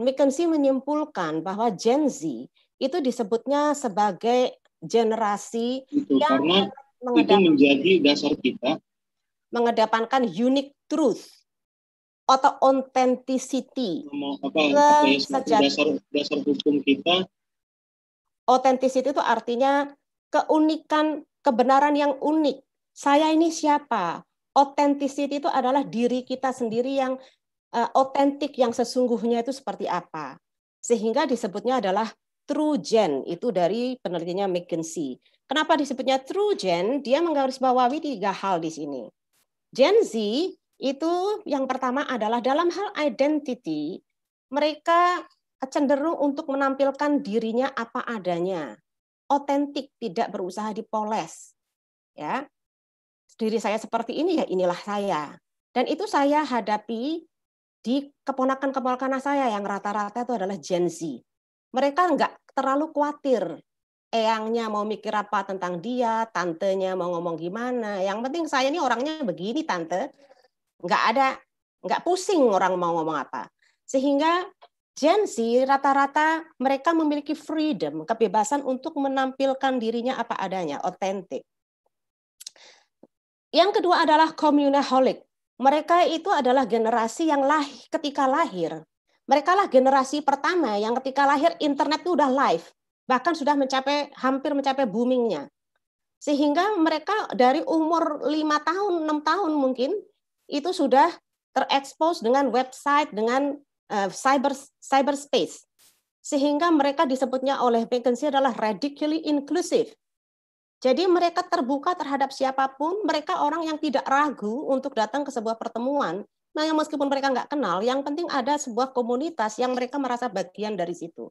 McKinsey menyimpulkan bahwa Gen Z itu disebutnya sebagai generasi itu, yang karena itu menjadi dasar kita mengedepankan unique truth atau authenticity apa, apa ya, sejati. dasar dasar hukum kita authenticity itu artinya keunikan kebenaran yang unik saya ini siapa authenticity itu adalah diri kita sendiri yang Eh, otentik yang sesungguhnya itu seperti apa. Sehingga disebutnya adalah true gen, itu dari penelitiannya McKinsey. Kenapa disebutnya true gen? Dia menggarisbawahi tiga hal di sini. Gen Z itu yang pertama adalah dalam hal identity, mereka cenderung untuk menampilkan dirinya apa adanya, otentik, tidak berusaha dipoles. Ya, diri saya seperti ini ya inilah saya. Dan itu saya hadapi di keponakan-keponakan saya yang rata-rata itu adalah Gen Z. Mereka nggak terlalu khawatir eyangnya mau mikir apa tentang dia, tantenya mau ngomong gimana. Yang penting saya ini orangnya begini tante, nggak ada nggak pusing orang mau ngomong apa. Sehingga Gen Z rata-rata mereka memiliki freedom, kebebasan untuk menampilkan dirinya apa adanya, otentik. Yang kedua adalah communaholic mereka itu adalah generasi yang lahir ketika lahir. Mereka lah generasi pertama yang ketika lahir internet itu udah live, bahkan sudah mencapai hampir mencapai boomingnya. Sehingga mereka dari umur lima tahun, enam tahun mungkin itu sudah terekspos dengan website dengan uh, cyber cyberspace. Sehingga mereka disebutnya oleh McKinsey adalah radically inclusive jadi mereka terbuka terhadap siapapun, mereka orang yang tidak ragu untuk datang ke sebuah pertemuan. Nah, yang meskipun mereka nggak kenal, yang penting ada sebuah komunitas yang mereka merasa bagian dari situ.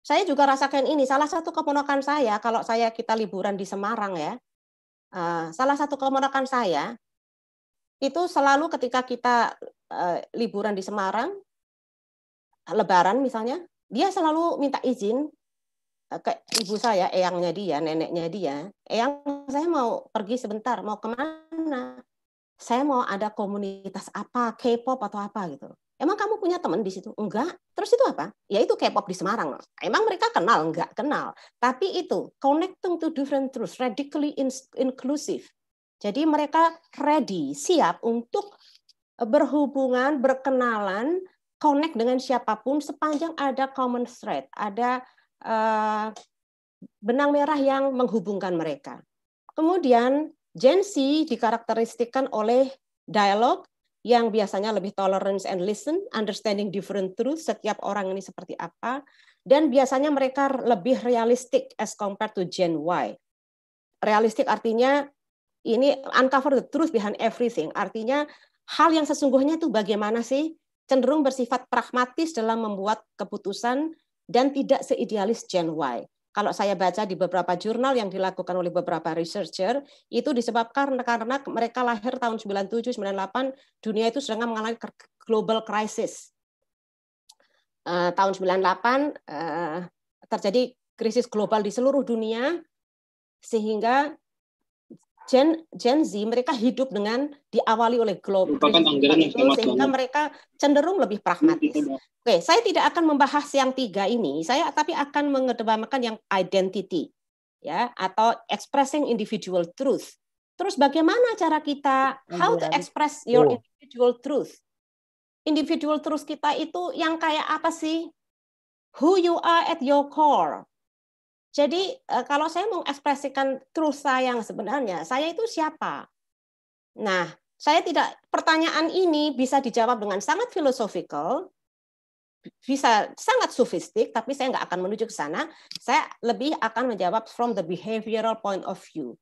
Saya juga rasakan ini, salah satu keponakan saya, kalau saya kita liburan di Semarang ya, eh, salah satu keponakan saya, itu selalu ketika kita eh, liburan di Semarang, lebaran misalnya, dia selalu minta izin Eh, ke ibu saya, eyangnya dia, neneknya dia, eyang saya mau pergi sebentar, mau kemana? Saya mau ada komunitas apa, K-pop atau apa gitu. Emang kamu punya teman di situ? Enggak. Terus itu apa? Ya itu K-pop di Semarang. Emang mereka kenal? Enggak kenal. Tapi itu connecting to different truths, radically inclusive. Jadi mereka ready, siap untuk berhubungan, berkenalan, connect dengan siapapun sepanjang ada common thread, ada Eh, benang merah yang menghubungkan mereka. Kemudian Gen Z dikarakteristikkan oleh dialog yang biasanya lebih tolerance and listen, understanding different truth, setiap orang ini seperti apa, dan biasanya mereka lebih realistik as compared to Gen Y. Realistik artinya ini uncover the truth behind everything, artinya hal yang sesungguhnya itu bagaimana sih, cenderung bersifat pragmatis dalam membuat keputusan dan tidak seidealis Gen Y. Kalau saya baca di beberapa jurnal yang dilakukan oleh beberapa researcher, itu disebabkan karena mereka lahir tahun 97, 98, dunia itu sedang mengalami global crisis. Uh, tahun 98 uh, eh, terjadi krisis global di seluruh dunia, sehingga Gen Gen Z mereka hidup dengan diawali oleh global sehingga mereka cenderung lebih pragmatis. Oke, saya tidak akan membahas yang tiga ini, saya tapi akan mengedepankan yang identity ya atau expressing individual truth. Terus bagaimana cara kita how to express your oh. individual truth? Individual truth kita itu yang kayak apa sih? Who you are at your core. Jadi eh, kalau saya mengekspresikan truth saya yang sebenarnya, saya itu siapa? Nah, saya tidak pertanyaan ini bisa dijawab dengan sangat filosofikal, bisa sangat sofistik, tapi saya nggak akan menuju ke sana. Saya lebih akan menjawab from the behavioral point of view.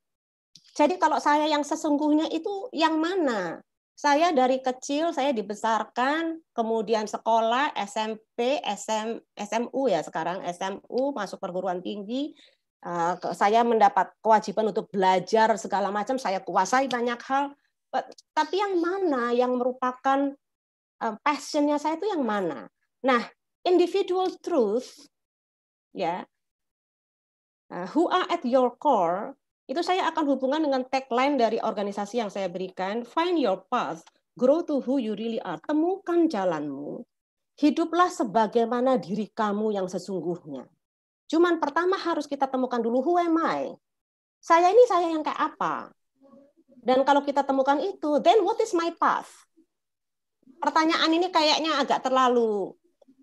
Jadi kalau saya yang sesungguhnya itu yang mana? Saya dari kecil saya dibesarkan, kemudian sekolah SMP, SM, SMU ya sekarang SMU masuk perguruan tinggi. Eh, saya mendapat kewajiban untuk belajar segala macam, saya kuasai banyak hal. tapi yang mana yang merupakan eh, passionnya saya itu yang mana? Nah, individual truth, ya, eh, who are at your core itu saya akan hubungan dengan tagline dari organisasi yang saya berikan, find your path, grow to who you really are, temukan jalanmu, hiduplah sebagaimana diri kamu yang sesungguhnya. Cuman pertama harus kita temukan dulu who am I? Saya ini saya yang kayak apa? Dan kalau kita temukan itu, then what is my path? Pertanyaan ini kayaknya agak terlalu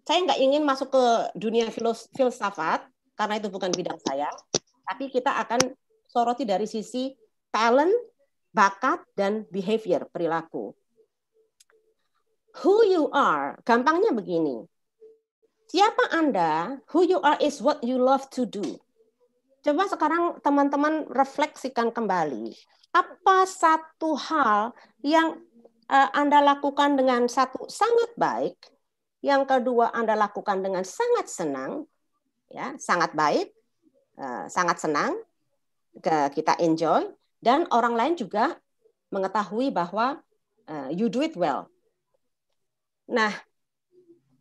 saya nggak ingin masuk ke dunia filsafat karena itu bukan bidang saya, tapi kita akan soroti dari sisi talent, bakat, dan behavior, perilaku. Who you are, gampangnya begini. Siapa Anda, who you are is what you love to do. Coba sekarang teman-teman refleksikan kembali. Apa satu hal yang eh, Anda lakukan dengan satu sangat baik, yang kedua Anda lakukan dengan sangat senang, ya sangat baik, eh, sangat senang, kita enjoy dan orang lain juga mengetahui bahwa uh, you do it well. Nah,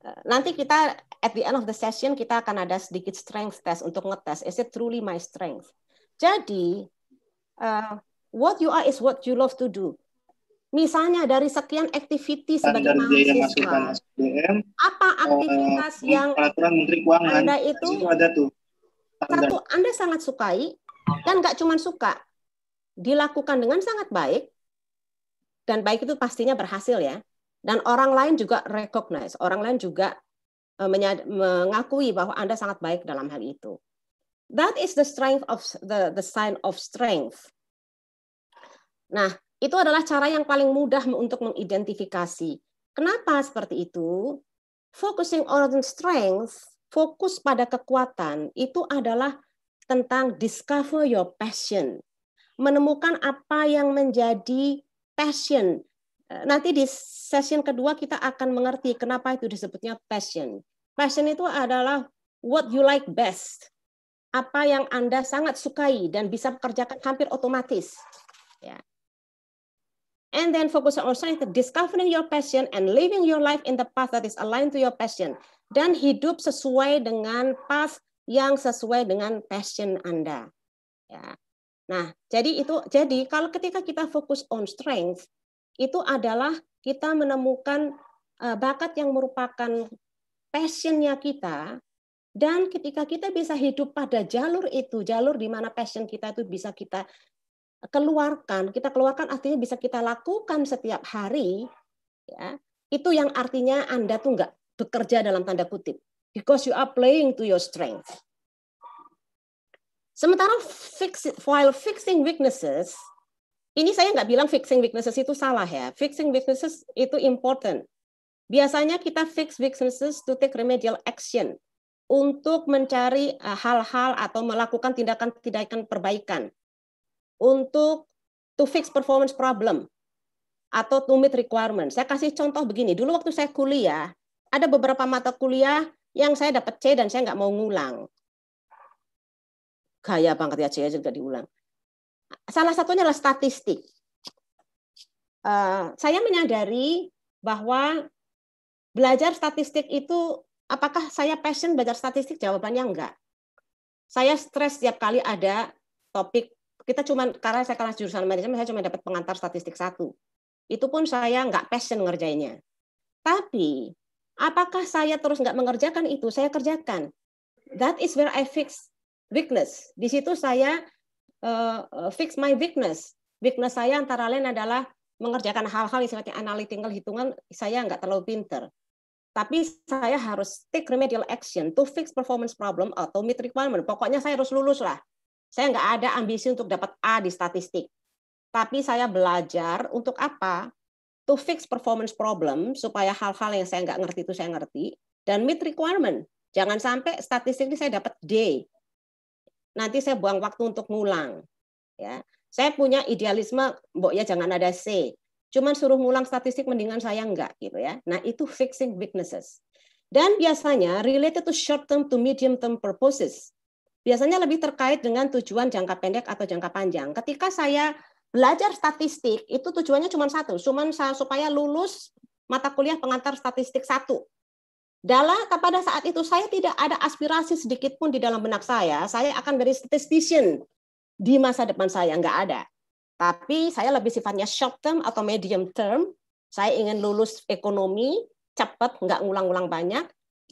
eh, nanti kita at the end of the session kita akan ada sedikit strength test untuk ngetes is it truly my strength. Jadi uh, what you are is what you love to do. Misalnya dari sekian activity sebagai mahasiswa, SDM, apa aktivitas uh, yang peraturan Menteri Keuangan anda itu, itu ada tuh. Satu, Anda sangat sukai, dan nggak cuma suka, dilakukan dengan sangat baik, dan baik itu pastinya berhasil ya. Dan orang lain juga recognize, orang lain juga e, mengakui bahwa Anda sangat baik dalam hal itu. That is the strength of the, the sign of strength. Nah, itu adalah cara yang paling mudah untuk mengidentifikasi. Kenapa seperti itu? Focusing on strength, fokus pada kekuatan, itu adalah tentang discover your passion, menemukan apa yang menjadi passion. Eh, nanti di session kedua kita akan mengerti kenapa itu disebutnya passion. Passion itu adalah what you like best, apa yang Anda sangat sukai dan bisa kerjakan hampir otomatis. Ya. And then focus on yourself, discovering your passion and living your life in the path that is aligned to your passion. Dan hidup sesuai dengan path yang sesuai dengan passion Anda. Ya. Nah, jadi itu jadi kalau ketika kita fokus on strength itu adalah kita menemukan eh, bakat yang merupakan passionnya kita dan ketika kita bisa hidup pada jalur itu, jalur di mana passion kita itu bisa kita keluarkan, kita keluarkan artinya bisa kita lakukan setiap hari, ya, itu yang artinya Anda tuh nggak bekerja dalam tanda kutip because you are playing to your strength. Sementara fix, while fixing weaknesses, ini saya nggak bilang fixing weaknesses itu salah ya. Fixing weaknesses itu important. Biasanya kita fix weaknesses to take remedial action untuk mencari eh, hal-hal atau melakukan tindakan-tindakan perbaikan untuk to fix performance problem atau to meet requirement. Saya kasih contoh begini. Dulu waktu saya kuliah, ada beberapa mata kuliah yang saya dapat C dan saya nggak mau ngulang. Gaya banget ya C aja nggak diulang. Salah satunya adalah statistik. Uh, saya menyadari bahwa belajar statistik itu apakah saya passion belajar statistik? Jawabannya enggak. Saya stres setiap kali ada topik kita cuma karena saya kelas jurusan manajemen saya cuma dapat pengantar statistik satu. Itu pun saya nggak passion ngerjainnya. Tapi Apakah saya terus nggak mengerjakan itu? Saya kerjakan. That is where I fix weakness. Di situ saya uh, fix my weakness. Weakness saya antara lain adalah mengerjakan hal-hal yang sifatnya analytical hitungan saya nggak terlalu pinter. Tapi saya harus take remedial action to fix performance problem atau meet requirement. Pokoknya saya harus lulus lah. Saya nggak ada ambisi untuk dapat A di statistik. Tapi saya belajar untuk apa? to fix performance problem supaya hal-hal yang saya nggak ngerti itu saya ngerti dan meet requirement. Jangan sampai statistik ini saya dapat D. Nanti saya buang waktu untuk ngulang. Ya, saya punya idealisme, mbok ya jangan ada C. Cuman suruh ngulang statistik mendingan saya nggak gitu ya. Nah itu fixing weaknesses. Dan biasanya related to short term to medium term purposes. Biasanya lebih terkait dengan tujuan jangka pendek atau jangka panjang. Ketika saya Belajar statistik itu tujuannya cuma satu, cuma supaya lulus mata kuliah pengantar statistik satu. Dalam kepada saat itu saya tidak ada aspirasi sedikit pun di dalam benak saya. Saya akan dari statistician di masa depan saya nggak ada. Tapi saya lebih sifatnya short term atau medium term. Saya ingin lulus ekonomi cepat, nggak ngulang-ulang banyak.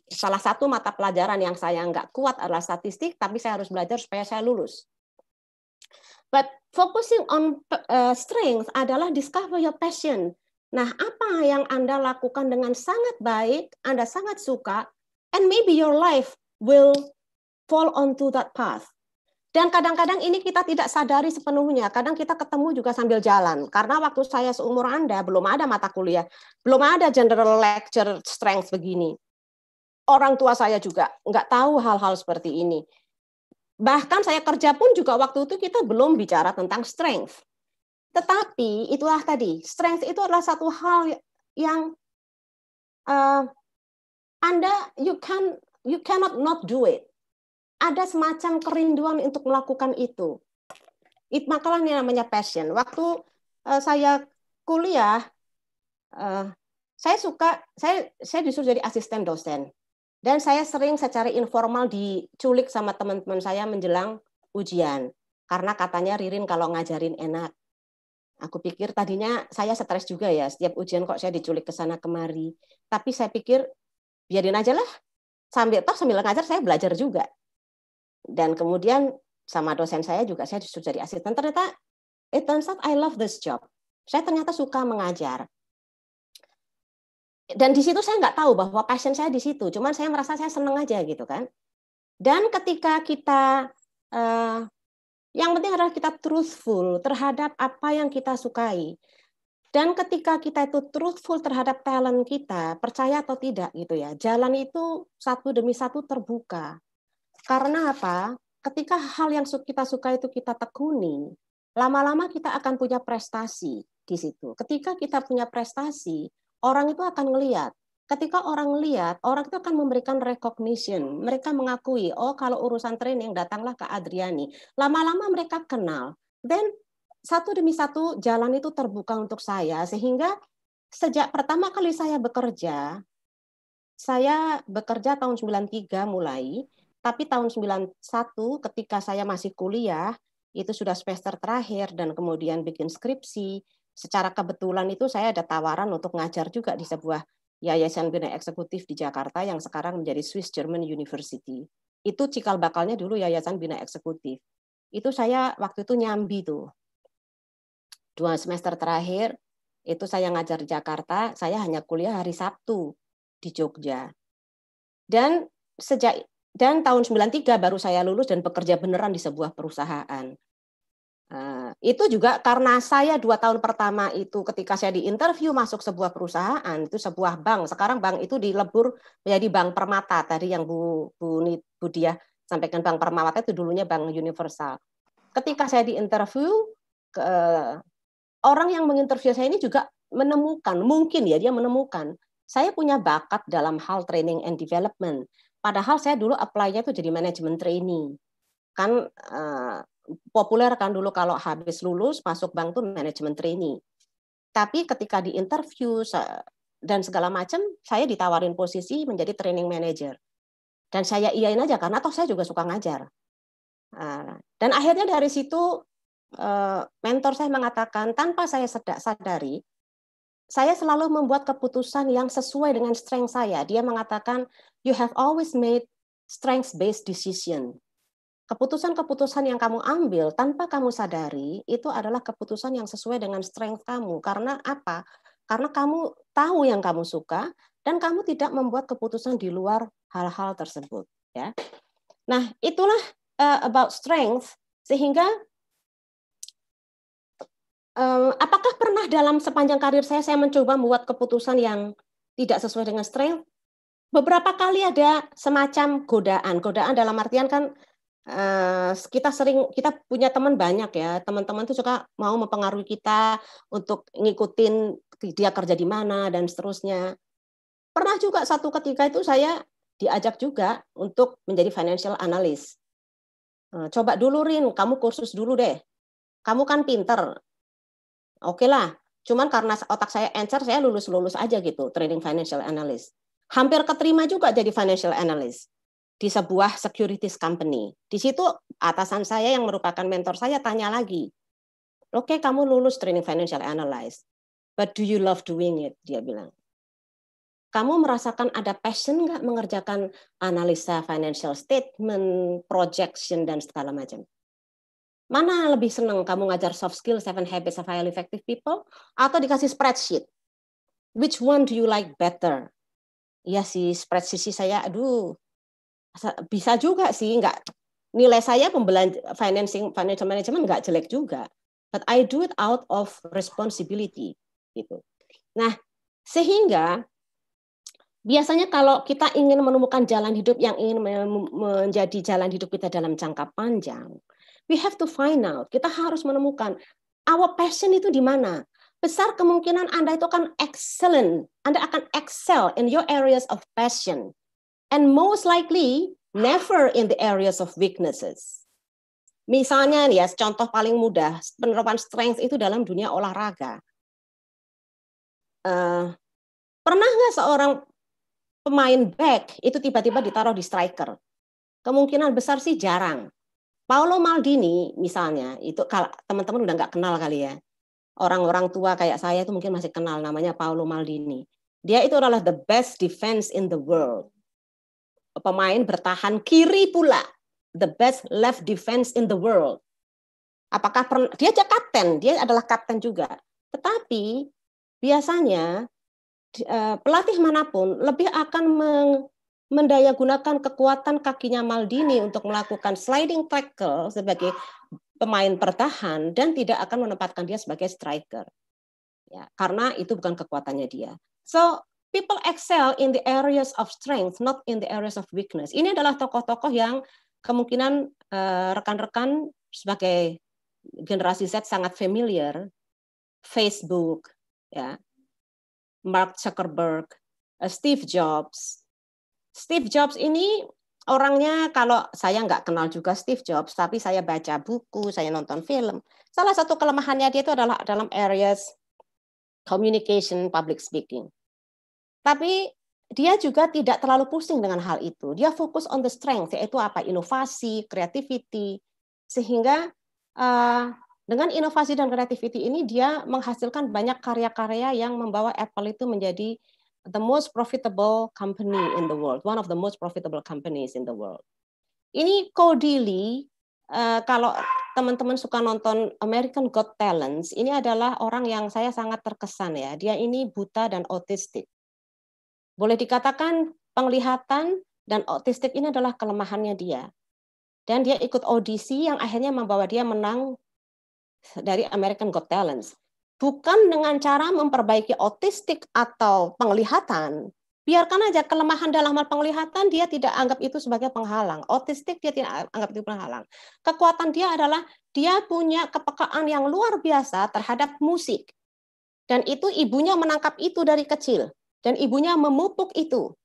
Salah satu mata pelajaran yang saya nggak kuat adalah statistik, tapi saya harus belajar supaya saya lulus. But Focusing on uh, strength adalah discover your passion. Nah, apa yang Anda lakukan dengan sangat baik, Anda sangat suka, and maybe your life will fall onto that path. Dan kadang-kadang ini kita tidak sadari sepenuhnya. Kadang kita ketemu juga sambil jalan. Karena waktu saya seumur Anda belum ada mata kuliah, belum ada general lecture strength begini. Orang tua saya juga nggak tahu hal-hal seperti ini. Bahkan saya kerja pun juga waktu itu kita belum bicara tentang strength. Tetapi itulah tadi, strength itu adalah satu hal yang uh, Anda you can you cannot not do it. Ada semacam kerinduan untuk melakukan itu. It makalah yang namanya passion. Waktu uh, saya kuliah, uh, saya suka saya saya disuruh jadi asisten dosen. Dan saya sering secara informal diculik sama teman-teman saya menjelang ujian. Karena katanya Ririn kalau ngajarin enak. Aku pikir tadinya saya stres juga ya, setiap ujian kok saya diculik ke sana kemari. Tapi saya pikir biarin aja lah. Sambil toh sambil ngajar saya belajar juga. Dan kemudian sama dosen saya juga saya justru jadi asisten. Ternyata it turns out I love this job. Saya ternyata suka mengajar dan di situ saya nggak tahu bahwa passion saya di situ cuman saya merasa saya seneng aja gitu kan dan ketika kita eh, yang penting adalah kita truthful terhadap apa yang kita sukai dan ketika kita itu truthful terhadap talent kita percaya atau tidak gitu ya jalan itu satu demi satu terbuka karena apa ketika hal yang kita suka itu kita tekuni lama-lama kita akan punya prestasi di situ ketika kita punya prestasi orang itu akan ngeliat. Ketika orang lihat, orang itu akan memberikan recognition. Mereka mengakui, oh kalau urusan training datanglah ke Adriani. Lama-lama mereka kenal. dan satu demi satu jalan itu terbuka untuk saya sehingga sejak pertama kali saya bekerja, saya bekerja tahun 93 mulai, tapi tahun 91 ketika saya masih kuliah, itu sudah semester terakhir dan kemudian bikin skripsi, secara kebetulan itu saya ada tawaran untuk ngajar juga di sebuah yayasan bina eksekutif di Jakarta yang sekarang menjadi Swiss German University. Itu cikal bakalnya dulu yayasan bina eksekutif. Itu saya waktu itu nyambi tuh. Dua semester terakhir itu saya ngajar di Jakarta, saya hanya kuliah hari Sabtu di Jogja. Dan sejak dan tahun 93 baru saya lulus dan bekerja beneran di sebuah perusahaan. Eh, itu juga karena saya dua tahun pertama itu ketika saya diinterview masuk sebuah perusahaan itu sebuah bank. Sekarang bank itu dilebur menjadi bank permata tadi yang Bu Bu, Bu Dia ya sampaikan bank permata itu dulunya bank universal. Ketika saya diinterview ke, orang yang menginterview saya ini juga menemukan mungkin ya dia menemukan saya punya bakat dalam hal training and development. Padahal saya dulu apply-nya itu jadi manajemen training Kan eh, populer kan dulu kalau habis lulus masuk bank tuh manajemen trainee. Tapi ketika di interview dan segala macam, saya ditawarin posisi menjadi training manager. Dan saya iyain aja karena toh saya juga suka ngajar. Ah, dan akhirnya dari situ eh, mentor saya mengatakan tanpa saya sadari, saya selalu membuat keputusan yang sesuai dengan strength saya. Dia mengatakan, you have always made strength based decision keputusan-keputusan yang kamu ambil tanpa kamu sadari itu adalah keputusan yang sesuai dengan strength kamu. Karena apa? Karena kamu tahu yang kamu suka dan kamu tidak membuat keputusan di luar hal-hal tersebut, ya. Nah, itulah uh, about strength sehingga um, apakah pernah dalam sepanjang karir saya saya mencoba membuat keputusan yang tidak sesuai dengan strength? Beberapa kali ada semacam godaan. Godaan dalam artian kan Uh, kita sering kita punya teman banyak ya teman-teman tuh suka mau mempengaruhi kita untuk ngikutin dia kerja di mana dan seterusnya pernah juga satu ketika itu saya diajak juga untuk menjadi financial analyst uh, coba dulu Rin kamu kursus dulu deh kamu kan pinter oke okay lah cuman karena otak saya encer saya lulus lulus aja gitu trading financial analyst hampir keterima juga jadi financial analyst di sebuah securities company. Di situ atasan saya yang merupakan mentor saya tanya lagi, oke okay, kamu lulus training financial analyst, but do you love doing it? Dia bilang. Kamu merasakan ada passion nggak mengerjakan analisa financial statement, projection, dan segala macam? Mana lebih senang kamu ngajar soft skill, seven habits of highly effective people, atau dikasih spreadsheet? Which one do you like better? Iya sih, spreadsheet saya, aduh, bisa juga sih nggak nilai saya pembelan financing financial management nggak jelek juga but I do it out of responsibility gitu nah sehingga biasanya kalau kita ingin menemukan jalan hidup yang ingin menjadi jalan hidup kita dalam jangka panjang we have to find out kita harus menemukan our passion itu di mana besar kemungkinan anda itu akan excellent anda akan excel in your areas of passion and most likely never in the areas of weaknesses. Misalnya nih ya, contoh paling mudah penerapan strength itu dalam dunia olahraga. Uh, pernah nggak seorang pemain back itu tiba-tiba ditaruh di striker? Kemungkinan besar sih jarang. Paolo Maldini misalnya, itu kalau teman-teman udah nggak kenal kali ya. Orang-orang tua kayak saya itu mungkin masih kenal namanya Paolo Maldini. Dia itu adalah the best defense in the world pemain bertahan kiri pula the best left defense in the world. Apakah per, dia aja kapten, dia adalah kapten juga. Tetapi biasanya eh, pelatih manapun lebih akan meng, mendaya gunakan kekuatan kakinya Maldini untuk melakukan sliding tackle sebagai pemain pertahan dan tidak akan menempatkan dia sebagai striker. Ya, karena itu bukan kekuatannya dia. So people excel in the areas of strength, not in the areas of weakness. Ini adalah tokoh-tokoh yang kemungkinan eh, rekan-rekan uh, sebagai generasi Z sangat familiar, Facebook, ya, Mark Zuckerberg, uh, Steve Jobs. Steve Jobs ini orangnya kalau saya nggak kenal juga Steve Jobs, tapi saya baca buku, saya nonton film. Salah satu kelemahannya dia itu adalah dalam areas communication, public speaking tapi dia juga tidak terlalu pusing dengan hal itu. Dia fokus on the strength, yaitu apa? Inovasi, creativity, sehingga uh, dengan inovasi dan creativity ini dia menghasilkan banyak karya-karya yang membawa Apple itu menjadi the most profitable company in the world, one of the most profitable companies in the world. Ini Cody Lee, uh, kalau teman-teman suka nonton American Got Talents, ini adalah orang yang saya sangat terkesan ya. Dia ini buta dan autistik boleh dikatakan penglihatan dan autistik ini adalah kelemahannya dia. Dan dia ikut audisi yang akhirnya membawa dia menang dari American Got Talent Bukan dengan cara memperbaiki autistik atau penglihatan, biarkan aja kelemahan dalam hal penglihatan dia tidak anggap itu sebagai penghalang. Autistik dia tidak anggap itu penghalang. Kekuatan dia adalah dia punya kepekaan yang luar biasa terhadap musik. Dan itu ibunya menangkap itu dari kecil dan ibunya memupuk itu.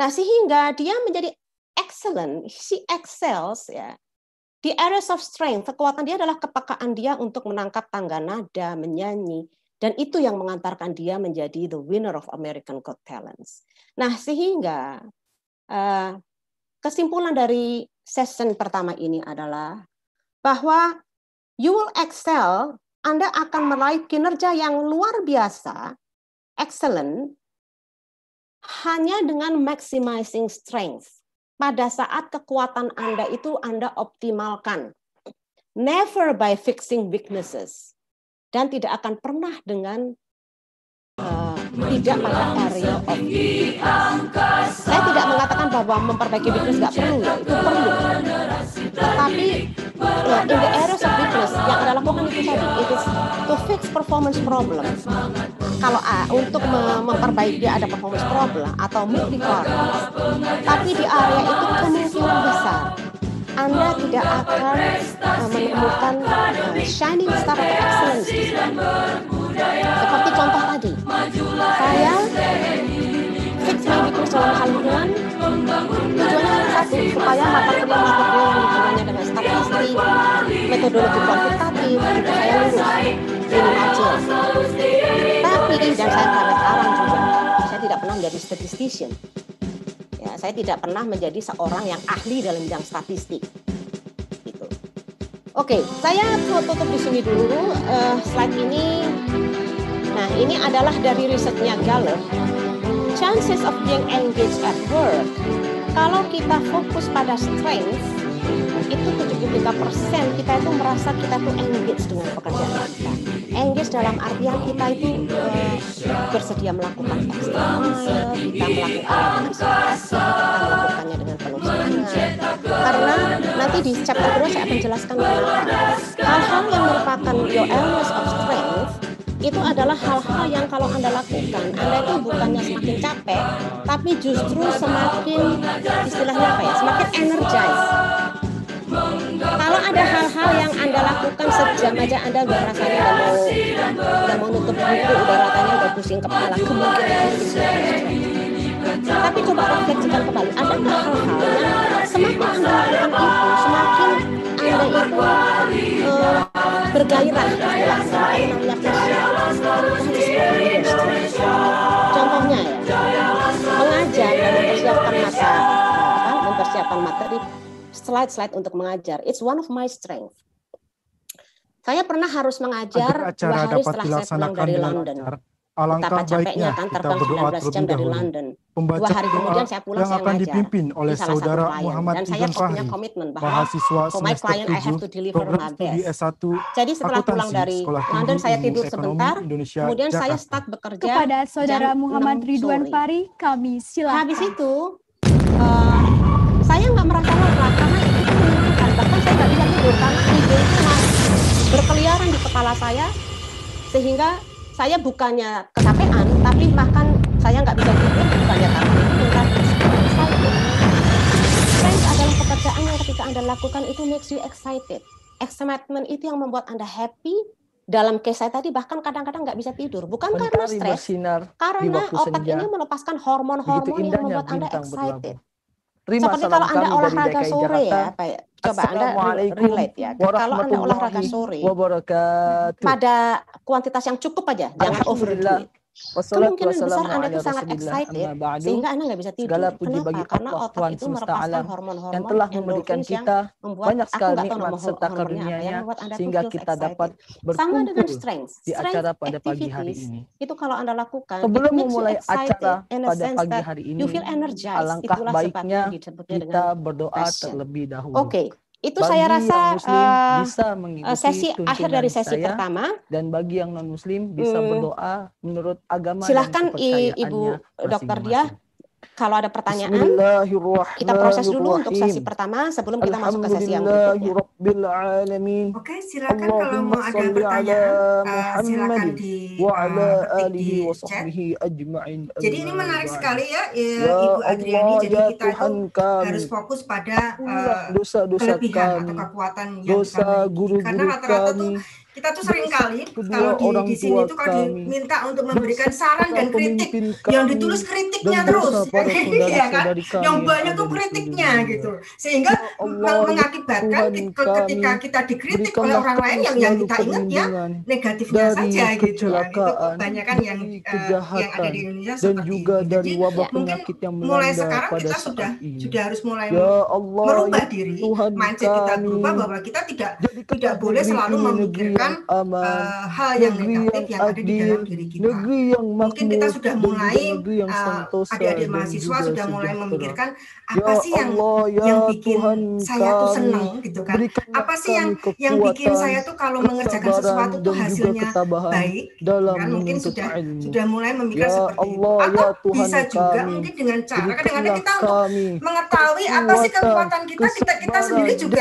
Nah, sehingga dia menjadi excellent, she excels ya. Di areas of strength, kekuatan dia adalah kepekaan dia untuk menangkap tangga nada, menyanyi, dan itu yang mengantarkan dia menjadi the winner of American Got Talents. Nah, sehingga uh, kesimpulan dari session pertama ini adalah bahwa you will excel, Anda akan meraih kinerja yang luar biasa, excellent, hanya dengan maximizing strength. Pada saat kekuatan Anda itu Anda optimalkan. Never by fixing weaknesses. Dan tidak akan pernah dengan uh, tidak pada area of Saya tidak mengatakan bahwa memperbaiki weakness tidak perlu ya, itu perlu. Tetapi uh, in the area yang Anda lakukan itu tadi it is to fix performance problem kalau uh, untuk memperbaiki ada performance problem atau multi requirements tapi di area itu kemungkinan besar anda tidak akan eh, menemukan uh, shining star atau excellence Seperti contoh tadi, saya itu persoalan kandungan tujuannya satu supaya mata kuliah mustahil yang hubungannya dengan statistik metodologi kuantitatif saya lulus ini aja tapi dan saya sampai sekarang juga saya tidak pernah menjadi statistician ya saya tidak pernah menjadi seorang yang ahli dalam bidang statistik gitu oke saya tutup di sini dulu uh, slide ini nah ini adalah dari risetnya Gallup chances of being engaged at work kalau kita fokus pada strength itu 73% kita itu merasa kita itu engaged dengan pekerjaan kita engaged dalam artian kita itu eh, bersedia melakukan ekstra kita melakukan aktivitas kita melakukannya dengan penuh karena nanti di chapter 2 saya akan jelaskan hal-hal yang merupakan your illness of strength itu adalah hal-hal yang kalau Anda lakukan, Anda itu bukannya semakin capek, tapi justru semakin istilahnya apa ya? Semakin energize. Kalau ada hal-hal yang Anda lakukan sejam aja Anda udah rasanya udah mau udah mau nutup buku, udah rasanya udah pusing kepala, kemungkinan itu tapi coba refleksikan kembali, ada hal-hal yang semakin Anda lakukan itu, semakin uh, bergairah contohnya ya mengajar dan mempersiapkan mata mempersiapkan kan? materi slide-slide untuk mengajar it's one of my strength saya pernah harus mengajar dua hari setelah saya pulang dari London acara Alangkah Betapa baiknya kan, kita berdoa terlebih dahulu. London. Pembaca Dua hari doa kemudian saya pulang, yang saya akan dipimpin oleh saudara Muhammad Dan Ibn Fahri, mahasiswa semester 7, program studi S1, Jadi setelah pulang dari London, saya tidur sebentar, Indonesia, kemudian Jakarta. saya start bekerja. Kepada saudara Muhammad Ridwan Fahri, kami silakan. Habis itu, uh, saya nggak merasa lelah karena itu kan menyenangkan. Bahkan saya nggak bisa tidur karena ide itu berkeliaran di kepala saya, sehingga saya bukannya kecapean, tapi bahkan saya nggak bisa tidur, bukannya takut. Science adalah pekerjaan yang ketika Anda lakukan itu makes you excited. Excitement itu yang membuat Anda happy, dalam case saya tadi bahkan kadang-kadang nggak bisa tidur bukan Mencari karena stres karena otak senja. ini melepaskan hormon-hormon yang membuat anda excited Seperti kalau Anda olahraga sore ya, Jakarta. ya, Pak Coba Assalamualaikum Anda relate ya. Kalau Anda olahraga sore, pada kuantitas yang cukup aja, jangan overdo it. Kemungkinan besar Anda itu sangat excited sehingga Anda nggak bisa tidur. Segala puji Kenapa? bagi Karena Allah, Tuhan itu melepaskan hormon-hormon yang telah memberikan kita banyak sekali nikmat serta karunia sehingga kita dapat berkumpul dengan strength. di acara pada pagi hari ini. Itu kalau Anda lakukan sebelum memulai acara pada pagi hari ini, alangkah baiknya kita berdoa terlebih dahulu. Oke, itu bagi saya rasa uh, bisa eh, sesi akhir dari sesi saya, pertama dan bagi yang non muslim bisa hmm, berdoa menurut agama silahkan ibu dokter dia kalau ada pertanyaan, kita proses dulu untuk sesi pertama sebelum kita masuk ke sesi yang berikutnya. Oke, silakan kalau mau ada pertanyaan, uh, silakan di uh, di chat. Jadi ini menarik sekali ya, eh, ya Ibu Adriani. Jadi ya kita itu harus fokus pada uh, dosa, dosa kelebihan atau kekuatan yang dosa, kita miliki. Karena rata-rata tuh kita tuh sering kali kalau di, orang di sini tuh kalau diminta untuk memberikan saran dan kritik yang ditulis kritiknya terus ya kan yang banyak tuh kritiknya gitu sehingga ya Allah, ya mengakibatkan Tuhan ketika kita dikritik oleh orang lain yang yang kita ingat ya negatifnya saja gitu kan itu kebanyakan yang uh, yang ada di Indonesia dan juga ini. dari wabah ya, penyakit yang mulai sekarang kita sudah ini. sudah harus mulai ya Allah, merubah diri mindset kita berubah bahwa kita tidak tidak boleh selalu memikirkan menghilangkan uh, eh, hal yang negatif yang, yang ada di dalam diri kita. Negeri yang makmur, Mungkin kita eh, sudah mulai adik adik-adik mahasiswa sudah mulai memikirkan ya apa sih yang Allah, ya yang bikin Tuhan, saya tuh senang gitu kan. Apa sih yang yang bikin saya tuh kalau mengerjakan sesuatu tuh hasilnya baik gitu dalam kan mungkin sudah ilmu. sudah mulai memikirkan ya seperti Allah, itu. Ya Atau ya Tuhan bisa kami, juga mungkin dengan cara kadang-kadang kita untuk mengetahui apa sih kekuatan kita kita kita sendiri juga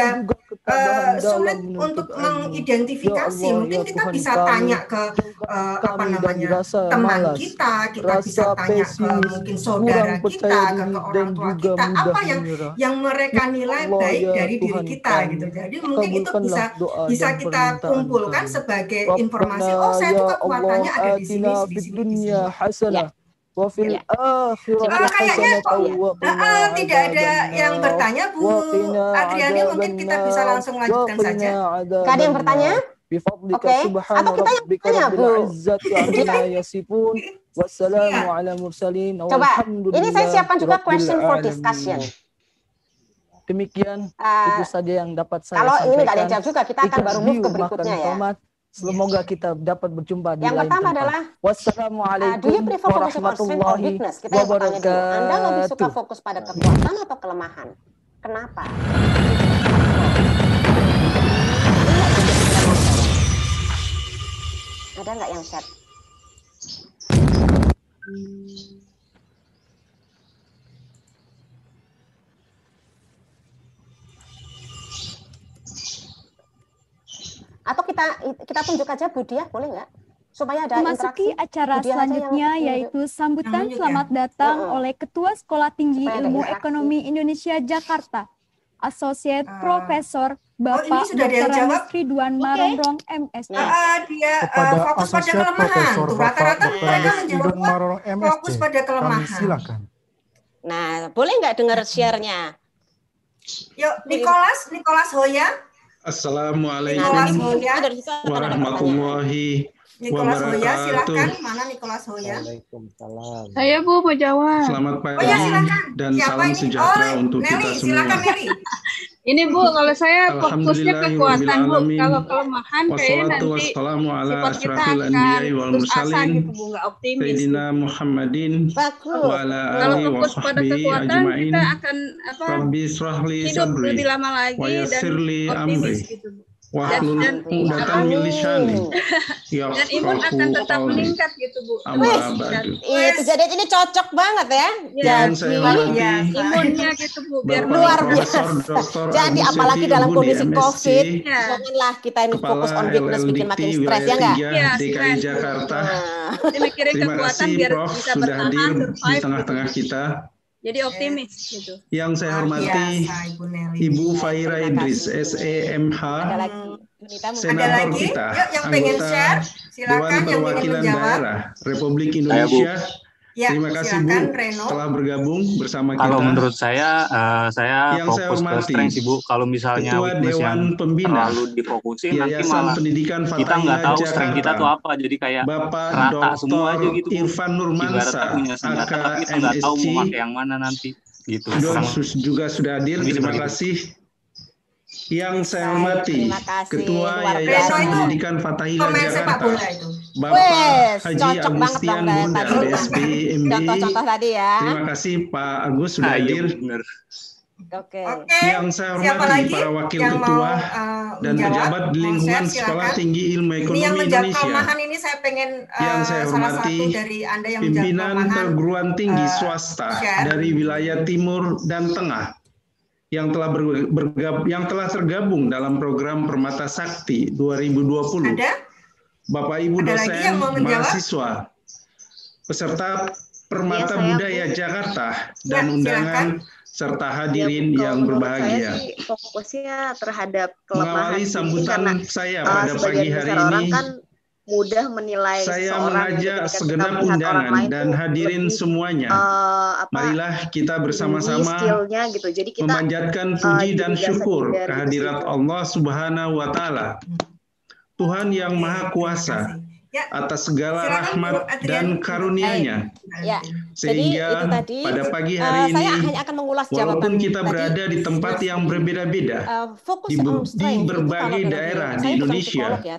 Kan eh, sulit untuk mengidentifikasi. Mungkin kita bisa tanya ke uh, apa namanya teman kita, kita bisa tanya ke mungkin saudara kita, ke, orang tua kita, apa yang yang mereka ya nilai baik ya dari diri kita gitu. Jadi mungkin itu bisa bisa kita kumpulkan sebagai informasi. Oh saya tuh ya kekuatannya ada di sini, di sini, di sini. Ya. Wafil akhirah iya. ah, kayaknya uh, tidak ada yang bertanya Bu Adriani mungkin kita bisa langsung lanjutkan saja. Gak ada yang bertanya? Bifadlika okay. subhana Atau kita rabbika rabbil izzati amma yasifun. Wassalamu iya. ala mursalin. Coba, ini saya siapkan juga question for discussion. Demikian uh, itu saja yang dapat saya Kalau sampaikan. ini nggak ada jawab juga, kita akan baru move ke berikutnya ya. Tomat, Semoga kita dapat berjumpa di Yang lain pertama tempat. adalah Wassalamualaikum uh, warahmatullahi wabarakatuh. Anda lebih suka fokus pada kekuatan atau kelemahan? Kenapa? Ada nggak yang set? Atau kita kita tunjuk aja budia boleh nggak? supaya ada memasuki interaksi. acara Budiah selanjutnya yang... yaitu sambutan Lanjut, ya. selamat ya? datang uh huh oleh Ketua Sekolah Tinggi supaya Ilmu Ekonomi Indonesia Jakarta, Associate uh. Profesor oh, Bapak oh, sudah Dr. Ridwan okay. Marongrong MSc Uh, ah, ah, dia uh, fokus pada kelemahan. rata-rata mereka menjawab fokus pada kelemahan. silakan. Nah, boleh nggak dengar share-nya? Yuk, Nicholas, Nicholas Hoya. Assalamualaikum warahmatullahi wabarakatuh. Hoya, silakan. Mana Nikolas Hoya? Waalaikumsalam. Saya Bu mau jawab. Selamat pagi oh, ya, silakan. dan Siapa salam ini? sejahtera oh, untuk Nelly, kita semua. Silakan Nelly. Ini Bu, kalau saya fokusnya kekuatan Bu. Kalau kelemahan kayaknya nanti sifat kita akan putus asa gitu Bu, nggak optimis. Muhammadin wa ala Kalau fokus pada kekuatan kita akan apa? Hidup lebih lama lagi dan optimis gitu Bu. Wahlul mudatan milisani. Ya, Dan imun akan tetap meningkat gitu Bu. Itu iya, iya, jadi ini cocok banget ya. ya jadi ya, imunnya gitu Bu biar luar biasa. Jadi apalagi dalam kondisi COVID, ya. janganlah kita ini fokus on fitness bikin makin stres ya enggak? Iya, DKI Jakarta. Nah. Terima kasih Prof sudah hadir di tengah-tengah kita. Jadi optimis gitu. Yang saya ah, hormati Biasa, Ibu, Ibu Faira Idris, SEMH. E Senator kita, Yuk, yang pengen share, silakan Dewan Perwakilan Daerah Republik Indonesia. Ya, Terima kasih Bu Reno. telah bergabung bersama kita. Kalau menurut saya, uh, saya yang fokus saya hormati, ke strength sih Bu. Kalau misalnya Ketua Dewan yang Pembina terlalu difokusin, Yayasan nanti malah Pendidikan kita nggak tahu Jakarta. strength kita itu apa. Jadi kayak Bapak rata Dr. semua aja gitu. Irfan Nurmansa, punya senjata, tapi kita nggak tahu mau pakai yang mana nanti. Gitu. John juga sudah hadir. Terima Terima kasih yang saya hormati Ketua Yayasan Pendidikan Fatahila Jakarta. Bapak Wess, Haji Agustian Bunda BSB MB. Contoh-contoh tadi ya. Terima kasih Pak Agus sudah hadir. Oke. Okay. Yang saya hormati para wakil yang ketua mau, uh, dan pejabat di oh, lingkungan Sekolah Tinggi Ilmu Ekonomi ini yang Indonesia. ini saya pengen uh, yang saya hormati, salah satu dari Anda yang pimpinan perguruan tinggi uh, swasta share. dari wilayah timur dan tengah yang telah bergab, yang telah tergabung dalam program Permata Sakti 2020. Ada? Bapak Ibu Ada dosen, mahasiswa, peserta Permata iya, ya, Budaya aku. Jakarta dan ya, undangan serta hadirin ya, yang berbahagia. fokusnya terhadap Mengawali sambutan karena, saya eh, pada pagi hari ini. Kan mudah menilai saya gitu mengajak segenap undangan dan hadirin lebih, semuanya. Uh, apa, Marilah kita bersama-sama gitu. memanjatkan eh, puji uh, dan syukur kehadirat Allah Subhanahu wa taala. Hmm Tuhan yang Maha iya, Kuasa Ya. atas segala rahmat dan karunia-Nya. Ya, Sehingga pada pagi eh, hari ini, walaupun kita berada di tempat yang berbeda-beda, uh, di, berbagai daerah di Indonesia, ya,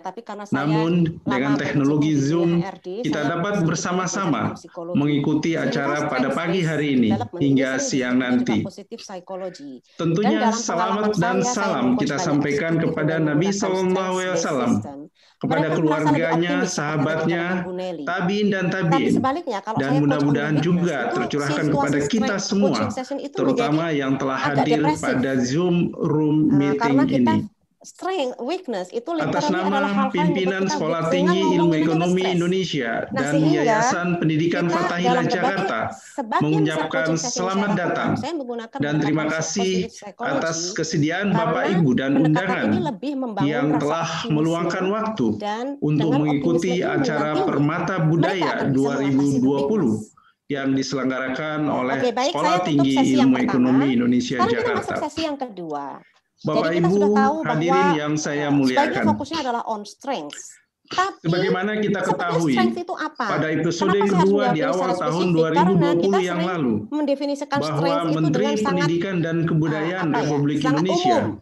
namun dengan teknologi Zoom, kita dapat bersama-sama mengikuti acara pada pagi hari ini hingga siang nanti. Tentunya dan selamat dan salam kita sampaikan kepada Nabi saw kepada keluarganya, sahabatnya, tabiin dan tabiin. Tapi kalau dan mudah-mudahan juga tercurahkan kepada kita semua, terutama yang telah hadir depresif. pada Zoom room eh, meeting uh, kita ini strength, weakness itu atas nama pimpinan sekolah gitu. tinggi ilmu ekonomi stress. Indonesia nah, dan Yayasan Pendidikan Fatahila Jakarta mengucapkan selamat datang dan terima kasih atas kesediaan Bapak Ibu dan undangan yang telah meluangkan waktu untuk mengikuti acara Permata Budaya 2020 yang diselenggarakan oleh Oke, baik, Sekolah Tinggi Ilmu Ekonomi Indonesia Sekarang Jakarta. Kita masuk sesi yang kedua. Bapak Jadi kita Ibu sudah tahu hadirin bahwa yang saya muliakan. Sebaiknya fokusnya adalah on strength. Tapi sebagaimana kita ketahui itu apa? pada episode yang kedua di awal tahun 2020 yang lalu mendefinisikan bahwa strength itu Menteri dengan Pendidikan sangat, dan Kebudayaan apa ya, Republik Indonesia umum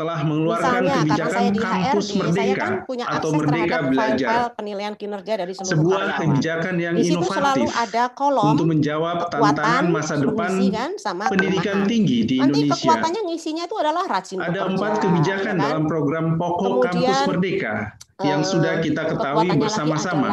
telah mengeluarkan Misalnya, kebijakan saya di kampus HRD, merdeka saya kan punya atau merdeka belajar file -file penilaian kinerja dari seluruh sebuah karyawan. kebijakan yang di situ inovatif selalu ada kolom untuk menjawab tantangan masa depan kan, sama pendidikan kemahan. tinggi di Nanti Indonesia. Nanti kekuatannya ngisinya itu adalah rajin Ada empat kebijakan kan? dalam program pokok Kemudian, kampus merdeka yang eh, sudah kita ketahui bersama-sama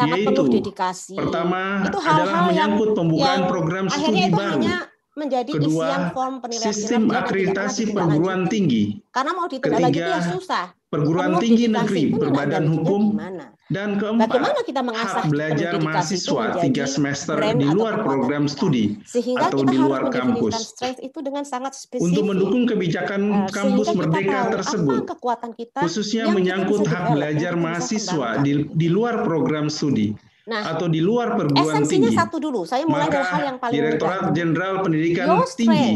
yaitu, perlu dedikasi. Pertama itu hal -hal adalah menyangkut yang, pembukaan yang program studi akhirnya itu baru. Hanya menjadi Kedua, isian form penilaian sistem akreditasi perguruan tinggi. Karena mau ditindaklanjuti ya Ketiga, ya susah. Perguruan tinggi negeri berbadan hukum gimana? dan keempat Bagaimana kita mengasah belajar mahasiswa tiga semester di luar program studi Sehingga atau di luar kampus itu dengan sangat spesifik. untuk mendukung kebijakan uh, kampus merdeka tersebut khususnya menyangkut hak belajar mahasiswa di, di luar program studi Nah, atau di luar perguruan tinggi. Esensinya satu dulu. Saya mulai dari hal yang paling Direktorat Jenderal Pendidikan Tinggi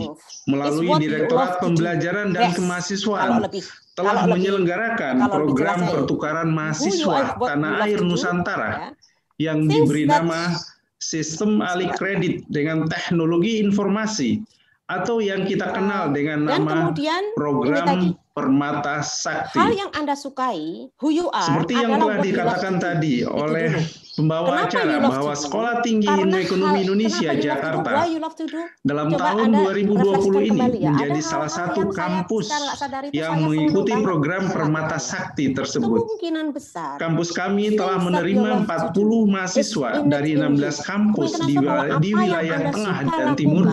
melalui Direktorat Pembelajaran dan yes. Kemahasiswaan lebih, telah menyelenggarakan program saya, pertukaran mahasiswa tanah air Nusantara ya. yang Since diberi nama Sistem Alih Kredit dengan Teknologi Informasi atau yang kita kenal ah, dengan nama kemudian, program permata sakti. Hal yang Anda sukai, who you are, seperti yang telah dikatakan tadi oleh pembawa kenapa acara bahwa Sekolah Tinggi Ilmu Ekonomi Indonesia Jakarta dalam Coba tahun 2020 ini ya. menjadi ada salah satu kampus yang mengikuti program Permata Sakti tersebut. Besar. Kampus kami telah menerima 40 mahasiswa dari 16 kampus di, di wilayah tengah dan timur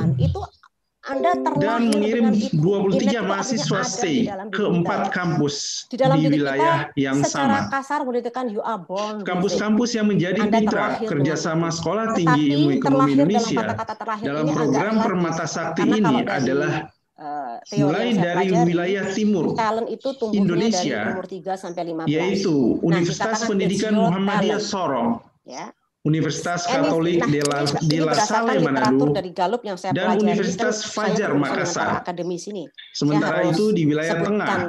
anda dan mengirim 23 mahasiswa stay ke empat kampus di, dalam di wilayah kita, yang sama. Kampus-kampus yang menjadi mitra kerjasama sekolah tinggi ilmu ekonomi Indonesia dalam, kata -kata dalam program Permata Sakti ini adalah eh, mulai dari pelajar, wilayah timur itu Indonesia, dari timur 3 sampai 15. yaitu nah, Universitas nah, Pendidikan Muhammadiyah Sorong, ya Universitas eh, Katolik nah, di de la, di la Salle Manado dari Galup yang saya dan Universitas Fajar Makassar. Akademis ini. Sementara itu di wilayah tengah ya.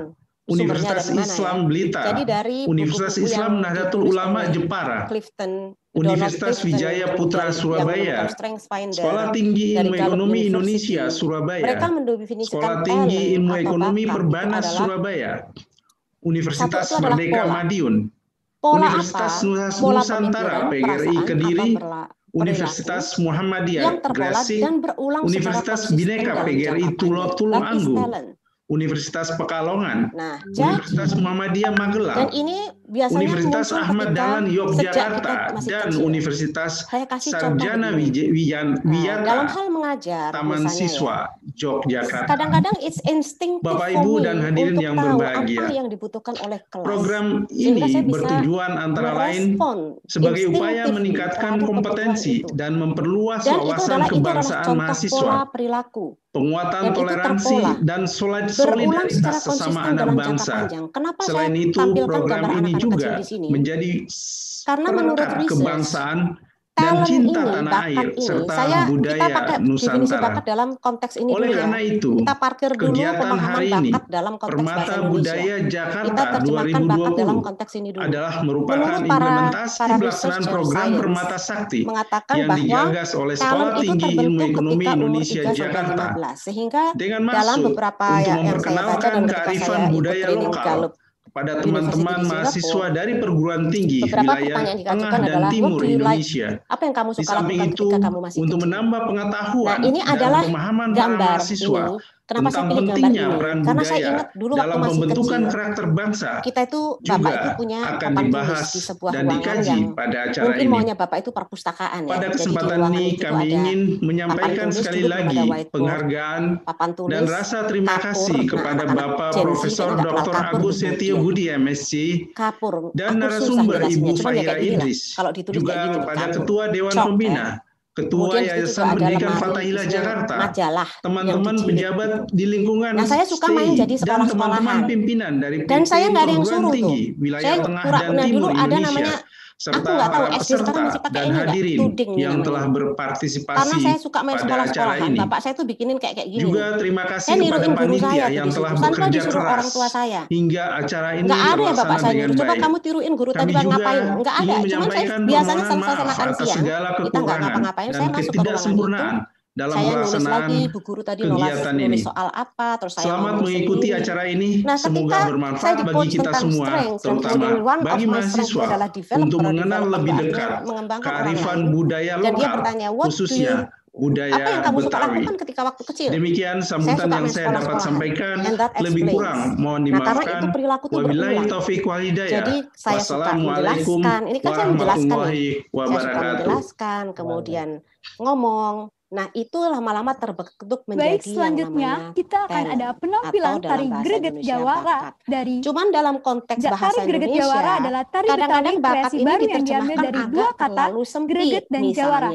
Universitas Islam Blitar, Universitas Islam Nahdlatul Ulama Jepara, Universitas Wijaya Putra Surabaya, Sekolah Tinggi Ilmu Ekonomi Indonesia Surabaya, Sekolah Tinggi Ilmu Ekonomi Perbanas Surabaya, Universitas Merdeka Madiun, pola Universitas apa? Pola Nusantara PGRI Kediri, Universitas Muhammadiyah Gresik, Universitas Bineka PGRI Tulung Anggung, Universitas Pekalongan, nah, Universitas Muhammadiyah Magelang. ini biasanya Universitas Ahmad Dahlan Yogyakarta dan kecil. Universitas Saya kasih Sarjana Wijan nah, dalam hal mengajar Taman ya. Siswa Yogyakarta. Kadang-kadang it's instinct Bapak Ibu dan hadirin yang berbahagia. Apa yang dibutuhkan oleh kelas. Program ini bertujuan antara lain sebagai upaya meningkatkan kompetensi dan memperluas dan wawasan kebangsaan mahasiswa. Pola perilaku penguatan dan toleransi dan solidaritas sesama anak bangsa. Selain itu, program ini juga menjadi karena menurut riset kebangsaan dan cinta ini, tanah air ini, serta saya, budaya kita pakai Nusantara. Bakat dalam konteks ini Oleh ya. karena itu, kita parkir dulu kegiatan hari ini bakat dalam konteks Permata Budaya Jakarta kita 2020 dalam konteks ini dulu. adalah merupakan Menurut para, implementasi para pelaksanaan program science, Permata Sakti mengatakan yang digagas oleh Sekolah Tinggi Ilmu Ekonomi Indonesia Jakarta sehingga dengan masuk dalam beberapa untuk ya, memperkenalkan kearifan budaya lokal pada teman-teman mahasiswa dari perguruan tinggi Beberapa wilayah tengah dan adalah, timur Indonesia. Apa yang kamu suka Di samping itu, kamu masih untuk kecil. menambah pengetahuan nah, ini adalah dan pemahaman gambar para mahasiswa ini Kenapa tentang saya pentingnya gambar peran Karena budaya saya ingat dulu dalam waktu masih pembentukan kecil, karakter bangsa. Kita itu Bapak itu punya akan dibahas di sebuah dan dikaji yang pada acara mungkin ini. Mungkin maunya Bapak itu perpustakaan pada ya. Pada kesempatan ini kami ingin menyampaikan sekali lagi penghargaan papan tulis, dan rasa terima kapur, kasih kepada nah, Bapak Jensi, Profesor Dr. Agus Setio Budi MSc kapur. dan narasumber Ibu ya Fahira Idris. Juga kepada gitu, Ketua Dewan Pembina Ketua Kemudian Yayasan Pendidikan Fatahila Jakarta, teman-teman pejabat di lingkungan nah, saya suka main jadi sekolah dan teman-teman pimpinan dari dan saya nggak ada yang suruh tinggi, tuh. Wilayah saya Tengah dan nah, Timur dulu Indonesia. ada namanya serta tahu, peserta dan hadirin tuding, yang namanya. telah berpartisipasi Karena saya suka main pada acara kan? ini. Bapak saya tuh bikinin kayak kayak gini. Juga terima kasih saya kepada panitia saya, yang telah kan bekerja keras orang tua saya. hingga acara ini Nggak ada ya Bapak saya Coba Coba kamu tiruin guru tadi bang ngapain? Enggak ada. Cuman saya biasanya selesai makan siang. Kita enggak ngapa-ngapain. Saya masuk ke ruangan itu dalam saya pelaksanaan lagi, Bu Guru tadi kegiatan nulis, ini. Nulis soal apa, terus saya Selamat mengikuti sendiri. acara ini. Nah, Semoga bermanfaat bagi kita semua, strength, terutama bagi mahasiswa untuk mengenal lebih dekat kearifan budaya lokal, dia bertanya, khususnya budaya apa yang kamu Betawi. Suka ketika waktu kecil? Demikian sambutan saya yang saya dapat sekolah. sampaikan. Lebih kurang mohon nah, dimaafkan. Nah, Wabillahi taufiq wa hidayah. Jadi saya suka menjelaskan. Ini kan saya menjelaskan. Ya. Saya suka menjelaskan, kemudian ngomong, Nah, itu lama-lama terbentuk menjadi Baik, selanjutnya yang kita akan ada penampilan tari greget Jawara dari Cuman dalam konteks ja, bahasa tari greget Jawara adalah tari kadang-kadang bakat ini baru yang dari dua kata greget dan Jawara.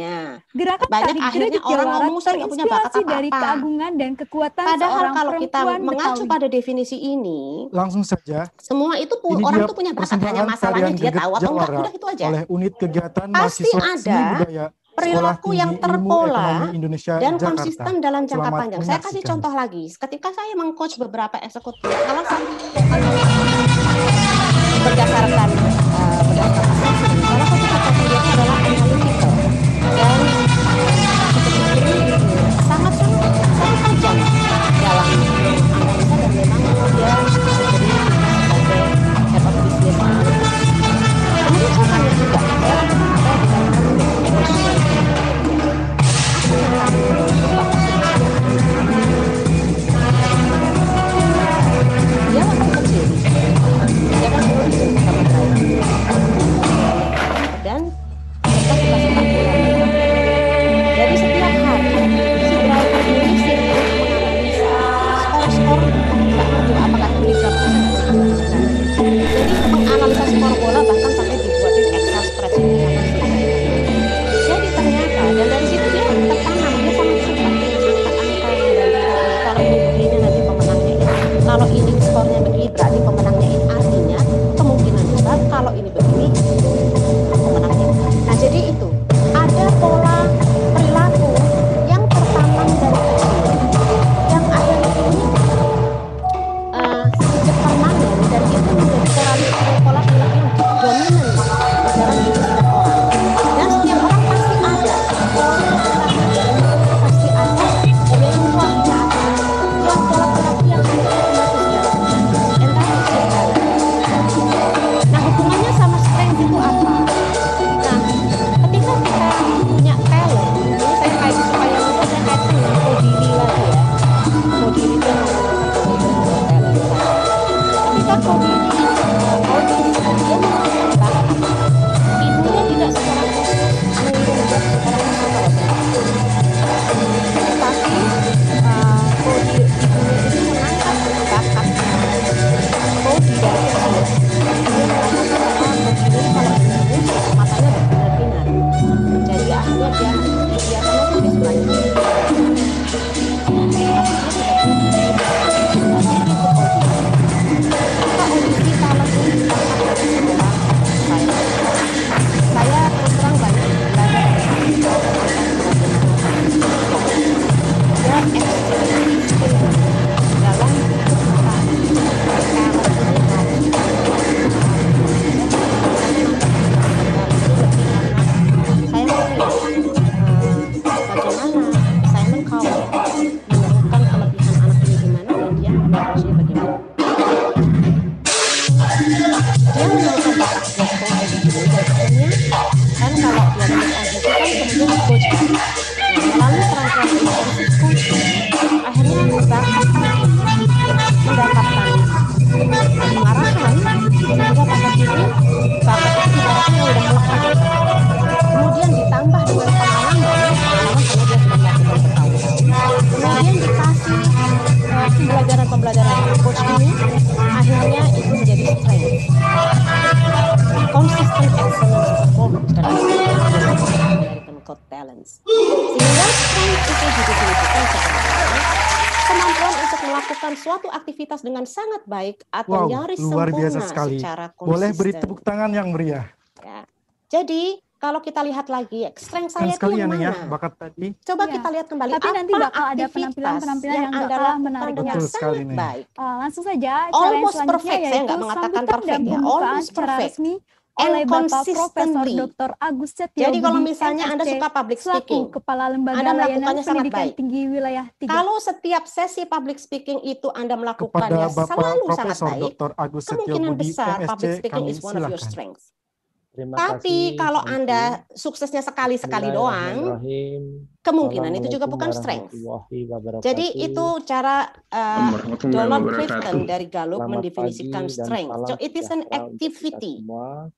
Gerakan Banyak tari greget orang Jawara ngomong saya punya bakat apa-apa. dari keagungan dan kekuatan Padahal seorang kalau kita mengacu Betawi. pada definisi ini, langsung saja. Semua itu orang itu punya bakat hanya masalahnya dia tahu apa enggak. Udah itu aja. Oleh unit kegiatan Pasti mahasiswa ada. budaya perilaku yang terpola Indonesia, dan Jakarta. konsisten dalam jangka Selamat panjang. Saya kasih contoh lagi. Ketika saya mengcoach beberapa eksekutif, kalau saya berdasarkan sangat baik atau wow, nyaris luar sempurna biasa sekali. secara konsisten. Boleh beri tepuk tangan yang meriah. Ya. Jadi kalau kita lihat lagi strength saya itu ya, yang mana? Ya, bakat tadi. Coba ya. kita lihat kembali. Tapi apa nanti bakal ada penampilan-penampilan yang, yang adalah menariknya sangat sekali baik. Uh, langsung saja. Almost perfect. Saya nggak mengatakan perfect ya. Almost perfect. Resmi mulai Bapak Profesor Dr. Agus Setia. Jadi kalau misalnya MSC, Anda suka public speaking, Kepala Lembaga Anda melakukannya sangat baik. Tinggi Wilayah 3. Kalau setiap sesi public speaking itu Anda melakukannya Kepada Bapak selalu Profesor sangat baik, Dr. Agus Setia kemungkinan Budi, besar MSC, public speaking is one silakan. of your strengths. Terima Tapi kasih. kalau Anda suksesnya sekali-sekali doang, kemungkinan itu juga bukan strength. Jadi itu cara uh, Donald Clifton dari Gallup mendefinisikan strength. So it is an activity.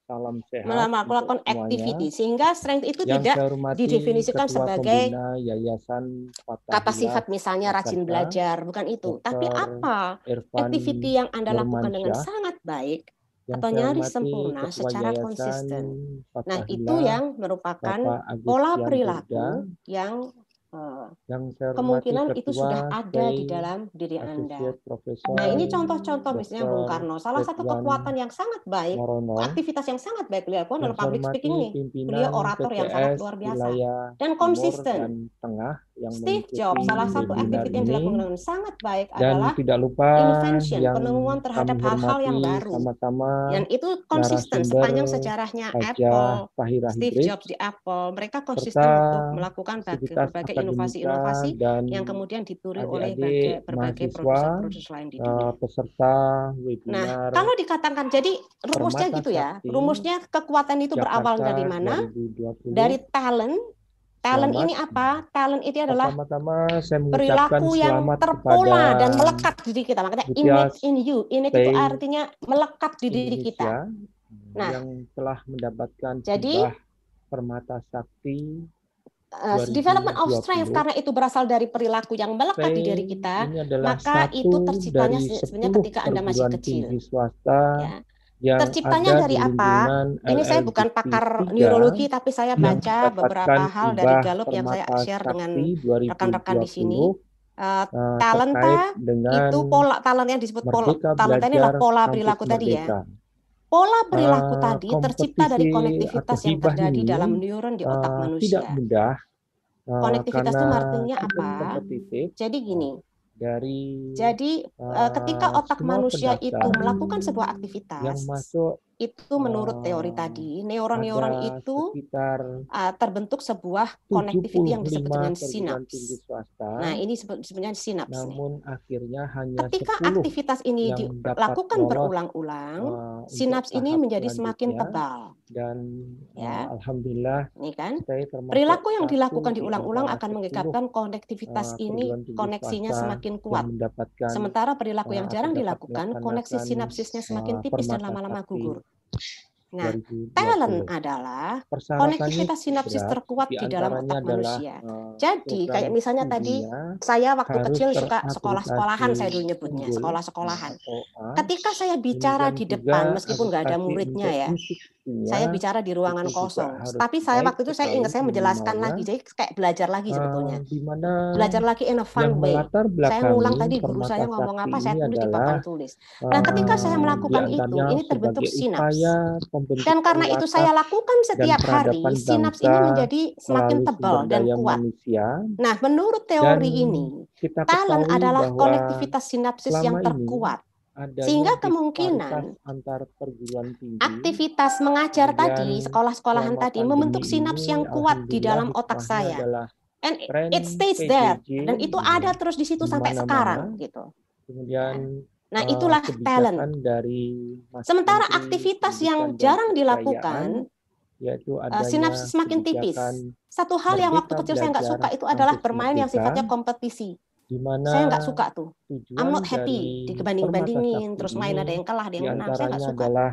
Salam sehat melakukan activity sehingga strength itu Yang tidak didefinisikan sebagai yayasan kata sifat misalnya rajin belajar, bukan itu. Tapi apa activity yang Anda lakukan dengan sangat baik atau nyaris sempurna secara konsisten. nah, itu yang merupakan pola perilaku yang eh, yang kemungkinan itu sudah ada di dalam diri Anda. Nah, ini contoh-contoh misalnya Bung Karno. Salah satu kekuatan yang sangat baik, Morono, aktivitas yang sangat baik beliau lakukan adalah public speaking nih. Beliau orator PTS, yang sangat luar biasa dan konsisten. Dan tengah yang Steve Jobs salah satu aktivitas yang dilakukan dengan sangat baik dan adalah tidak lupa yang penemuan terhadap hal-hal yang baru. Sama-sama dan itu konsisten sepanjang sejarahnya Apple, Steve Jobs di Apple, mereka konsisten untuk melakukan berbagai inovasi-inovasi yang kemudian dituruti oleh berbagai, berbagai produsen lain di eh, dunia. Peserta nah, webinar. Nah, kalau dikatakan jadi rumusnya gitu ya, rumusnya kekuatan itu berawal dari mana? Dari talent Talent ini apa? Talent itu adalah perilaku yang terpola dan melekat di diri kita. Makanya image in you. ini itu artinya melekat di diri kita. Nah, yang telah mendapatkan jadi permata sakti Uh, development of strength karena itu berasal dari perilaku yang melekat di diri kita, maka itu terciptanya sebenarnya ketika Anda masih kecil. Swasta, ya yang terciptanya dari apa? Nah, ini saya bukan pakar neurologi tapi saya baca beberapa hal dari Galup yang saya share dengan rekan-rekan di sini. Uh, talenta itu pola talenta yang disebut pola talenta ini adalah pola perilaku tadi ya. Pola eh, perilaku uh, tadi tercipta dari konektivitas yang terjadi dalam neuron di otak uh, manusia. Tidak mudah. Uh, konektivitas itu artinya apa? Jadi gini, dari Jadi uh, ketika eh, otak manusia itu melakukan sebuah aktivitas yang masuk itu menurut teori tadi neuron-neuron itu uh, terbentuk sebuah konektivitas yang nah, disebut dengan sinaps. nah, ini sebenarnya sinaps namun nih. akhirnya hanya Ketika aktivitas ini dilakukan berulang-ulang, uh, sinaps ini menjadi semakin tebal dan ya. Eh, alhamdulillah ini kan perilaku yang dilakukan diulang-ulang akan mengikatkan konektivitas uh, ini koneksinya semakin kuat sementara perilaku yang jarang dilakukan koneksi sinapsisnya semakin tipis dan lama-lama gugur Nah, talent adalah konektivitas sinapsis terkuat di dalam otak manusia. Eh, Jadi kayak misalnya tadi saya waktu kecil suka sekolah-sekolahan saya dulu nyebutnya, sekolah-sekolahan. Ketika saya bicara di depan meskipun nggak ada muridnya ya, Iya, saya bicara di ruangan kosong. Tapi saya waktu itu saya ingat saya menjelaskan lagi, jadi kayak belajar lagi sebetulnya. Uh, belajar lagi in a fun way. Saya ngulang tadi guru saya ngomong apa, saya tulis di papan tulis. Nah, ketika saya eh, melakukan itu, ini terbentuk sinaps. Dan karena itu saya lakukan setiap hari, sinaps ini menjadi semakin tebal dan kuat. Manusia, nah, menurut teori ini, talent adalah konektivitas sinapsis yang terkuat adanya sehingga kemungkinan antar perguruan tinggi aktivitas mengajar tadi sekolah-sekolahan tadi membentuk sinaps yang kuat di dalam otak saya and it stays there dan itu ada terus di situ sampai sekarang gitu kemudian nah eh, itulah talent dari sementara aktivitas yang jarang dilakukan yaitu eh, sinaps semakin tipis satu hal yang waktu kecil saya nggak suka itu adalah bermain yang sifatnya kompetisi Dimana saya nggak suka tuh. I'm not happy dibanding bandingin terus main ada yang kalah ada yang menang saya nggak suka. adalah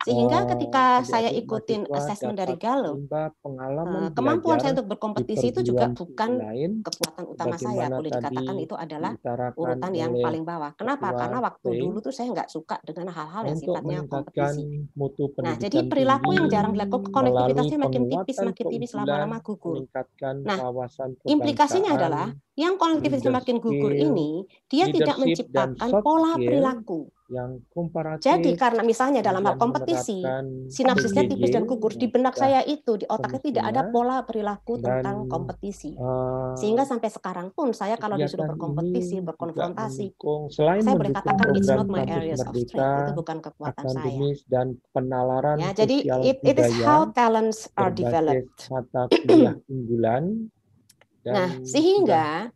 sehingga oh, ketika saya ikutin assessment dari Gallup, pengalaman eh, kemampuan saya untuk berkompetisi itu juga bukan lain, kekuatan utama saya. Boleh dikatakan itu adalah urutan yang paling bawah. Kenapa? Karena waktu dulu tuh saya nggak suka dengan hal-hal yang sifatnya kompetisi. nah, jadi perilaku yang jarang dilakukan konektivitasnya makin tipis, makin tipis lama-lama gugur. Nah, implikasinya adalah yang konektivitasnya makin gugur ini, dia tidak menciptakan pola perilaku yang komparatif. Jadi karena misalnya dalam hal kompetisi, sinapsisnya tipis dan gugur di ya, benak ya, saya itu di otaknya tidak ada pola perilaku dan, tentang kompetisi. Uh, Sehingga sampai sekarang pun saya kalau disuruh berkompetisi, berkonfrontasi, selain saya boleh katakan it's not my areas of strength, itu bukan kekuatan saya. dan penalaran ya, jadi it, it is how talents are developed. nah, sehingga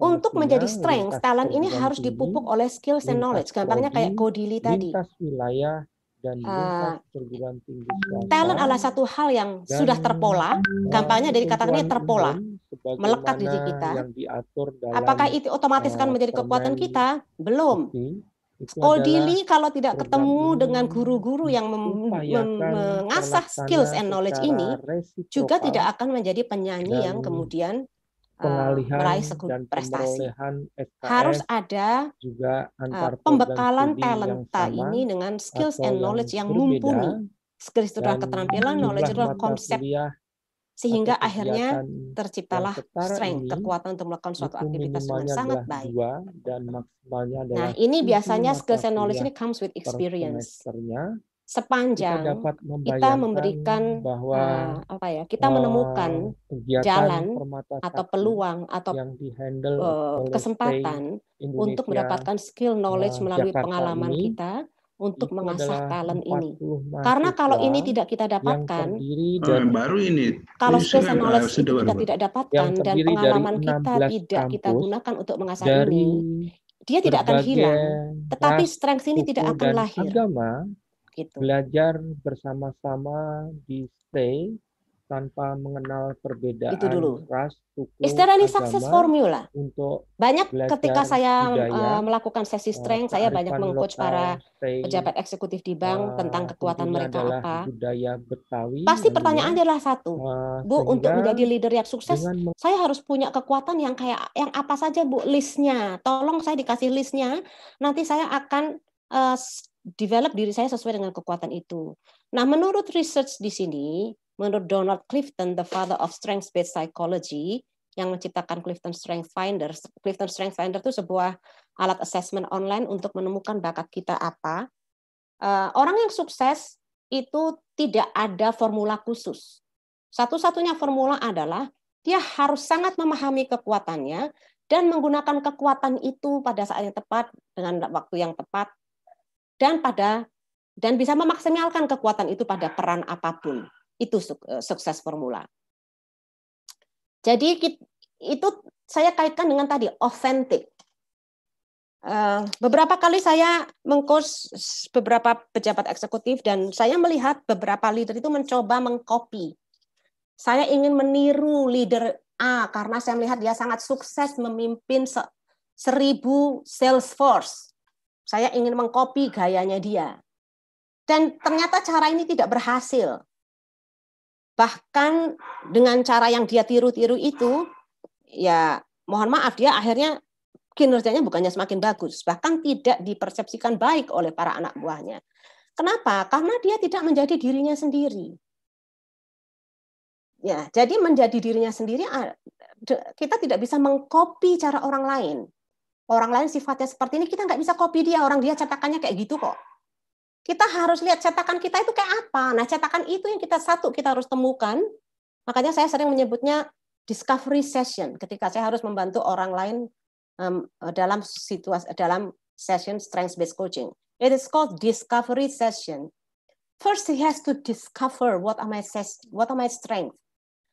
untuk iya, menjadi strength, talent ini harus dipupuk oleh skills and knowledge. Gampangnya kayak Godili tadi. wilayah dan ah. tinggi talent adalah satu hal yang sudah terpola, gampangnya dari kata ini terpola, melekat di diri kita. Apakah itu eh, otomatis akan menjadi kekuatan kita? Belum. Kodili kalau tidak ketemu dengan guru-guru yang mengasah skills and knowledge ini, juga tidak akan menjadi penyanyi yang kemudian Eh, pengalihan uh, dan prestasi. harus ada juga eh, antar uh, pembekalan talenta ini dengan skills and knowledge yang, yang mumpuni. skills itu adalah keterampilan, knowledge adalah konsep sehingga akhirnya terciptalah strength, kekuatan untuk melakukan suatu aktivitas dengan sangat baik. dan nah, ini biasanya skills and knowledge ini comes with experience sepanjang kita, dapat kita memberikan bahwa uh, apa ya kita uh, menemukan jalan atau peluang atau yang uh, kesempatan untuk mendapatkan skill nah, knowledge uh, melalui Jakarta pengalaman ini, kita untuk mengasah talent ini. Karena kalau ini tidak kita dapatkan, hmm, baru ini kalau skill and knowledge kita baru. tidak dapatkan dan pengalaman kita tidak kita gunakan untuk mengasah ini, dia tidak akan hilang. Tetapi strength ini tidak akan lahir. Agama, gitu. Belajar bersama-sama di stay tanpa mengenal perbedaan itu dulu. ras, suku, Is there any agama success formula? Untuk banyak ketika saya eh, budaya, uh, melakukan sesi eh, strength, uh, saya banyak mengcoach para stay, pejabat eksekutif di bank uh, tentang kekuatan mereka apa. Budaya Betawi. Pasti pertanyaan adalah satu, uh, Bu, untuk menjadi leader yang sukses, saya harus punya kekuatan yang kayak yang apa saja Bu listnya. Tolong saya dikasih listnya. Nanti saya akan uh, develop diri saya sesuai dengan kekuatan itu. Nah, menurut research di sini, menurut Donald Clifton, the father of strength-based psychology, yang menciptakan Clifton Strength Finder. Clifton Strength Finder itu sebuah alat assessment online untuk menemukan bakat kita apa. Eh, orang yang sukses itu tidak ada formula khusus. Satu-satunya formula adalah dia harus sangat memahami kekuatannya dan menggunakan kekuatan itu pada saat yang tepat dengan waktu yang tepat dan pada dan bisa memaksimalkan kekuatan itu pada peran apapun. Itu eh, sukses formula. Jadi itu saya kaitkan dengan tadi authentic. Eh, beberapa kali saya mengkos beberapa pejabat eksekutif dan saya melihat beberapa leader itu mencoba mengcopy. Saya ingin meniru leader A karena saya melihat dia sangat sukses memimpin seribu sales force saya ingin mengkopi gayanya dia. Dan ternyata cara ini tidak berhasil. Bahkan dengan cara yang dia tiru-tiru itu, ya mohon maaf dia akhirnya kinerjanya bukannya semakin bagus, bahkan tidak dipersepsikan baik oleh para anak buahnya. Kenapa? Karena dia tidak menjadi dirinya sendiri. Ya, jadi menjadi dirinya sendiri kita tidak bisa mengkopi cara orang lain orang lain sifatnya seperti ini, kita nggak bisa copy dia, orang dia cetakannya kayak gitu kok. Kita harus lihat cetakan kita itu kayak apa. Nah, cetakan itu yang kita satu kita harus temukan. Makanya saya sering menyebutnya discovery session ketika saya harus membantu orang lain um, dalam situasi dalam session strength based coaching. It is called discovery session. First he has to discover what are my what are my strength.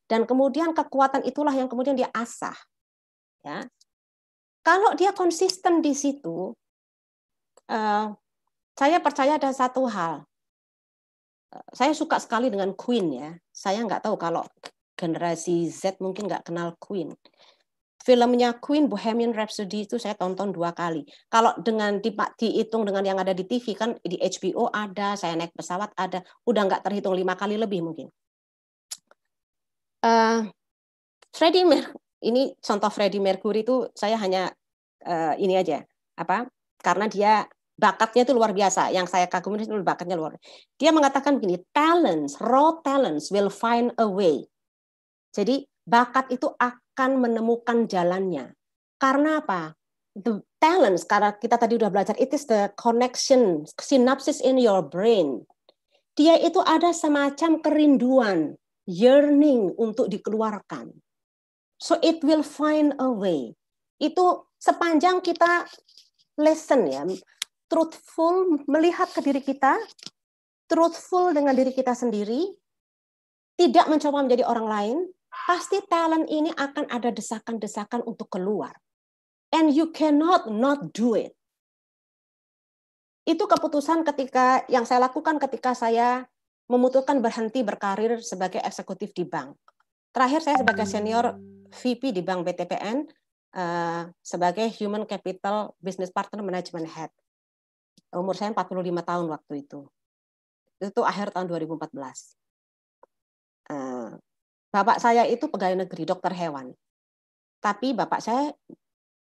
Dan kemudian kekuatan itulah yang kemudian dia asah. Ya. Kalau dia konsisten di situ, eh, saya percaya ada satu hal. saya suka sekali dengan Queen ya. Saya nggak tahu kalau generasi Z mungkin nggak kenal Queen. Filmnya Queen Bohemian Rhapsody itu saya tonton dua kali. Kalau dengan di, dihitung dengan yang ada di TV kan di HBO ada, saya naik pesawat ada, udah nggak terhitung lima kali lebih mungkin. Uh, Freddie Mer ini contoh Freddie Mercury itu saya hanya uh, ini aja apa karena dia bakatnya itu luar biasa yang saya kagum itu bakatnya luar dia mengatakan begini talents raw talents will find a way jadi bakat itu akan menemukan jalannya karena apa the talents karena kita tadi udah belajar it is the connection synapses in your brain dia itu ada semacam kerinduan yearning untuk dikeluarkan so it will find a way itu sepanjang kita lesson ya, truthful melihat ke diri kita, truthful dengan diri kita sendiri, tidak mencoba menjadi orang lain, pasti talent ini akan ada desakan-desakan untuk keluar. And you cannot not do it. Itu keputusan ketika yang saya lakukan ketika saya memutuskan berhenti berkarir sebagai eksekutif di bank. Terakhir saya sebagai senior VP di Bank BTPN, Eh, sebagai Human Capital Business Partner Management Head. Umur saya 45 tahun waktu itu. Itu tuh akhir tahun 2014. Uh, eh, bapak saya itu pegawai negeri, dokter hewan. Tapi bapak saya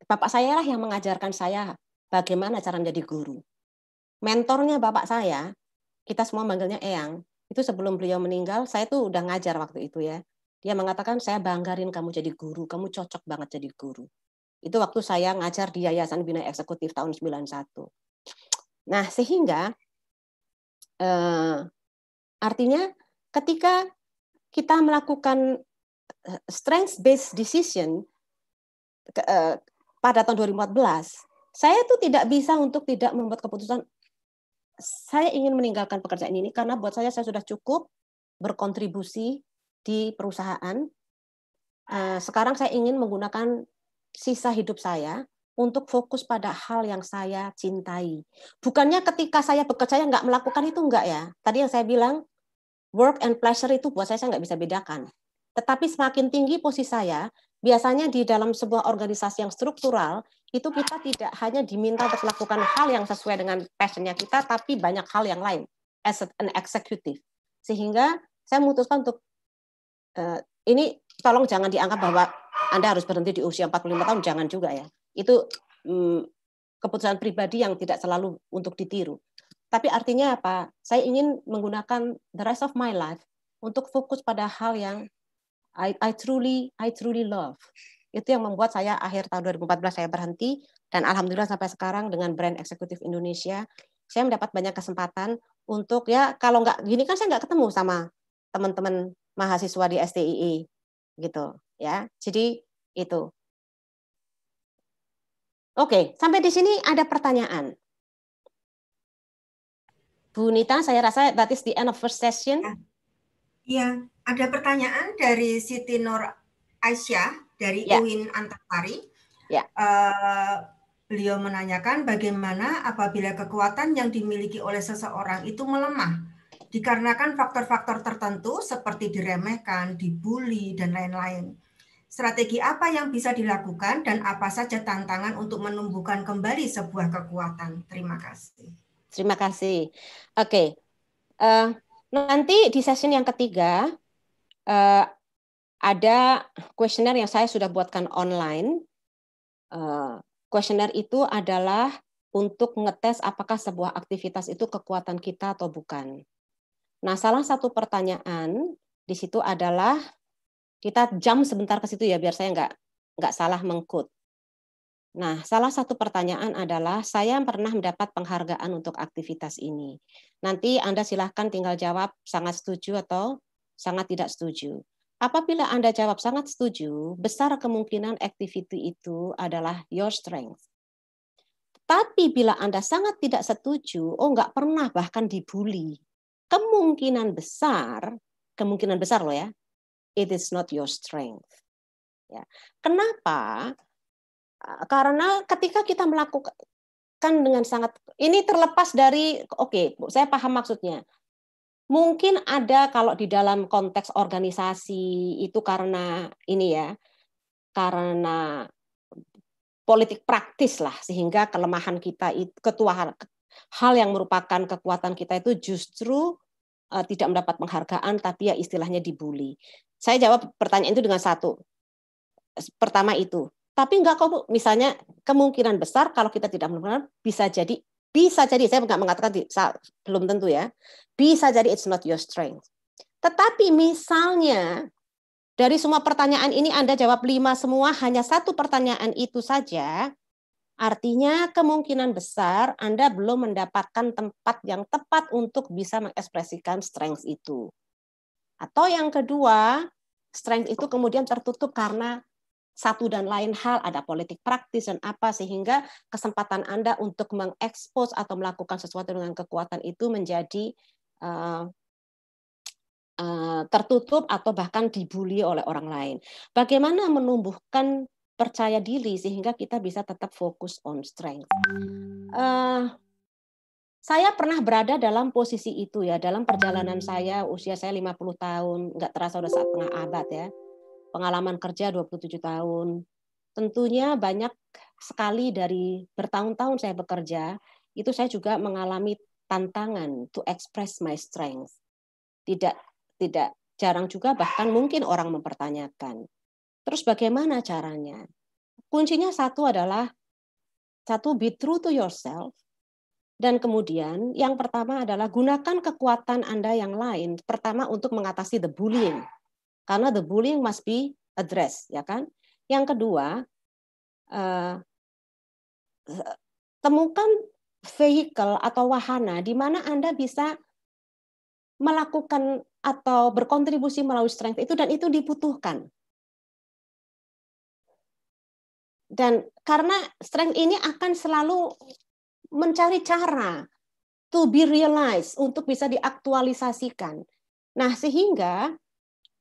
bapak saya lah yang mengajarkan saya bagaimana cara menjadi guru. Mentornya bapak saya, kita semua manggilnya Eyang, itu sebelum beliau meninggal, saya tuh udah ngajar waktu itu ya. Dia mengatakan, saya banggarin kamu jadi guru, kamu cocok banget jadi guru. Itu waktu saya ngajar di Yayasan Bina Eksekutif tahun 91. Nah, sehingga eh, artinya ketika kita melakukan eh, strength based decision eh, pada tahun 2014, saya tuh tidak bisa untuk tidak membuat keputusan saya ingin meninggalkan pekerjaan ini karena buat saya saya sudah cukup berkontribusi di perusahaan. Eh, sekarang saya ingin menggunakan sisa hidup saya untuk fokus pada hal yang saya cintai. Bukannya ketika saya bekerja saya nggak melakukan itu enggak ya. Tadi yang saya bilang work and pleasure itu buat saya saya nggak bisa bedakan. Tetapi semakin tinggi posisi saya, biasanya di dalam sebuah organisasi yang struktural itu kita tidak hanya diminta untuk melakukan hal yang sesuai dengan passionnya kita, tapi banyak hal yang lain as an executive. Sehingga saya memutuskan untuk uh, ini tolong jangan dianggap bahwa anda harus berhenti di usia 45 tahun jangan juga ya. Itu hmm, keputusan pribadi yang tidak selalu untuk ditiru. Tapi artinya apa? Saya ingin menggunakan the rest of my life untuk fokus pada hal yang I, I truly I truly love. Itu yang membuat saya akhir tahun 2014 saya berhenti dan alhamdulillah sampai sekarang dengan brand eksekutif Indonesia saya mendapat banyak kesempatan untuk ya kalau nggak gini kan saya nggak ketemu sama teman-teman mahasiswa di STII gitu ya. Jadi itu. Oke, sampai di sini ada pertanyaan. Bu Nita, saya rasa that is the end of first session. Ya. Iya, ada pertanyaan dari Siti Nur Aisyah dari ya. UIN Antapari. Ya. Uh, beliau menanyakan bagaimana apabila kekuatan yang dimiliki oleh seseorang itu melemah dikarenakan faktor-faktor tertentu seperti diremehkan, dibully, dan lain-lain. Strategi apa yang bisa dilakukan dan apa saja tantangan untuk menumbuhkan kembali sebuah kekuatan? Terima kasih. Terima kasih. Oke, okay. uh, eh, nanti di sesi yang ketiga uh, ada kuesioner yang saya sudah buatkan online. Kuesioner eh, uh, itu adalah untuk ngetes apakah sebuah aktivitas itu kekuatan kita atau bukan. Nah, salah satu pertanyaan di situ adalah kita jam sebentar ke situ ya biar saya nggak nggak salah mengkut. Nah, salah satu pertanyaan adalah saya pernah mendapat penghargaan untuk aktivitas ini. Nanti Anda silahkan tinggal jawab sangat setuju atau sangat tidak setuju. Apabila Anda jawab sangat setuju, besar kemungkinan activity itu adalah your strength. Tapi bila Anda sangat tidak setuju, oh nggak pernah bahkan dibully, kemungkinan besar, kemungkinan besar loh ya, it is not your strength. Ya. Kenapa? Ah, karena ketika kita melakukan dengan sangat ini terlepas dari oke, okay, saya paham maksudnya. Mungkin ada kalau di dalam konteks organisasi itu karena ini ya, karena politik praktis lah sehingga kelemahan kita itu ketua. Hal yang merupakan kekuatan kita itu justru uh, tidak mendapat penghargaan, tapi ya istilahnya dibully. Saya jawab pertanyaan itu dengan satu. Pertama itu, tapi enggak kok misalnya kemungkinan besar kalau kita tidak menemukan bisa jadi bisa jadi saya enggak mengatakan bisa, belum tentu ya bisa jadi it's not your strength tetapi misalnya dari semua pertanyaan ini Anda jawab lima semua hanya satu pertanyaan itu saja Artinya kemungkinan besar Anda belum mendapatkan tempat yang tepat untuk bisa mengekspresikan strength itu. Atau yang kedua, strength itu kemudian tertutup karena satu dan lain hal, ada politik praktis dan apa, sehingga kesempatan Anda untuk mengekspos atau melakukan sesuatu dengan kekuatan itu menjadi uh, tertutup atau bahkan dibully oleh orang lain. Bagaimana menumbuhkan percaya diri sehingga kita bisa tetap fokus on strength. Uh, saya pernah berada dalam posisi itu ya dalam perjalanan hmm. saya usia saya 50 tahun nggak terasa udah saat tengah abad ya pengalaman kerja 27 tahun tentunya banyak sekali dari bertahun-tahun saya bekerja itu saya juga mengalami tantangan to express my strength tidak tidak jarang juga bahkan mungkin orang mempertanyakan Terus bagaimana caranya? Kuncinya satu adalah satu be true to yourself dan kemudian yang pertama adalah gunakan kekuatan Anda yang lain pertama untuk mengatasi the bullying. Karena the bullying must be addressed, ya kan? Yang kedua, eh, temukan vehicle atau wahana di mana Anda bisa melakukan atau berkontribusi melalui strength itu dan itu dibutuhkan. Dan karena strength ini akan selalu mencari cara to be realized untuk bisa diaktualisasikan. Nah, sehingga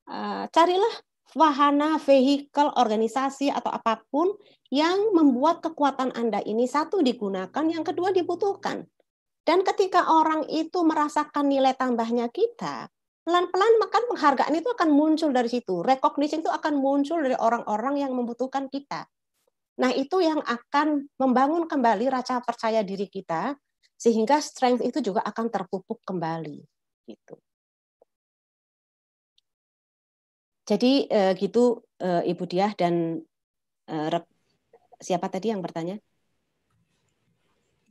uh, carilah wahana, vehicle, organisasi atau apapun yang membuat kekuatan Anda ini satu digunakan, yang kedua dibutuhkan. Dan ketika orang itu merasakan nilai tambahnya kita, pelan-pelan makan penghargaan itu akan muncul dari situ. Recognition itu akan muncul dari orang-orang yang membutuhkan kita. Nah, itu yang akan membangun kembali rasa percaya diri kita sehingga strength itu juga akan terpupuk kembali gitu. Jadi eh, gitu eh, Ibu Diah dan eh, siapa tadi yang bertanya?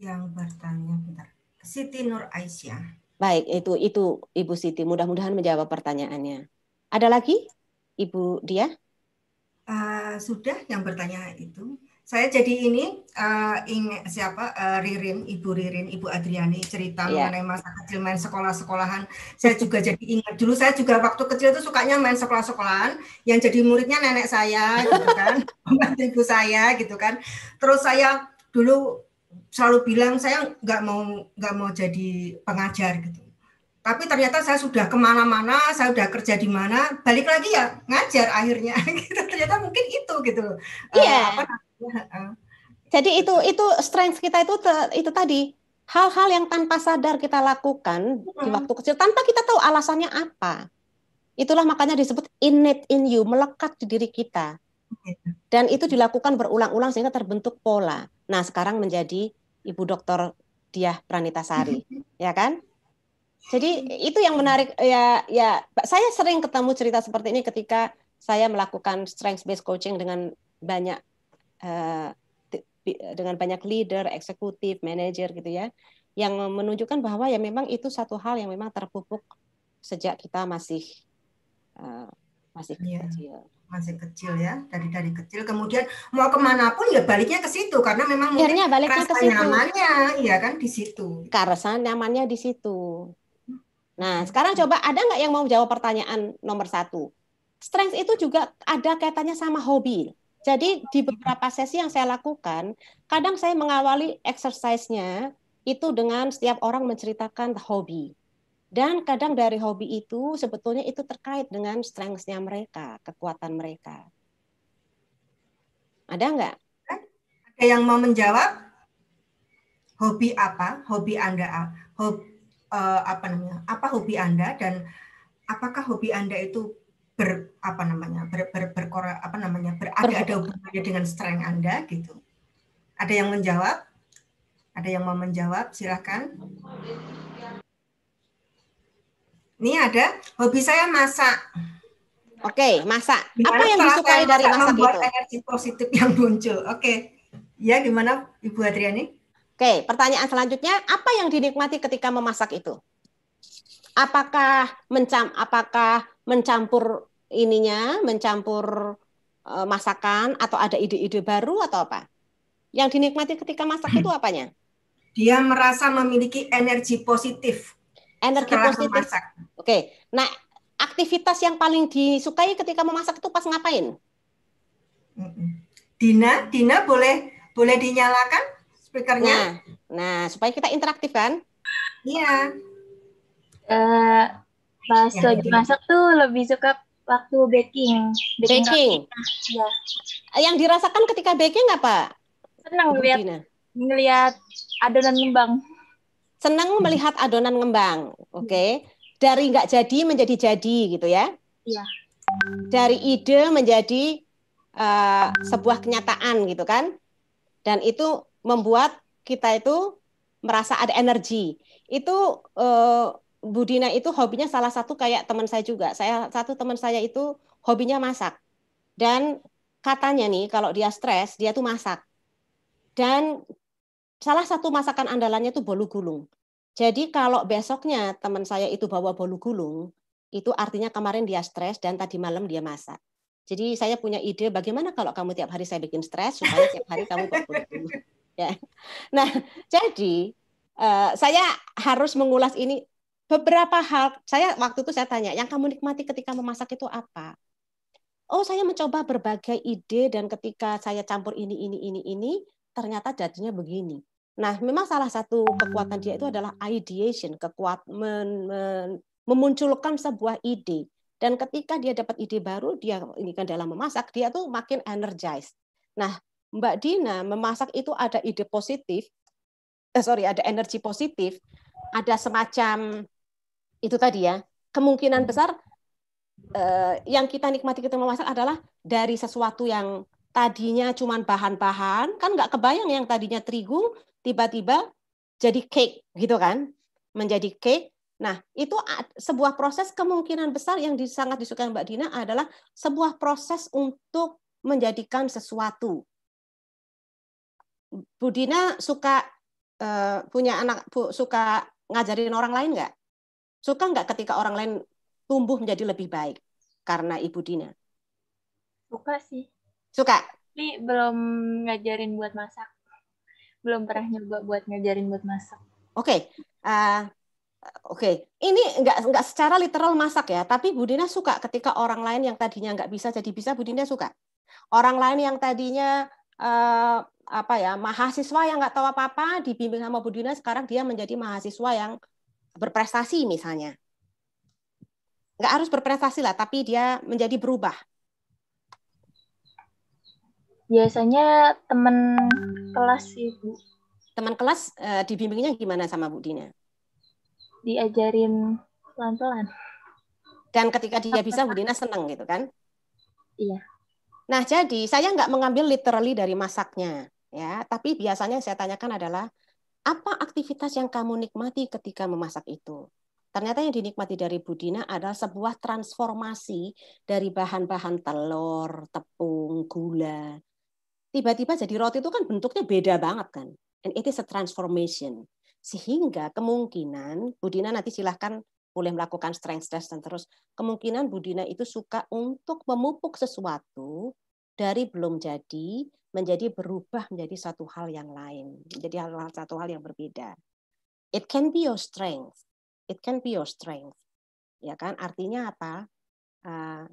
Yang bertanya bentar. Siti Nur Aisyah. Baik, itu itu Ibu Siti. Mudah-mudahan menjawab pertanyaannya. Ada lagi, Ibu Dia? Uh, sudah yang bertanya itu. Saya jadi ini uh, siapa uh, Ririn, Ibu Ririn, Ibu Adriani cerita yeah. mengenai masa kecil main sekolah-sekolahan. Saya juga jadi ingat dulu saya juga waktu kecil itu sukanya main sekolah-sekolahan. Yang jadi muridnya nenek saya gitu kan, ibu saya gitu kan. Terus saya dulu selalu bilang saya nggak mau nggak mau jadi pengajar gitu tapi ternyata saya sudah kemana-mana, saya sudah kerja di mana, balik lagi ya ngajar akhirnya. Gitu, ternyata mungkin itu gitu eh, Iya. Yeah. Jadi itu itu strength kita itu itu tadi hal-hal yang tanpa sadar kita lakukan di waktu kecil tanpa kita tahu alasannya apa. Itulah makanya disebut innate in you melekat di diri kita. Gitu. Dan itu dilakukan berulang-ulang sehingga terbentuk pola. Nah sekarang menjadi ibu dokter Diah Pranitasari, ya kan? Jadi itu yang menarik ya ya saya sering ketemu cerita seperti ini ketika saya melakukan strength based coaching dengan banyak eh, dengan banyak leader, eksekutif, manager gitu ya yang menunjukkan bahwa ya memang itu satu hal yang memang terpupuk sejak kita masih uh, masih iya. kecil masih kecil ya dari dari kecil kemudian mau kemana pun ya baliknya ke situ karena memang Akhirnya, baliknya ke situ. nyamannya ya kan di situ karena nyamannya di situ Nah, sekarang coba ada nggak yang mau jawab pertanyaan nomor satu? Strength itu juga ada kaitannya sama hobi. Jadi di beberapa sesi yang saya lakukan, kadang saya mengawali exercise-nya itu dengan setiap orang menceritakan hobi. Dan kadang dari hobi itu sebetulnya itu terkait dengan strength-nya mereka, kekuatan mereka. Ada nggak? Ada yang mau menjawab? Hobi apa? Hobi Anda? Hobi uh, apa namanya apa hobi anda dan apakah hobi anda itu ber apa namanya ber, ber, ber, ber apa namanya berada ada hubungannya dengan strength anda gitu ada yang menjawab ada yang mau menjawab silahkan ini ada hobi saya masak oke masak gimana apa yang disukai dari masak, masak membuat itu energi positif yang muncul oke okay. ya gimana ibu Adriani Oke, pertanyaan selanjutnya, apa yang dinikmati ketika memasak itu? Apakah mencam apakah mencampur ininya, mencampur e, masakan atau ada ide-ide baru atau apa? Yang dinikmati ketika masak itu hmm. apanya? Dia merasa memiliki energi positif. Energi positif. Memasak. Oke. Nah, aktivitas yang paling disukai ketika memasak itu pas ngapain? Dina, Dina boleh boleh dinyalakan? speakernya. Nah, nah supaya kita interaktif kan? Iya. Uh, pas ya, lagi masak tuh lebih suka waktu baking. Baking. baking. Ya. Yang dirasakan ketika baking apa? Senang lihat melihat adonan ngembang. Senang melihat adonan ngembang. Oke. Okay. Dari nggak jadi menjadi jadi gitu ya. Iya. Dari ide menjadi uh, sebuah kenyataan gitu kan. Dan itu membuat kita itu merasa ada energi. Itu eh, Budina itu hobinya salah satu kayak teman saya juga. Saya satu teman saya itu hobinya masak. Dan katanya nih kalau dia stres, dia tuh masak. Dan salah satu masakan andalannya tuh bolu gulung. Jadi kalau besoknya teman saya itu bawa bolu gulung, itu artinya kemarin dia stres dan tadi malam dia masak. Jadi saya punya ide bagaimana kalau kamu tiap hari saya bikin stres supaya tiap hari kamu gulung. Ya. Nah, jadi uh, saya harus mengulas ini beberapa hal. Saya waktu itu saya tanya, yang kamu nikmati ketika memasak itu apa? Oh, saya mencoba berbagai ide dan ketika saya campur ini ini ini ini, ternyata jadinya begini. Nah, memang salah satu kekuatan dia itu adalah ideation, kekuat men, men, memunculkan sebuah ide. Dan ketika dia dapat ide baru, dia ini kan dalam memasak, dia tuh makin energized. Nah, Mbak Dina memasak itu ada ide positif, eh, sorry ada energi positif, ada semacam itu tadi ya kemungkinan besar eh, yang kita nikmati kita memasak adalah dari sesuatu yang tadinya cuma bahan-bahan kan nggak kebayang yang tadinya terigu tiba-tiba jadi cake gitu kan menjadi cake Nah, itu sebuah proses kemungkinan besar yang sangat disukai Mbak Dina adalah sebuah proses untuk menjadikan sesuatu. Budina suka uh, punya anak bu, suka ngajarin orang lain nggak? Suka nggak ketika orang lain tumbuh menjadi lebih baik karena Ibu Dina? Suka sih. Suka. Tapi belum ngajarin buat masak. Belum pernah nyoba buat ngajarin buat masak. Oke. Okay. Uh, eh, Oke, okay. ini nggak nggak secara literal masak ya, tapi Budina suka ketika orang lain yang tadinya nggak bisa jadi bisa Budina suka. Orang lain yang tadinya Eh, apa ya mahasiswa yang nggak tahu apa-apa dibimbing sama Bu Dina sekarang dia menjadi mahasiswa yang berprestasi misalnya nggak harus berprestasi lah tapi dia menjadi berubah biasanya teman kelas ibu teman kelas eh, dibimbingnya gimana sama Bu Dina diajarin pelan-pelan dan ketika dia bisa Bu Dina seneng gitu kan iya Nah, jadi saya nggak mengambil literally dari masaknya, ya. Tapi biasanya yang saya tanyakan adalah apa aktivitas yang kamu nikmati ketika memasak itu? Ternyata yang dinikmati dari Budina adalah sebuah transformasi dari bahan-bahan telur, tepung, gula. Tiba-tiba jadi roti itu kan bentuknya beda banget kan. And it is a transformation. Sehingga kemungkinan Budina nanti silahkan boleh melakukan strength test dan terus kemungkinan Budina itu suka untuk memupuk sesuatu dari belum jadi menjadi berubah menjadi satu hal yang lain, jadi hal, satu hal yang berbeda. It can be your strength. It can be your strength. Ya kan? Artinya apa? Uh,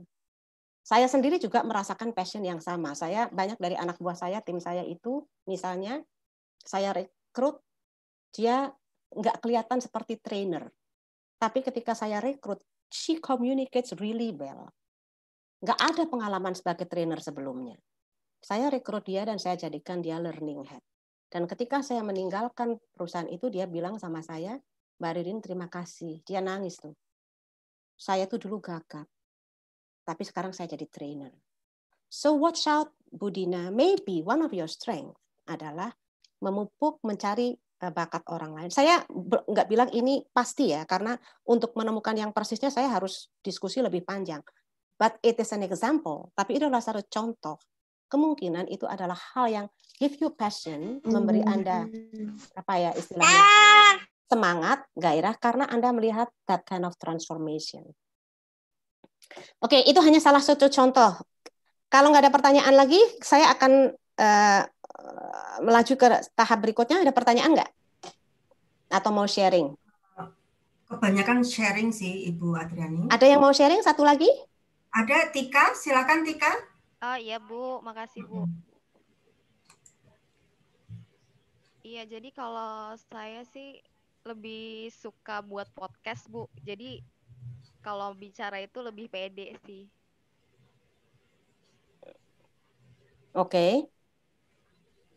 saya sendiri juga merasakan passion yang sama. Saya banyak dari anak buah saya, tim saya itu, misalnya saya rekrut, dia nggak kelihatan seperti trainer. Tapi ketika saya rekrut, she communicates really well. Nggak ada pengalaman sebagai trainer sebelumnya. Saya rekrut dia dan saya jadikan dia learning head. Dan ketika saya meninggalkan perusahaan itu, dia bilang sama saya, Mbak Ririn terima kasih. Dia nangis tuh. Saya tuh dulu gagap. Tapi sekarang saya jadi trainer. So watch out, Budina. Maybe one of your strength adalah memupuk, mencari Eh, bakat orang lain. Saya nggak bilang ini pasti ya, karena untuk menemukan yang persisnya saya harus diskusi lebih panjang. But it is an example, tapi itu adalah satu contoh. Kemungkinan itu adalah hal yang give you passion, memberi hmm, Anda hmm. apa ya istilahnya ah! semangat, gairah karena Anda melihat that kind of transformation. Oke, okay, itu hanya salah satu contoh. Kalau nggak ada pertanyaan lagi, saya akan uh, Eh, melaju ke tahap berikutnya ada pertanyaan nggak? Atau mau sharing? Kebanyakan sharing sih Ibu Adriani. Ada yang mau sharing satu lagi? Ada Tika, silakan Tika. Oh iya Bu, makasih Bu. Iya, jadi kalau saya sih lebih suka buat podcast Bu. Jadi kalau bicara itu lebih pede sih. Oke. Okay.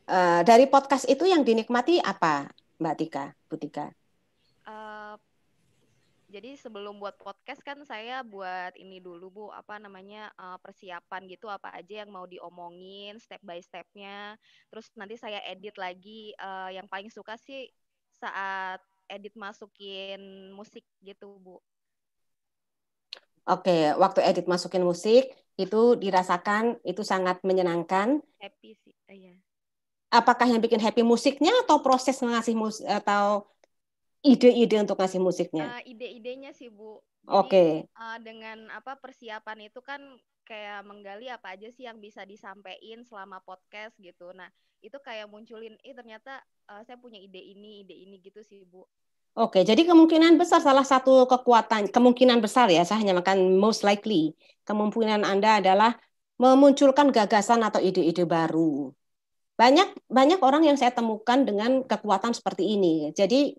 Eh, dari podcast itu yang dinikmati apa, Mbak Tika, Bu Tika? Eh, jadi sebelum buat podcast kan saya buat ini dulu Bu apa namanya eh, persiapan gitu apa aja yang mau diomongin step by stepnya terus nanti saya edit lagi yang paling suka sih saat edit masukin musik gitu Bu. Oke, waktu edit masukin musik itu dirasakan itu sangat menyenangkan. Happy sih, iya apakah yang bikin happy musiknya atau proses ngasih musik atau ide-ide untuk ngasih musiknya? Uh, ide-idenya sih Bu. Oke. Okay. Uh, eh, dengan apa persiapan itu kan kayak menggali apa aja sih yang bisa disampaikan selama podcast gitu. Nah itu kayak munculin, eh ternyata uh, saya punya ide ini, ide ini gitu sih Bu. Oke, jadi kemungkinan besar salah satu kekuatan, kemungkinan besar ya, saya hanya makan most likely, kemungkinan Anda adalah memunculkan gagasan atau ide-ide baru. Banyak banyak orang yang saya temukan dengan kekuatan seperti ini. Jadi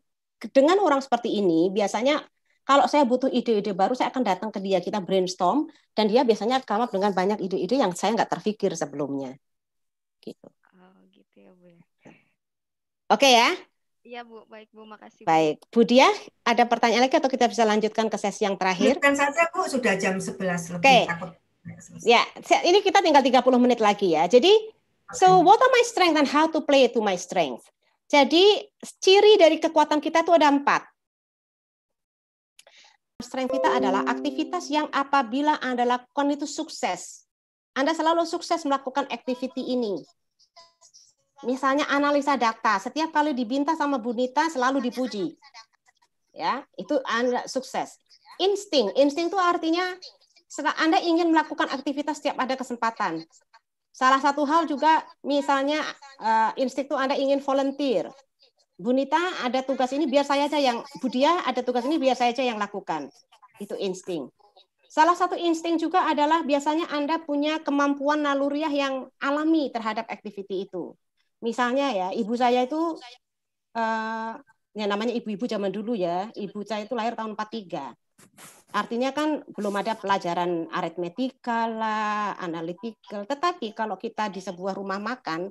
dengan orang seperti ini biasanya kalau saya butuh ide-ide baru, saya akan datang ke dia, kita brainstorm, dan dia biasanya come dengan banyak ide-ide yang saya nggak terpikir sebelumnya. Gitu. Oh, gitu ya, Bu. Ya. Oke ya? Iya, Bu. Baik, Bu. Makasih. Baik. Bu Dia, ada pertanyaan lagi atau kita bisa lanjutkan ke sesi yang terakhir? Bukan saja, Bu. Sudah jam 11 lebih. Oke. Okay. Ya, ini kita tinggal 30 menit lagi ya. Jadi So hmm. what are my strength and how to play to my strength? Jadi ciri dari kekuatan kita itu ada empat. Strength kita adalah aktivitas yang apabila Anda lakukan itu sukses. Anda selalu sukses melakukan activity ini. Misalnya analisa data, setiap kali dibinta sama Bunita selalu dipuji. Ya, itu Anda sukses. Insting, insting itu artinya setelah anda ingin melakukan aktivitas setiap ada kesempatan. Salah satu hal juga misalnya uh, institut Anda ingin volunteer. Bunita ada tugas ini biar saya aja yang Budia ada tugas ini biar saya aja yang lakukan. Itu insting. Salah satu insting juga adalah biasanya Anda punya kemampuan naluriah yang alami terhadap aktiviti itu. Misalnya ya, ibu saya itu uh, ya namanya ibu-ibu zaman dulu ya, ibu saya itu lahir tahun 43. Artinya kan belum ada pelajaran aritmetika lah, analitikal. Tetapi kalau kita di sebuah rumah makan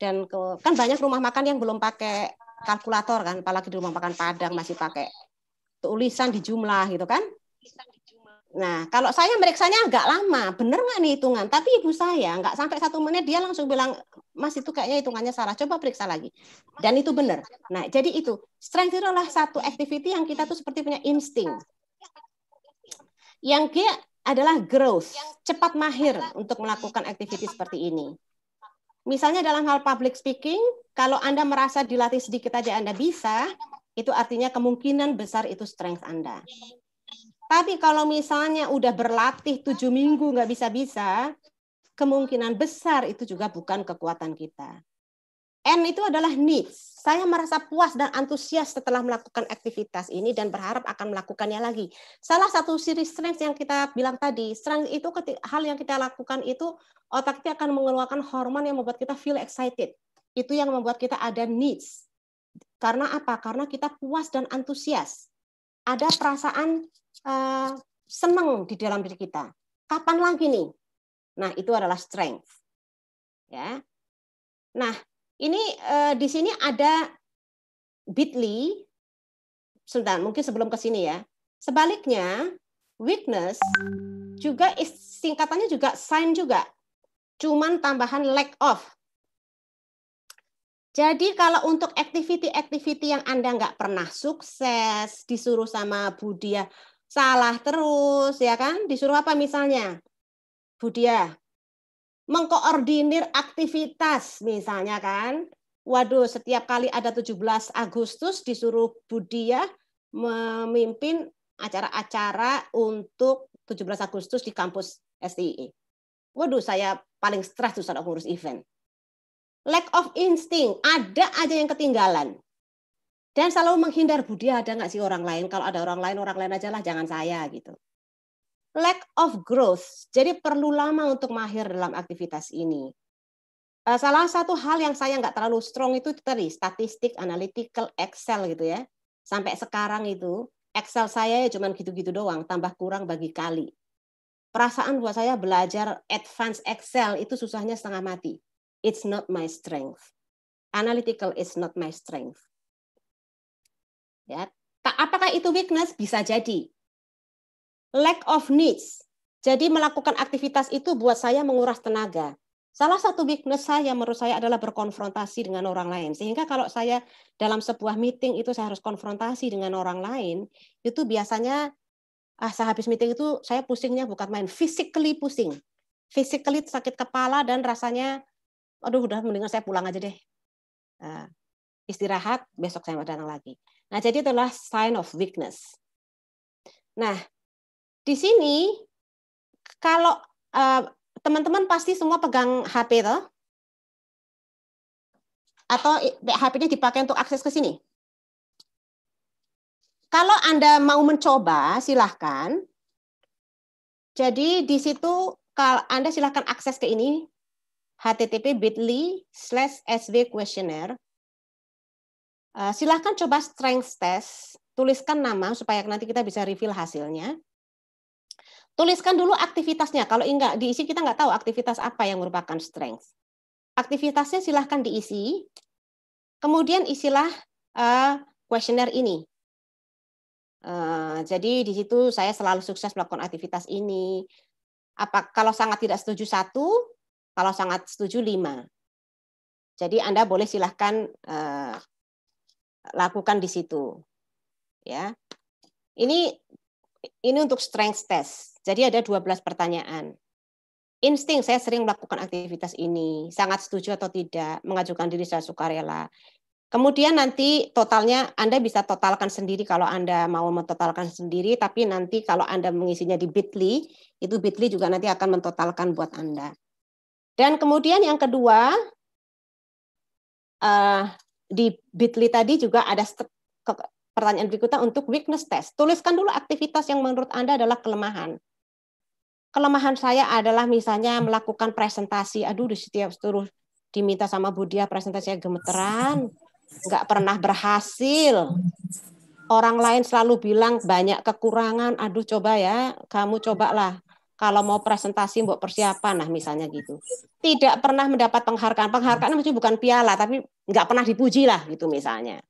dan ke, kan banyak rumah makan yang belum pakai kalkulator kan, apalagi di rumah makan Padang masih pakai tulisan di jumlah gitu kan. Nah, kalau saya meriksanya agak lama, bener nggak nih hitungan? Tapi ibu saya nggak sampai satu menit dia langsung bilang, Mas itu kayaknya hitungannya salah, coba periksa lagi. Dan itu benar. Nah, jadi itu strength itu adalah satu activity yang kita tuh seperti punya insting. Yang G adalah growth, cepat mahir untuk melakukan aktivitas seperti ini. Misalnya dalam hal public speaking, kalau Anda merasa dilatih sedikit aja Anda bisa, itu artinya kemungkinan besar itu strength Anda. Tapi kalau misalnya udah berlatih tujuh minggu nggak bisa-bisa, kemungkinan besar itu juga bukan kekuatan kita. N itu adalah needs. Saya merasa puas dan antusias setelah melakukan aktivitas ini dan berharap akan melakukannya lagi. Salah satu siri strength yang kita bilang tadi, strength itu hal yang kita lakukan itu otak kita akan mengeluarkan hormon yang membuat kita feel excited. Itu yang membuat kita ada needs. Karena apa? Karena kita puas dan antusias. Ada perasaan uh, eh, senang di dalam diri kita. Kapan lagi nih? Nah, itu adalah strength. Ya. Nah, ini eh, di sini ada bitly. Sebentar, mungkin sebelum ke sini ya. Sebaliknya, weakness juga is, singkatannya juga sign juga. Cuman tambahan lack of. Jadi kalau untuk activity-activity yang Anda nggak pernah sukses, disuruh sama Budia, ya, salah terus, ya kan? Disuruh apa misalnya? Budia, ya mengkoordinir aktivitas misalnya kan. Waduh, setiap kali ada 17 Agustus disuruh Budi ya memimpin acara-acara untuk 17 Agustus di kampus STI. Waduh, saya paling stres tuh saat ngurus event. Lack of instinct, ada aja yang ketinggalan. Dan selalu menghindar Budi ada nggak sih orang lain? Kalau ada orang lain, orang lain aja lah, jangan saya gitu lack of growth. Jadi perlu lama untuk mahir dalam aktivitas ini. Eh, salah satu hal yang saya nggak terlalu strong itu tadi statistik, analytical, Excel gitu ya. Sampai sekarang itu Excel saya ya cuma gitu-gitu doang, tambah kurang bagi kali. Perasaan buat saya belajar advance Excel itu susahnya setengah mati. It's not my strength. Analytical is not my strength. Ya, apakah itu weakness? Bisa jadi lack of needs. Jadi melakukan aktivitas itu buat saya menguras tenaga. Salah satu weakness saya menurut saya adalah berkonfrontasi dengan orang lain. Sehingga kalau saya dalam sebuah meeting itu saya harus konfrontasi dengan orang lain, itu biasanya ah sehabis meeting itu saya pusingnya bukan main, physically pusing. Physically sakit kepala dan rasanya aduh udah mendingan saya pulang aja deh. Uh, istirahat, besok saya mau datang lagi. Nah, jadi itulah sign of weakness. Nah, di sini kalau eh, teman-teman uh, pasti semua pegang HP toh? Atau HP-nya dipakai untuk akses ke sini? Kalau Anda mau mencoba, silahkan. Jadi di situ kalau Anda silahkan akses ke ini, http bit.ly slash sv questionnaire. Eh, silahkan coba strength test, tuliskan nama supaya nanti kita bisa reveal hasilnya. Tuliskan dulu aktivitasnya. Kalau enggak diisi kita enggak tahu aktivitas apa yang merupakan strength. Aktivitasnya silahkan diisi. Kemudian isilah kuesioner eh, uh, ini. Uh, jadi di situ saya selalu sukses melakukan aktivitas ini. Apa kalau sangat tidak setuju satu, kalau sangat setuju lima. Jadi Anda boleh silahkan uh, lakukan di situ. Ya, ini ini untuk strength test. Jadi ada 12 pertanyaan. Insting, saya sering melakukan aktivitas ini, sangat setuju atau tidak, mengajukan diri secara sukarela. Kemudian nanti totalnya Anda bisa totalkan sendiri kalau Anda mau mentotalkan sendiri, tapi nanti kalau Anda mengisinya di Bitly, itu Bitly juga nanti akan mentotalkan buat Anda. Dan kemudian yang kedua, uh, di Bitly tadi juga ada pertanyaan berikutnya untuk weakness test. Tuliskan dulu aktivitas yang menurut Anda adalah kelemahan kelemahan saya adalah misalnya melakukan presentasi. Aduh, di setiap terus diminta sama Budia presentasinya gemeteran, nggak pernah berhasil. Orang lain selalu bilang banyak kekurangan. Aduh, coba ya, kamu cobalah. Kalau mau presentasi, buat persiapan, nah misalnya gitu. Tidak pernah mendapat penghargaan. Penghargaan itu bukan piala, tapi nggak pernah dipuji lah gitu misalnya.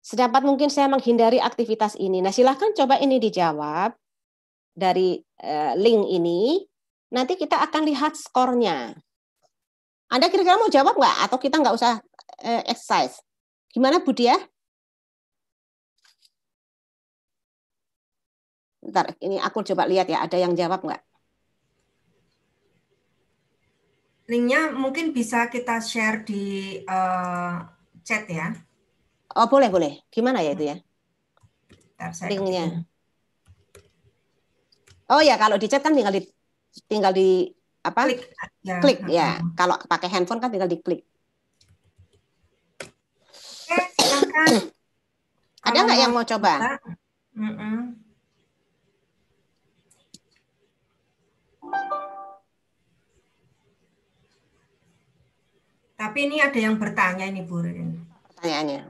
Sedapat mungkin saya menghindari aktivitas ini. Nah, silahkan coba ini dijawab dari eh, link ini, nanti kita akan lihat skornya. Anda kira-kira mau jawab nggak? Atau kita nggak usah eh, exercise? Gimana Bu Dia? Ya? Bentar, ini aku coba lihat ya, ada yang jawab nggak? Linknya mungkin bisa kita share di uh, chat ya. Oh boleh boleh. Gimana ya itu ya? Linknya. Oh ya, kalau di chat kan tinggal di tinggal di apa? Klik. Ya. Klik ya. Hmm. Kalau pakai handphone kan tinggal diklik. Oke, Ada nggak yang mau coba? Mm -mm. Tapi ini ada yang bertanya ini Bu Rin. Pertanyaannya.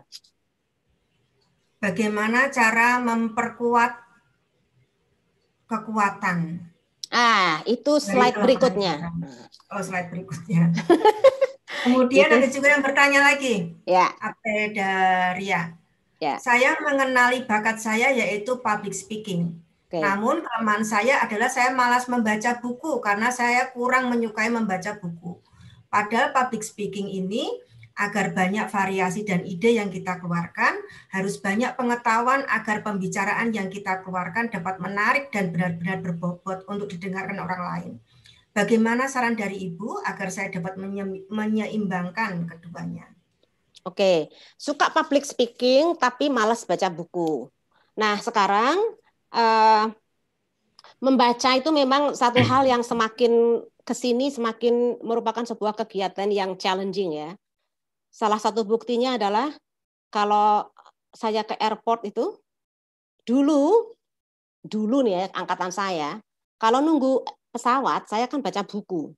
Bagaimana cara memperkuat kekuatan. Ah, itu slide berikutnya. Oh, slide berikutnya. Kemudian gitu. ada juga yang bertanya lagi. Ya. dari Ya. Saya mengenali bakat saya yaitu public speaking. Okay. Namun kelemahan saya adalah saya malas membaca buku karena saya kurang menyukai membaca buku. Padahal public speaking ini agar banyak variasi dan ide yang kita keluarkan, harus banyak pengetahuan agar pembicaraan yang kita keluarkan dapat menarik dan benar-benar berbobot untuk didengarkan orang lain. Bagaimana saran dari Ibu agar saya dapat menyeimbangkan keduanya? Oke, suka public speaking tapi malas baca buku. Nah, sekarang uh, membaca itu memang satu hal yang semakin kesini semakin merupakan sebuah kegiatan yang challenging ya. Salah satu buktinya adalah kalau saya ke airport itu dulu dulu nih ya angkatan saya kalau nunggu pesawat saya kan baca buku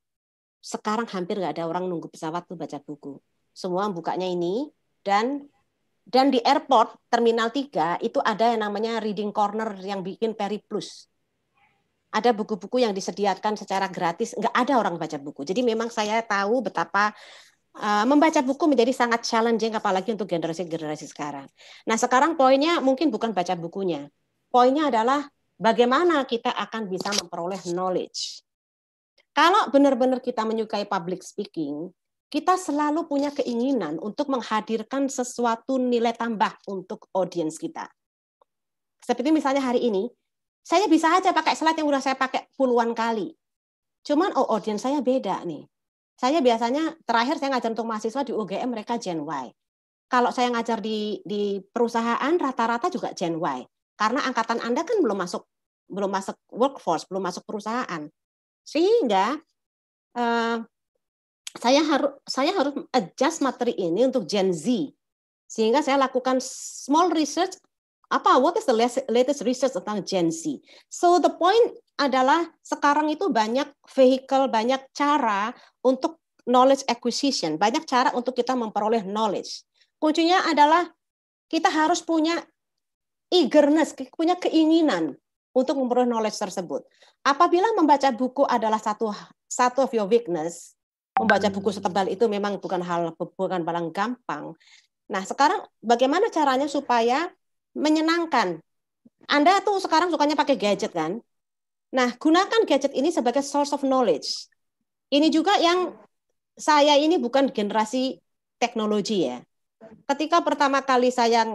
sekarang hampir nggak ada orang nunggu pesawat tuh baca buku semua bukanya ini dan dan di airport terminal 3 itu ada yang namanya reading corner yang bikin peri plus ada buku-buku yang disediakan secara gratis nggak ada orang baca buku jadi memang saya tahu betapa Uh, membaca buku menjadi sangat challenging apalagi untuk generasi-generasi sekarang. Nah, sekarang poinnya mungkin bukan baca bukunya. Poinnya adalah bagaimana kita akan bisa memperoleh knowledge. Kalau benar-benar kita menyukai public speaking, kita selalu punya keinginan untuk menghadirkan sesuatu nilai tambah untuk audiens kita. Seperti misalnya hari ini, saya bisa aja pakai slide yang sudah saya pakai puluhan kali. Cuman oh audiens saya beda nih saya biasanya terakhir saya ngajar untuk mahasiswa di UGM mereka Gen Y. Kalau saya ngajar di di perusahaan rata-rata juga Gen Y. Karena angkatan Anda kan belum masuk belum masuk workforce, belum masuk perusahaan. Sehingga uh, saya harus saya harus adjust materi ini untuk Gen Z. Sehingga saya lakukan small research apa what is the latest research tentang Gen Z. So the point adalah sekarang itu banyak vehicle, banyak cara untuk knowledge acquisition, banyak cara untuk kita memperoleh knowledge. Kuncinya adalah kita harus punya eagerness, punya keinginan untuk memperoleh knowledge tersebut. Apabila membaca buku adalah satu satu of your weakness, membaca buku hmm. setebal itu memang bukan hal bukan barang gampang. Nah, sekarang bagaimana caranya supaya menyenangkan. Anda tuh sekarang sukanya pakai gadget kan? Nah, gunakan gadget ini sebagai source of knowledge. Ini juga yang saya ini bukan generasi teknologi ya. Ketika pertama kali saya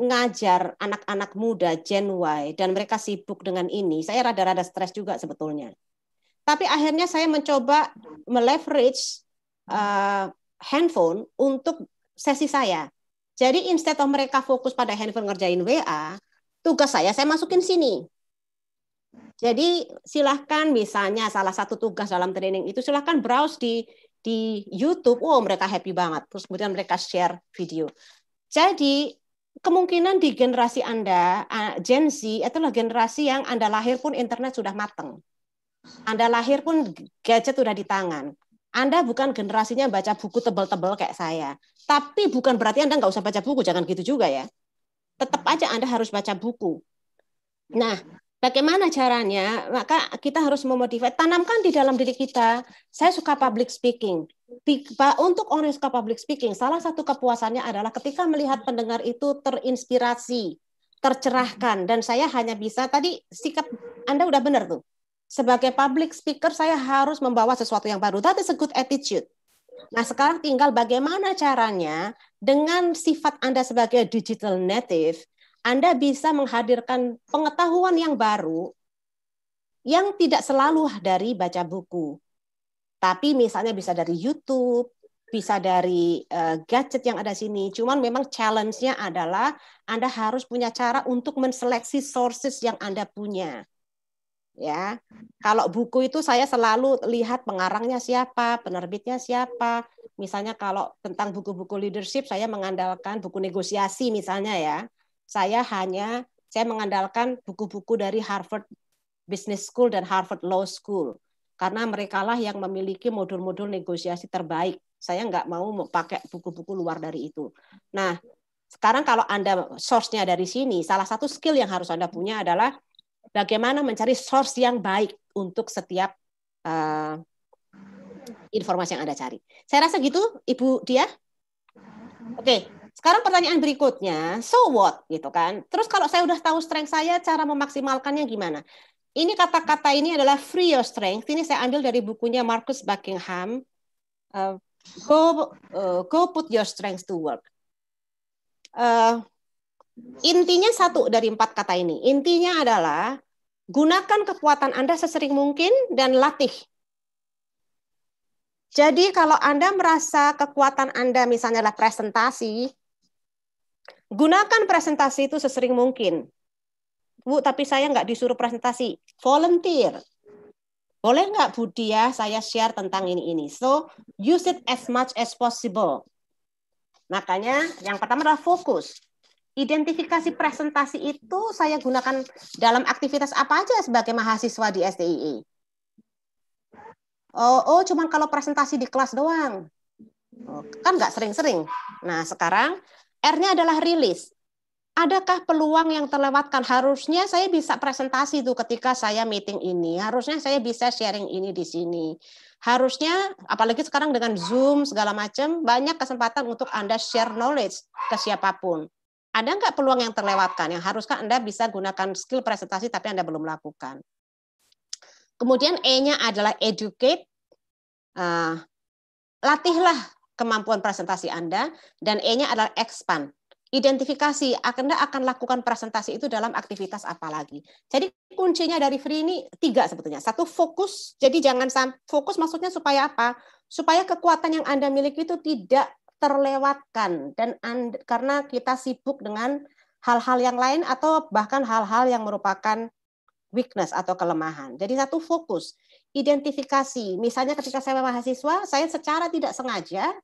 ngajar anak-anak muda Gen Y dan mereka sibuk dengan ini, saya rada-rada stres juga sebetulnya. Tapi akhirnya saya mencoba meleverage uh, handphone untuk sesi saya. Jadi instead of mereka fokus pada handphone ngerjain WA, tugas saya saya masukin sini. Jadi silahkan misalnya salah satu tugas dalam training itu silahkan browse di di YouTube. Oh mereka happy banget. Terus kemudian mereka share video. Jadi kemungkinan di generasi Anda, Gen Z itulah generasi yang Anda lahir pun internet sudah mateng. Anda lahir pun gadget sudah di tangan. Anda bukan generasinya baca buku tebal-tebal kayak saya. Tapi bukan berarti Anda nggak usah baca buku, jangan gitu juga ya. Tetap aja Anda harus baca buku. Nah, bagaimana caranya? Maka kita harus memotivasi, tanamkan di dalam diri kita. Saya suka public speaking. Untuk orang yang suka public speaking, salah satu kepuasannya adalah ketika melihat pendengar itu terinspirasi, tercerahkan. Dan saya hanya bisa, tadi sikap Anda udah benar tuh sebagai public speaker saya harus membawa sesuatu yang baru. That is a good attitude. Nah, sekarang tinggal bagaimana caranya dengan sifat Anda sebagai digital native, Anda bisa menghadirkan pengetahuan yang baru yang tidak selalu dari baca buku. Tapi misalnya bisa dari YouTube, bisa dari uh, gadget yang ada sini. Cuman memang challenge-nya adalah Anda harus punya cara untuk menseleksi sources yang Anda punya ya. Kalau buku itu saya selalu lihat pengarangnya siapa, penerbitnya siapa. Misalnya kalau tentang buku-buku leadership saya mengandalkan buku negosiasi misalnya ya. Saya hanya saya mengandalkan buku-buku dari Harvard Business School dan Harvard Law School karena merekalah yang memiliki modul-modul negosiasi terbaik. Saya nggak mau pakai buku-buku luar dari itu. Nah, sekarang kalau Anda source-nya dari sini, salah satu skill yang harus Anda punya adalah bagaimana mencari source yang baik untuk setiap uh, informasi yang Anda cari. Saya rasa gitu, Ibu Dia. Oke, okay. sekarang pertanyaan berikutnya, so what gitu kan? Terus kalau saya udah tahu strength saya, cara memaksimalkannya gimana? Ini kata-kata ini adalah free your strength. Ini saya ambil dari bukunya Marcus Buckingham. Uh, go, uh, go put your strength to work. Uh, Intinya satu dari empat kata ini. Intinya adalah gunakan kekuatan Anda sesering mungkin dan latih. Jadi kalau Anda merasa kekuatan Anda misalnya adalah presentasi, gunakan presentasi itu sesering mungkin. Bu, tapi saya nggak disuruh presentasi. Volunteer. Boleh nggak Bu Dia saya share tentang ini-ini? So, use it as much as possible. Makanya yang pertama adalah fokus identifikasi presentasi itu saya gunakan dalam aktivitas apa aja sebagai mahasiswa di STII? Oh, oh cuman kalau presentasi di kelas doang. Oh, kan nggak sering-sering. Nah, sekarang R-nya adalah rilis. Adakah peluang yang terlewatkan? Harusnya saya bisa presentasi itu ketika saya meeting ini. Harusnya saya bisa sharing ini di sini. Harusnya, apalagi sekarang dengan Zoom segala macam, banyak kesempatan untuk Anda share knowledge ke siapapun ada nggak peluang yang terlewatkan yang haruskah Anda bisa gunakan skill presentasi tapi Anda belum lakukan. Kemudian E-nya adalah educate. Eh, latihlah kemampuan presentasi Anda dan E-nya adalah expand. Identifikasi Anda akan lakukan presentasi itu dalam aktivitas apa lagi. Jadi kuncinya dari free ini tiga sebetulnya. Satu fokus. Jadi jangan fokus maksudnya supaya apa? Supaya kekuatan yang Anda miliki itu tidak terlewatkan dan and, karena kita sibuk dengan hal-hal yang lain atau bahkan hal-hal yang merupakan weakness atau kelemahan. Jadi satu fokus, identifikasi. Misalnya ketika saya mahasiswa, saya secara tidak sengaja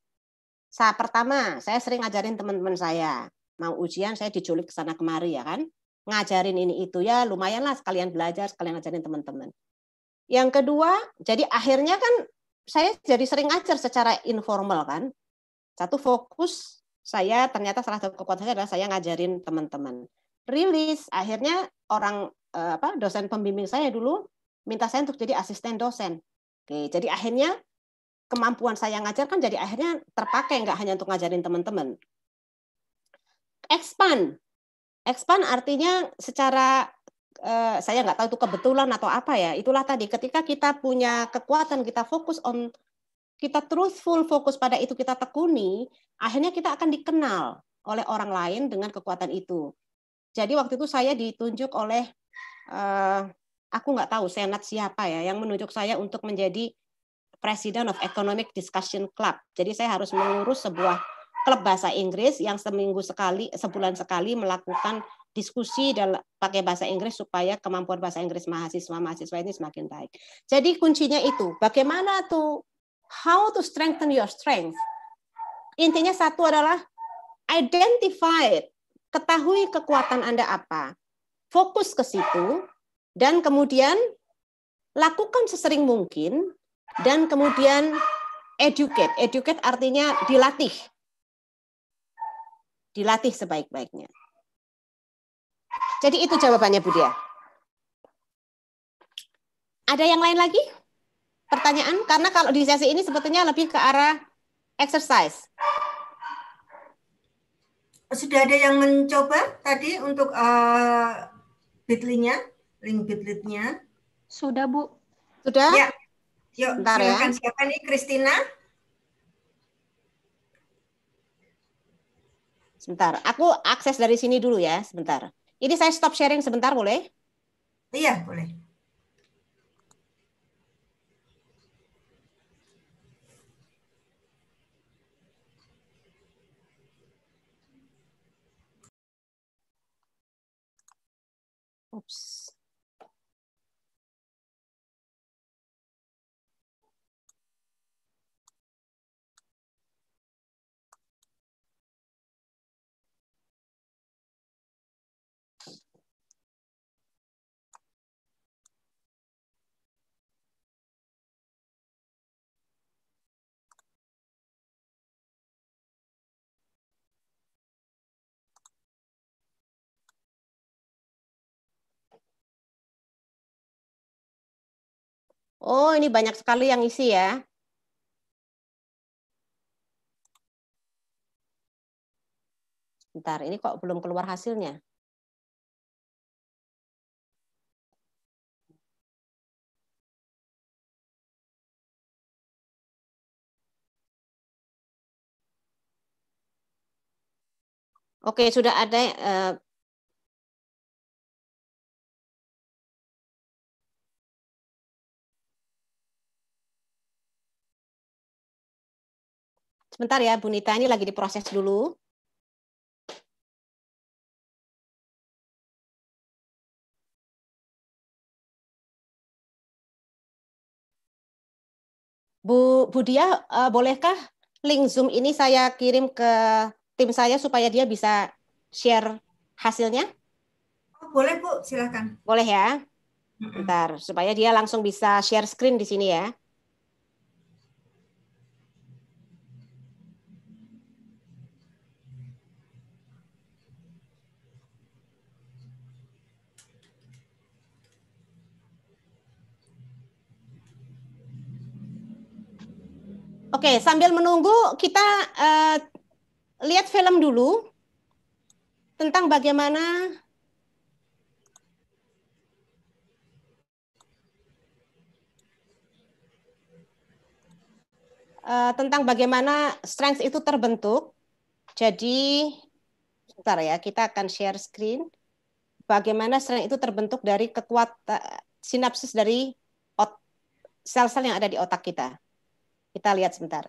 saat pertama, saya sering ngajarin teman-teman saya, mau ujian saya diculik ke sana kemari ya kan. Ngajarin ini itu ya lumayanlah sekalian belajar, sekalian ngajarin teman-teman. Yang kedua, jadi akhirnya kan saya jadi sering ngajar secara informal kan satu fokus saya ternyata salah satu kekuatan saya adalah saya ngajarin teman-teman. Rilis akhirnya orang eh, apa dosen pembimbing saya dulu minta saya untuk jadi asisten dosen. Oke, jadi akhirnya kemampuan saya ngajar kan jadi akhirnya terpakai nggak hanya untuk ngajarin teman-teman. Expand. Expand artinya secara eh, saya nggak tahu itu kebetulan atau apa ya. Itulah tadi ketika kita punya kekuatan kita fokus on kita terus full fokus pada itu kita tekuni, akhirnya kita akan dikenal oleh orang lain dengan kekuatan itu. Jadi waktu itu saya ditunjuk oleh uh, aku nggak tahu senat siapa ya yang menunjuk saya untuk menjadi presiden of economic discussion club. Jadi saya harus mengurus sebuah klub bahasa Inggris yang seminggu sekali, sebulan sekali melakukan diskusi dalam pakai bahasa Inggris supaya kemampuan bahasa Inggris mahasiswa mahasiswa ini semakin baik. Jadi kuncinya itu bagaimana tuh how to strengthen your strength. Intinya satu adalah identify, ketahui kekuatan Anda apa. Fokus ke situ dan kemudian lakukan sesering mungkin dan kemudian educate. Educate artinya dilatih. Dilatih sebaik-baiknya. Jadi itu jawabannya Bu Ada yang lain lagi? pertanyaan? Karena kalau di sesi ini sepertinya lebih ke arah exercise. Sudah ada yang mencoba tadi untuk uh, eh, bitly-nya, link bitly-nya? Sudah, Bu. Sudah? Ya. Yuk, Bentar, ya. silakan ya. siapa nih? Kristina? Sebentar, aku akses dari sini dulu ya, sebentar. Ini saya stop sharing sebentar, boleh? Iya, boleh. steps Oh, ini banyak sekali yang isi ya. Bentar, ini kok belum keluar hasilnya? Oke, sudah ada eh, Sebentar ya, Bu Nita ini lagi diproses dulu. Bu Budia, uh, bolehkah link Zoom ini saya kirim ke tim saya supaya dia bisa share hasilnya? Oh, boleh Bu, silakan. Boleh ya. Bentar, supaya dia langsung bisa share screen di sini ya. Oke, sambil menunggu kita uh, lihat film dulu tentang bagaimana uh, tentang bagaimana strength itu terbentuk. Jadi, sebentar ya, kita akan share screen. Bagaimana strength itu terbentuk dari kekuatan sinapsis dari sel-sel yang ada di otak kita. Kita lihat sebentar.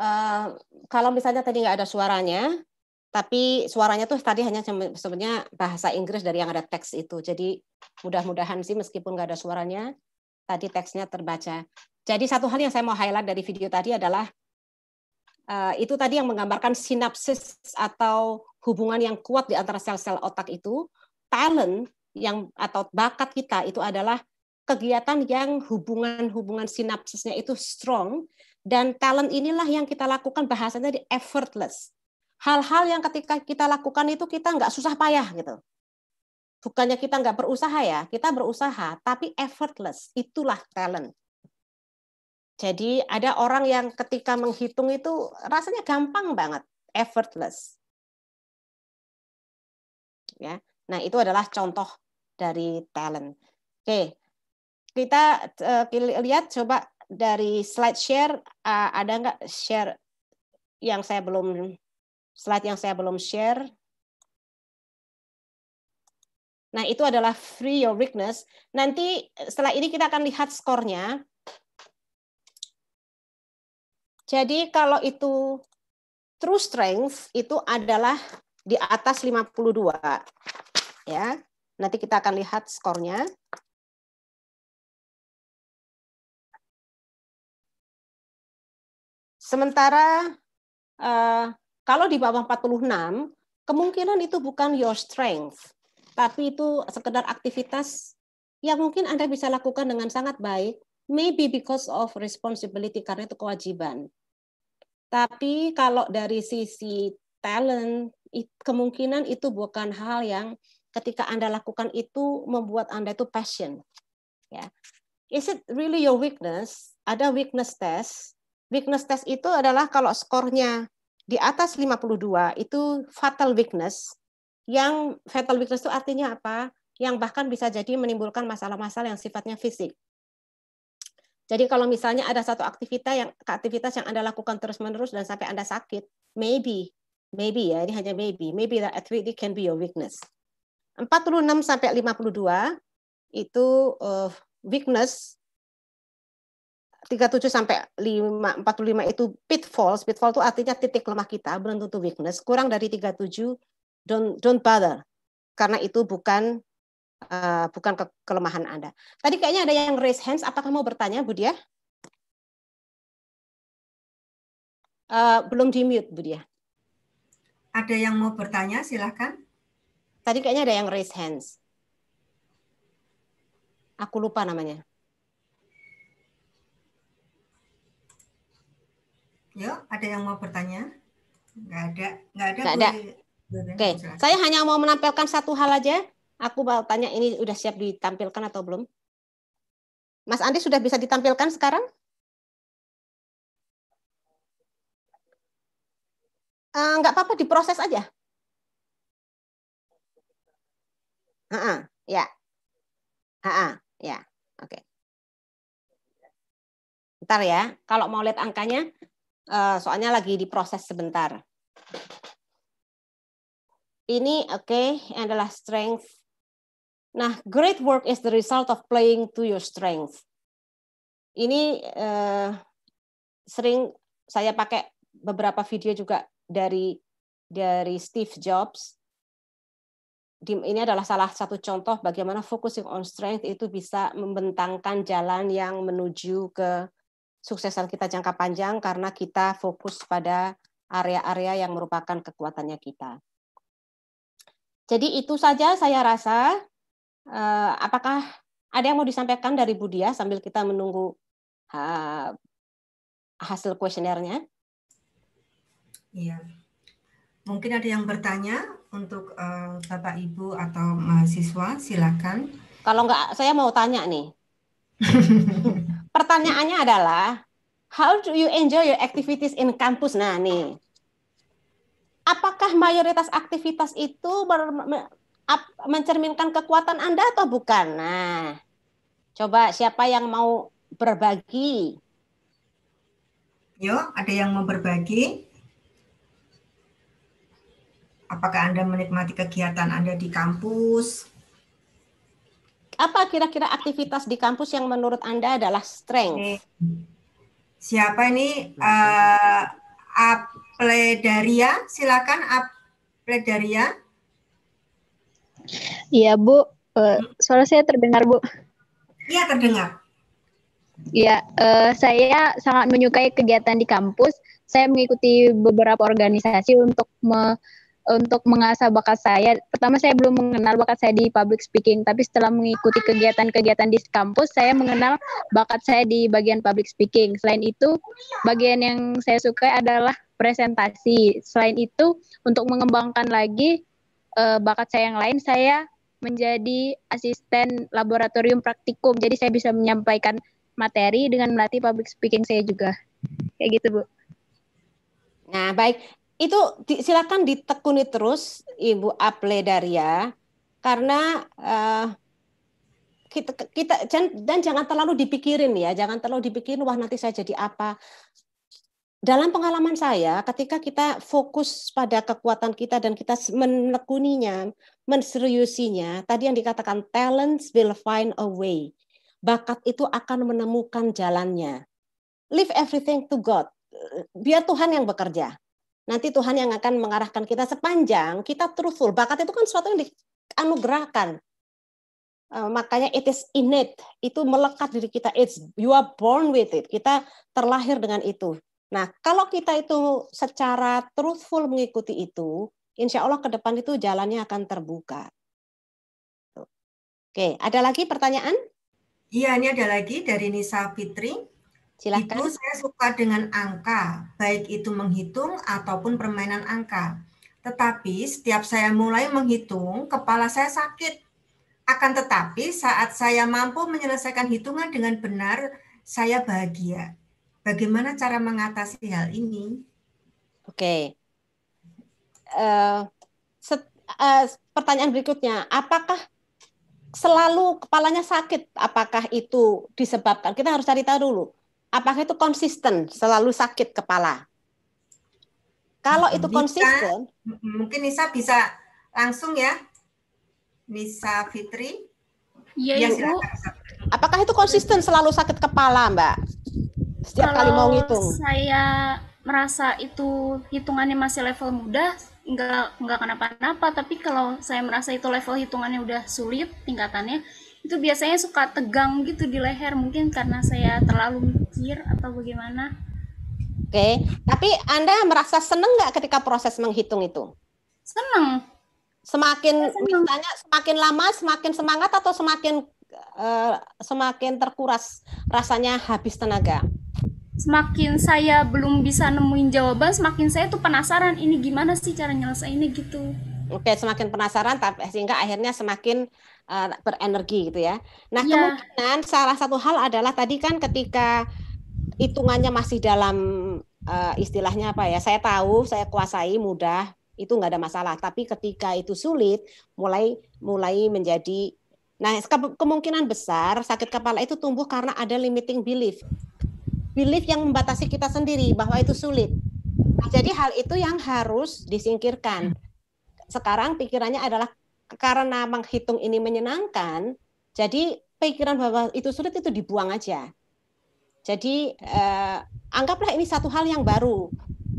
Uh, kalau misalnya tadi nggak ada suaranya, tapi suaranya tuh tadi hanya sebenarnya bahasa Inggris dari yang ada teks itu. Jadi mudah-mudahan sih meskipun nggak ada suaranya, tadi teksnya terbaca. Jadi satu hal yang saya mau highlight dari video tadi adalah uh, itu tadi yang menggambarkan sinapsis atau hubungan yang kuat di antara sel-sel otak itu, talent yang atau bakat kita itu adalah kegiatan yang hubungan-hubungan sinapsisnya itu strong dan talent inilah yang kita lakukan bahasanya di effortless. Hal-hal yang ketika kita lakukan itu kita nggak susah payah gitu. Bukannya kita nggak berusaha ya, kita berusaha, tapi effortless, itulah talent. Jadi ada orang yang ketika menghitung itu rasanya gampang banget, effortless. Ya. Nah, itu adalah contoh dari talent. Oke, kita uh, lihat coba dari slide share uh, ada nggak share yang saya belum slide yang saya belum share. Nah, itu adalah free your weakness. Nanti eh, setelah ini kita akan lihat skornya. Jadi kalau itu true strength itu adalah di atas 52. Ya. Nanti kita akan lihat skornya. Sementara uh, kalau di bawah 46, kemungkinan itu bukan your strength, tapi itu sekedar aktivitas yang mungkin Anda bisa lakukan dengan sangat baik, maybe because of responsibility karena itu kewajiban. Tapi kalau dari sisi talent, kemungkinan itu bukan hal yang ketika Anda lakukan itu membuat Anda itu passion. Ya. Is it really your weakness? Ada weakness test Weakness test itu adalah kalau skornya di atas 52 itu fatal weakness. Yang fatal weakness itu artinya apa? Yang bahkan bisa jadi menimbulkan masalah-masalah yang sifatnya fisik. Jadi kalau misalnya ada satu aktivitas yang aktivitas yang Anda lakukan terus-menerus dan sampai Anda sakit, maybe maybe ya, ini hanya maybe. Maybe that activity can be your weakness. 46 sampai 52 itu uh, weakness 37 sampai 5, 45 itu pitfall. Pitfall itu artinya titik lemah kita, belum tentu weakness. Kurang dari 37, don't, don't bother. Karena itu bukan uh, bukan ke kelemahan Anda. Tadi kayaknya ada yang raise hands. Apakah mau bertanya, Bu Dia? Uh, eh, belum di mute, Bu Dia. Ada yang mau bertanya, silahkan. Tadi kayaknya ada yang raise hands. Aku lupa namanya. Yuk, ada yang mau bertanya? Nggak ada. Nggak ada. Gak ada. Oke, okay. saya hanya mau menampilkan satu hal aja. Aku mau tanya ini udah siap ditampilkan atau belum? Mas Andi sudah bisa ditampilkan sekarang? Uh, nggak apa-apa, diproses aja. Uh -uh, ya. Uh -uh, ya, oke. Okay. Ntar ya, kalau mau lihat angkanya, Eh, soalnya lagi diproses sebentar. Ini oke, okay, adalah strength. Nah, great work is the result of playing to your strength. Ini uh, sering saya pakai beberapa video juga dari dari Steve Jobs. Ini adalah salah satu contoh bagaimana focusing on strength itu bisa membentangkan jalan yang menuju ke suksesan kita jangka panjang karena kita fokus pada area-area yang merupakan kekuatannya kita. Jadi itu saja saya rasa. Eh, apakah ada yang mau disampaikan dari Budia sambil kita menunggu eh, hasil kuesionernya? Iya. Mungkin ada yang bertanya untuk eh, Bapak Ibu atau mahasiswa, silakan. Kalau enggak, saya mau tanya nih. pertanyaannya adalah how do you enjoy your activities in campus? Nah, nih. Apakah mayoritas aktivitas itu mencerminkan kekuatan Anda atau bukan? Nah, coba siapa yang mau berbagi? Yo, ada yang mau berbagi? Apakah Anda menikmati kegiatan Anda di kampus? apa kira-kira aktivitas di kampus yang menurut Anda adalah strength? Siapa ini? Uh, Apledaria, silakan Apledaria. Iya, Bu. Uh, suara saya terdengar, Bu. Iya, terdengar. Iya, uh, saya sangat menyukai kegiatan di kampus. Saya mengikuti beberapa organisasi untuk me untuk mengasah bakat saya. Pertama saya belum mengenal bakat saya di public speaking, tapi setelah mengikuti kegiatan-kegiatan di kampus, saya mengenal bakat saya di bagian public speaking. Selain itu, bagian yang saya suka adalah presentasi. Selain itu, untuk mengembangkan lagi uh, bakat saya yang lain, saya menjadi asisten laboratorium praktikum. Jadi saya bisa menyampaikan materi dengan melatih public speaking saya juga. Kayak gitu, Bu. Nah, baik itu di, silakan ditekuni terus Ibu Aple Daria karena uh, kita, kita dan jangan terlalu dipikirin ya, jangan terlalu dipikirin wah nanti saya jadi apa. Dalam pengalaman saya, ketika kita fokus pada kekuatan kita dan kita menekuninya, menseriusinya, tadi yang dikatakan talents will find a way. Bakat itu akan menemukan jalannya. Leave everything to God. Biar Tuhan yang bekerja nanti Tuhan yang akan mengarahkan kita sepanjang kita truthful. Bakat itu kan sesuatu yang dianugerahkan. Uh, makanya it is innate, itu melekat diri kita. It's you are born with it. Kita terlahir dengan itu. Nah, kalau kita itu secara truthful mengikuti itu, insya Allah ke depan itu jalannya akan terbuka. Oke, ada lagi pertanyaan? Iya, ini ada lagi dari Nisa Fitri. Silahkan. Itu saya suka dengan angka, baik itu menghitung ataupun permainan angka. Tetapi setiap saya mulai menghitung, kepala saya sakit. Akan tetapi saat saya mampu menyelesaikan hitungan dengan benar, saya bahagia. Bagaimana cara mengatasi hal ini? Oke. Okay. Uh, uh, pertanyaan berikutnya, apakah selalu kepalanya sakit? Apakah itu disebabkan? Kita harus cari tahu dulu apakah itu konsisten selalu sakit kepala? Kalau itu konsisten, mungkin Nisa bisa langsung ya, Nisa Fitri. Iya ya, Ibu. Apakah itu konsisten selalu sakit kepala, Mbak? Setiap Kalau kali mau ngitung. Saya merasa itu hitungannya masih level mudah, nggak nggak kenapa-napa. Tapi kalau saya merasa itu level hitungannya udah sulit tingkatannya, itu biasanya suka tegang gitu di leher mungkin karena saya terlalu mubazir atau bagaimana? Oke, okay. tapi Anda merasa seneng nggak ketika proses menghitung itu? Seneng. Semakin seneng. misalnya semakin lama semakin semangat atau semakin uh, semakin terkuras rasanya habis tenaga? Semakin saya belum bisa nemuin jawaban, semakin saya tuh penasaran ini gimana sih cara nyelesainnya gitu. Oke, semakin penasaran tapi sehingga akhirnya semakin uh, berenergi gitu ya. Nah, ya. kemungkinan salah satu hal adalah tadi kan ketika hitungannya masih dalam uh, istilahnya apa ya? Saya tahu, saya kuasai mudah, itu nggak ada masalah. Tapi ketika itu sulit, mulai mulai menjadi Nah, ke kemungkinan besar sakit kepala itu tumbuh karena ada limiting belief. Belief yang membatasi kita sendiri bahwa itu sulit. Nah, jadi hal itu yang harus disingkirkan. Sekarang pikirannya adalah karena menghitung ini menyenangkan, jadi pikiran bahwa itu sulit itu dibuang aja. Jadi eh, anggaplah ini satu hal yang baru.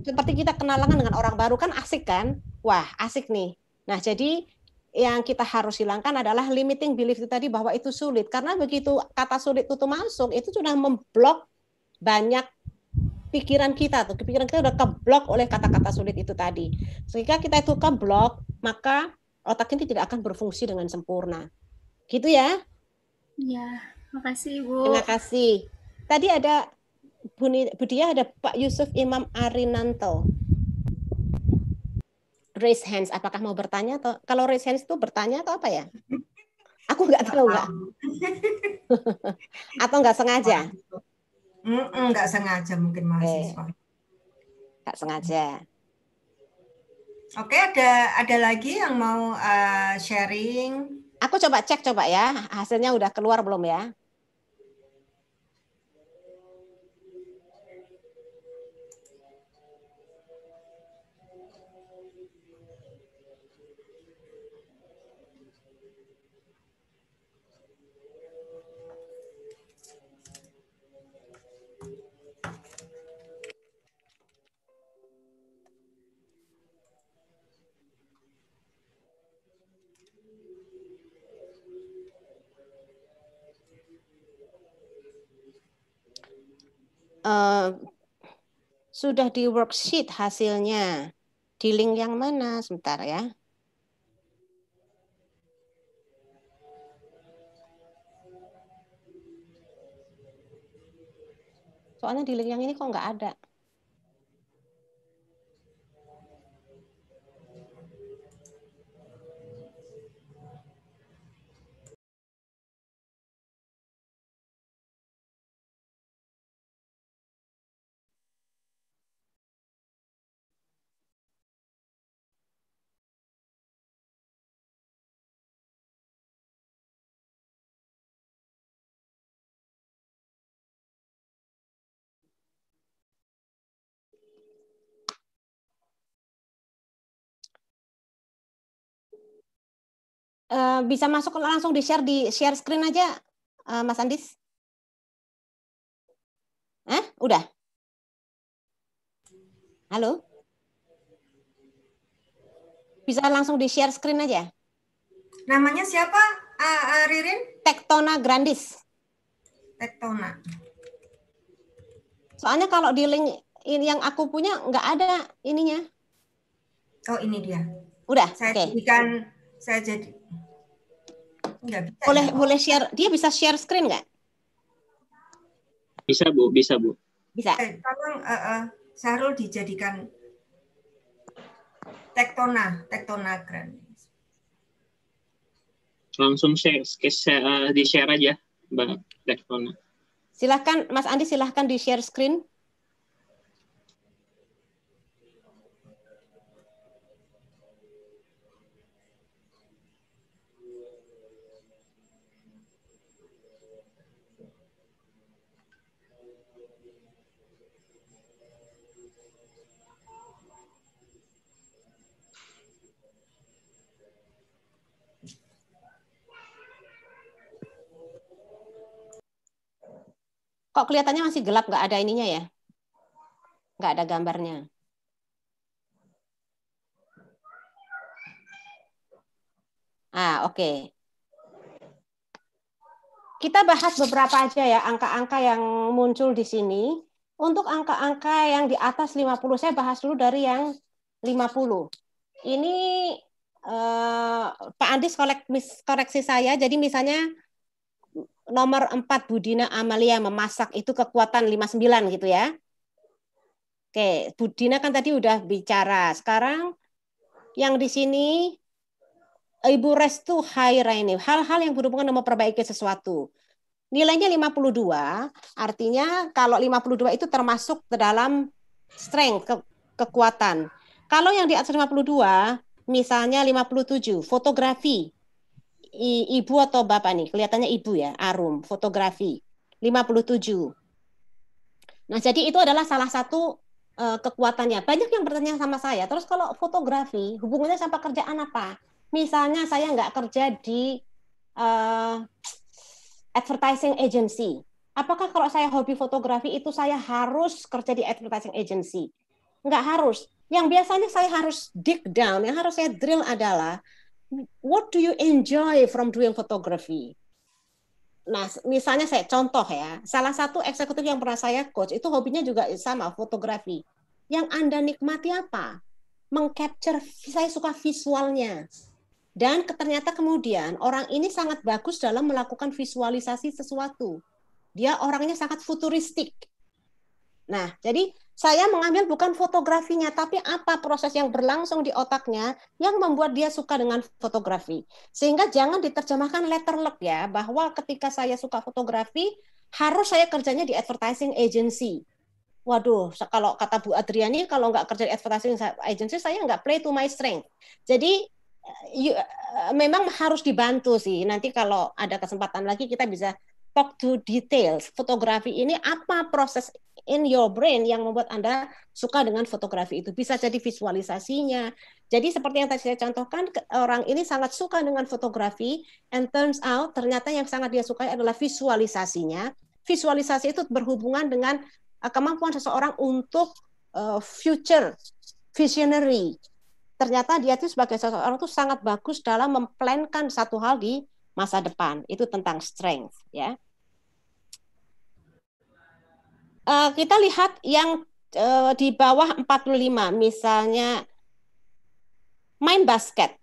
Seperti kita kenalan dengan orang baru kan asik kan? Wah, asik nih. Nah, jadi yang kita harus hilangkan adalah limiting belief itu tadi bahwa itu sulit. Karena begitu kata sulit itu masuk, itu sudah memblok banyak pikiran kita tuh. Pikiran kita sudah keblok oleh kata-kata sulit itu tadi. Sehingga kita itu keblok, maka otak ini tidak akan berfungsi dengan sempurna. Gitu ya? Iya, makasih Bu. Terima kasih. Tadi ada Budia ada Pak Yusuf Imam Arinanto. Raise hands, apakah mau bertanya atau kalau raise hands itu bertanya atau apa ya? Aku nggak tahu nggak. atau nggak sengaja? Nggak sengaja mungkin mahasiswa. Okay. Nggak sengaja. Oke, ada ada lagi yang mau uh, sharing? Aku coba cek coba ya, hasilnya udah keluar belum ya? Eh, sudah di worksheet hasilnya. Di link yang mana? Sebentar ya. Soalnya di link yang ini kok nggak ada. Eh, bisa masuk langsung di share di share screen aja, uh, Mas Andis. Eh, Udah? Halo? Bisa langsung di share screen aja. Namanya siapa, A A Ririn? Tektona Grandis. Tektona. Soalnya kalau di link yang aku punya nggak ada ininya. Oh ini dia. Udah. Saya okay. jadikan saya jadi nggak bisa. Boleh ya. boleh share dia bisa share screen nggak? Bisa bu, bisa bu. Bisa. Eh, tolong uh, eh, uh, eh, Sarul dijadikan tektona, tektona grand. Langsung share, share uh, eh, di share aja, mbak tektona. Silahkan Mas Andi silahkan di share screen. kok kelihatannya masih gelap, nggak ada ininya ya? Nggak ada gambarnya. Ah, oke. Okay. Kita bahas beberapa aja ya angka-angka yang muncul di sini. Untuk angka-angka yang di atas 50, saya bahas dulu dari yang 50. Ini eh, Pak Andis koreksi saya, jadi misalnya nomor 4 Budina Amalia memasak itu kekuatan 59 gitu ya. Oke, Budina kan tadi udah bicara. Sekarang yang di sini Ibu Restu Hai Raini, hal-hal yang berhubungan dengan memperbaiki sesuatu. Nilainya 52, artinya kalau 52 itu termasuk ke dalam strength, ke kekuatan. Kalau yang di atas 52, misalnya 57, fotografi, I, ibu atau bapak nih? Kelihatannya ibu ya, Arum, fotografi. 57. Nah, jadi itu adalah salah satu uh, kekuatannya. Banyak yang bertanya sama saya, terus kalau fotografi hubungannya sama kerjaan apa? Misalnya saya nggak kerja di uh, advertising agency. Apakah kalau saya hobi fotografi itu saya harus kerja di advertising agency? Nggak harus. Yang biasanya saya harus dig down, yang harus saya drill adalah what do you enjoy from doing photography? Nah, misalnya saya contoh ya, salah satu eksekutif yang pernah saya coach itu hobinya juga sama fotografi. Yang Anda nikmati apa? Mengcapture, saya suka visualnya. Dan ternyata kemudian orang ini sangat bagus dalam melakukan visualisasi sesuatu. Dia orangnya sangat futuristik. Nah, jadi saya mengambil bukan fotografinya, tapi apa proses yang berlangsung di otaknya yang membuat dia suka dengan fotografi. Sehingga jangan diterjemahkan letter lock ya, bahwa ketika saya suka fotografi, harus saya kerjanya di advertising agency. Waduh, kalau kata Bu Adriani, kalau nggak kerja di advertising agency, saya nggak play to my strength. Jadi eh, you, eh, memang harus dibantu sih. Nanti kalau ada kesempatan lagi kita bisa talk to details. Fotografi ini apa proses in your brain yang membuat Anda suka dengan fotografi itu. Bisa jadi visualisasinya. Jadi seperti yang tadi saya contohkan, orang ini sangat suka dengan fotografi and turns out ternyata yang sangat dia sukai adalah visualisasinya. Visualisasi itu berhubungan dengan eh, kemampuan seseorang untuk eh, future visionary. Ternyata dia itu sebagai seseorang itu sangat bagus dalam memplankan satu hal di masa depan. Itu tentang strength ya. Uh, kita lihat yang uh, di bawah 45 misalnya main basket.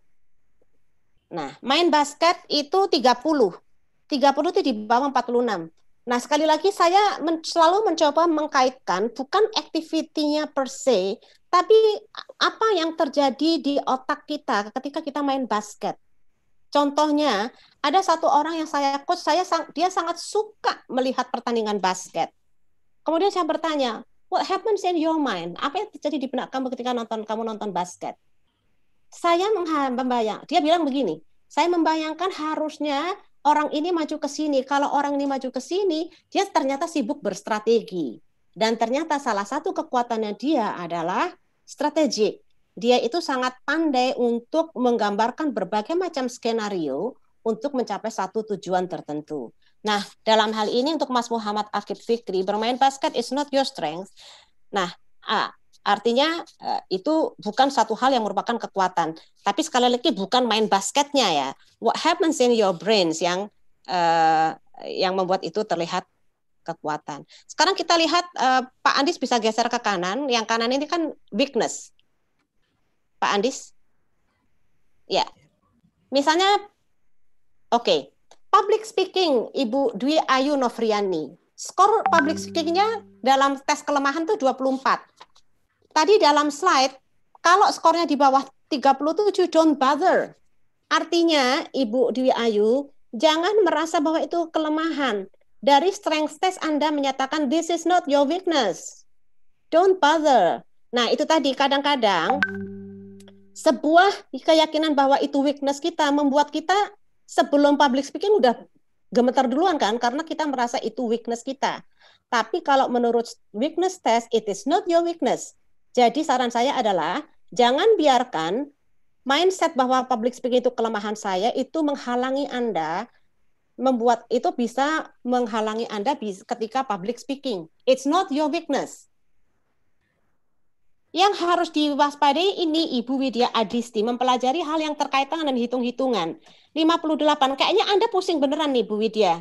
Nah, main basket itu 30. 30 itu di bawah 46. Nah, sekali lagi saya men selalu mencoba mengkaitkan bukan aktivitinya per se, tapi apa yang terjadi di otak kita ketika kita main basket. Contohnya, ada satu orang yang saya coach, saya dia sangat suka melihat pertandingan basket. Kemudian saya bertanya, what happens in your mind? Apa yang terjadi di benak kamu ketika nonton kamu nonton basket? Saya membayang, dia bilang begini, saya membayangkan harusnya orang ini maju ke sini. Kalau orang ini maju ke sini, dia ternyata sibuk berstrategi. Dan ternyata salah satu kekuatannya dia adalah strategik dia itu sangat pandai untuk menggambarkan berbagai macam skenario untuk mencapai satu tujuan tertentu. Nah, dalam hal ini untuk Mas Muhammad Akib Fikri, bermain basket is not your strength. Nah, artinya e, itu bukan satu hal yang merupakan kekuatan. Tapi sekali lagi bukan main basketnya ya. What happens in your brains yang uh, yang membuat itu terlihat kekuatan. Sekarang kita lihat uh, Pak Andis bisa geser ke kanan. Yang kanan ini kan weakness. Pak Andis? Ya. Misalnya, oke, okay. public speaking Ibu Dwi Ayu Novriani. Skor public speakingnya dalam tes kelemahan itu 24. Tadi dalam slide, kalau skornya di bawah 37, don't bother. Artinya, Ibu Dwi Ayu, jangan merasa bahwa itu kelemahan. Dari strength test Anda menyatakan, this is not your weakness. Don't bother. Nah, itu tadi kadang-kadang sebuah keyakinan bahwa itu weakness kita membuat kita sebelum public speaking udah gemeter duluan kan karena kita merasa itu weakness kita. Tapi kalau menurut weakness test it is not your weakness. Jadi saran saya adalah jangan biarkan mindset bahwa public speaking itu kelemahan saya itu menghalangi Anda membuat itu bisa menghalangi Anda ketika public speaking. It's not your weakness. Yang harus diwaspadai ini Ibu Widya Adisti mempelajari hal yang terkait dengan hitung-hitungan. 58. Kayaknya Anda pusing beneran nih Ibu Widya.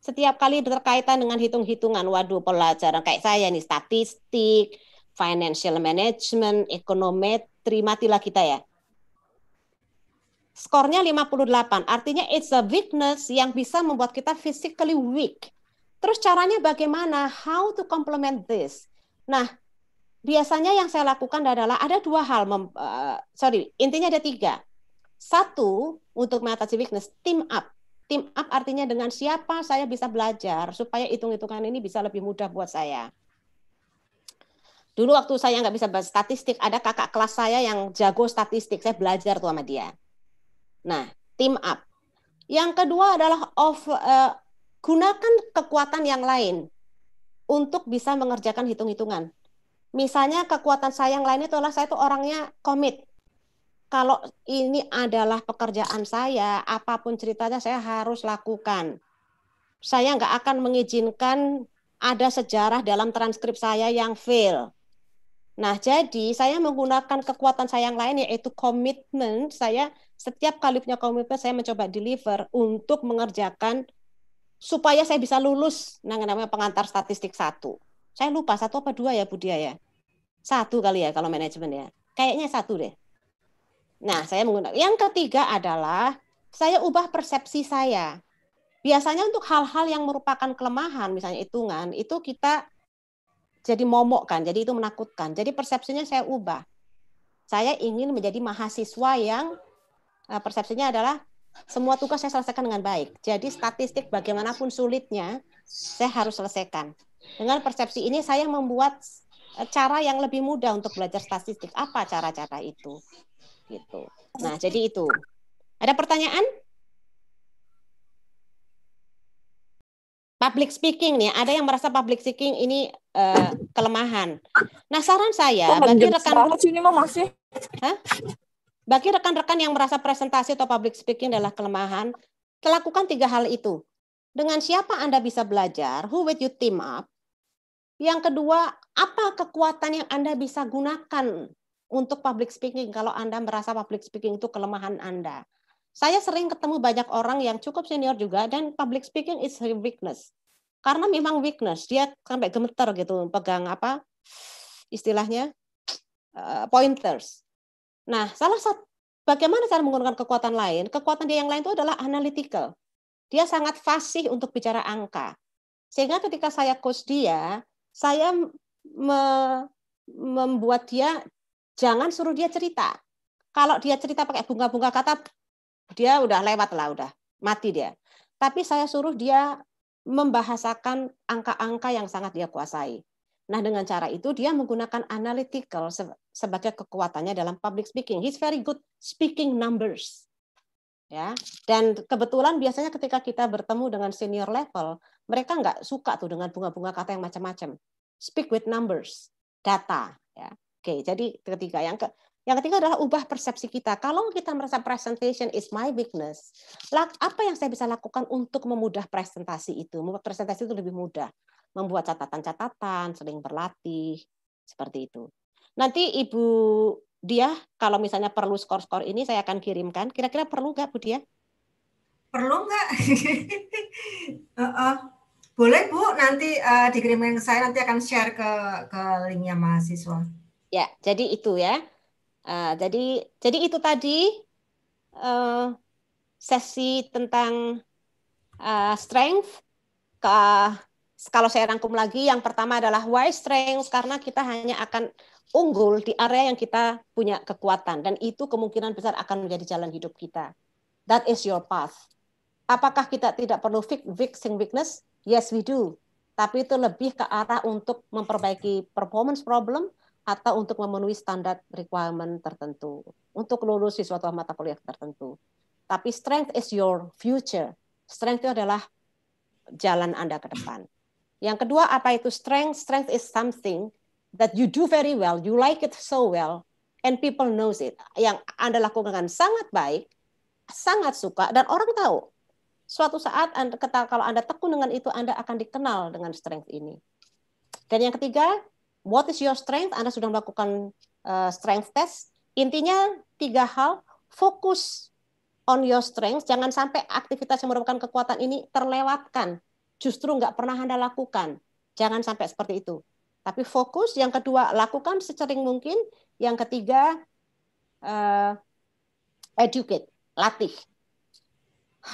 Setiap kali berkaitan dengan hitung-hitungan, waduh pelajaran kayak saya nih statistik, financial management, ekonometri, matilah kita ya. Skornya 58, artinya it's a weakness yang bisa membuat kita physically weak. Terus caranya bagaimana? How to complement this? Nah, biasanya yang saya lakukan adalah ada dua hal, mem, uh, sorry, intinya ada tiga. Satu, untuk mengatasi weakness, team up. Team up artinya dengan siapa saya bisa belajar supaya hitung-hitungan ini bisa lebih mudah buat saya. Dulu waktu saya nggak bisa bahas statistik, ada kakak kelas saya yang jago statistik, saya belajar tuh sama dia. Nah, team up. Yang kedua adalah of, uh, gunakan kekuatan yang lain untuk bisa mengerjakan hitung-hitungan Misalnya kekuatan saya yang lain itu adalah saya itu orangnya komit. Kalau ini adalah pekerjaan saya, apapun ceritanya saya harus lakukan. Saya nggak akan mengizinkan ada sejarah dalam transkrip saya yang fail. Nah, jadi saya menggunakan kekuatan saya yang lain yaitu komitmen. Saya setiap kali punya komitmen saya mencoba deliver untuk mengerjakan supaya saya bisa lulus nah namanya pengantar statistik satu. Saya lupa satu apa dua ya Bu ya. Satu kali ya kalau manajemen ya. Kayaknya satu deh. Nah, saya menggunakan. Yang ketiga adalah saya ubah persepsi saya. Biasanya untuk hal-hal yang merupakan kelemahan, misalnya hitungan, itu kita jadi momok kan, jadi itu menakutkan. Jadi persepsinya saya ubah. Saya ingin menjadi mahasiswa yang eh, persepsinya adalah semua tugas saya selesaikan dengan baik. Jadi statistik bagaimanapun sulitnya, saya harus selesaikan. Dengan persepsi ini saya membuat eh, cara yang lebih mudah untuk belajar statistik. Apa cara-cara itu? Gitu. Nah, jadi itu. Ada pertanyaan? Public speaking nih, ada yang merasa public speaking ini uh, kelemahan. Nah, saran saya oh, bagi rekan sini masih. Hah? Bagi rekan-rekan yang merasa presentasi atau public speaking adalah kelemahan, lakukan tiga hal itu. Dengan siapa Anda bisa belajar? Who would you team up? Yang kedua, apa kekuatan yang Anda bisa gunakan untuk public speaking kalau Anda merasa public speaking itu kelemahan Anda? Saya sering ketemu banyak orang yang cukup senior juga dan public speaking is her weakness. Karena memang weakness, dia sampai gemeter gitu pegang apa istilahnya eh, pointers. Nah, salah satu bagaimana cara menggunakan kekuatan lain? Kekuatan dia yang lain itu adalah analytical. Dia sangat fasih untuk bicara angka. Sehingga ketika saya coach dia, saya me membuat dia jangan suruh dia cerita. Kalau dia cerita pakai bunga-bunga kata, dia udah lewat lah, udah mati dia. Tapi saya suruh dia membahasakan angka-angka yang sangat dia kuasai. Nah, dengan cara itu dia menggunakan analytical sebagai kekuatannya dalam public speaking. He's very good speaking numbers ya dan kebetulan biasanya ketika kita bertemu dengan senior level mereka nggak suka tuh dengan bunga-bunga kata yang macam-macam speak with numbers data ya oke jadi ketiga yang ke yang ketiga adalah ubah persepsi kita. Kalau kita merasa presentation is my weakness, apa yang saya bisa lakukan untuk memudah presentasi itu? Membuat presentasi itu lebih mudah. Membuat catatan-catatan, sering berlatih, seperti itu. Nanti Ibu dia kalau misalnya perlu skor-skor ini saya akan kirimkan. Kira-kira perlu nggak Bu Dia? Perlu nggak? uh -uh. Boleh Bu, nanti uh, eh, dikirimkan ke saya, nanti akan share ke ke linknya mahasiswa. Ya, jadi itu ya. Uh, jadi jadi itu tadi uh, sesi tentang uh, strength. Ke, kalau saya rangkum lagi, yang pertama adalah why strength karena kita hanya akan unggul di area yang kita punya kekuatan dan itu kemungkinan besar akan menjadi jalan hidup kita. That is your path. Apakah kita tidak perlu fixing weakness? Yes, we do. Tapi itu lebih ke arah untuk memperbaiki performance problem atau untuk memenuhi standar requirement tertentu, untuk lulus di suatu mata kuliah tertentu. Tapi strength is your future. Strength itu adalah jalan Anda ke depan. Yang kedua, apa itu strength? Strength is something that you do very well, you like it so well, and people knows it. Yang Anda lakukan sangat baik, sangat suka, dan orang tahu. Suatu saat anda, kalau Anda tekun dengan itu, Anda akan dikenal dengan strength ini. Dan yang ketiga, what is your strength? Anda sudah melakukan uh, strength test. Intinya tiga hal, fokus on your strength, jangan sampai aktivitas yang merupakan kekuatan ini terlewatkan. Justru nggak pernah Anda lakukan. Jangan sampai seperti itu tapi fokus. Yang kedua, lakukan secering mungkin. Yang ketiga, uh, educate, latih.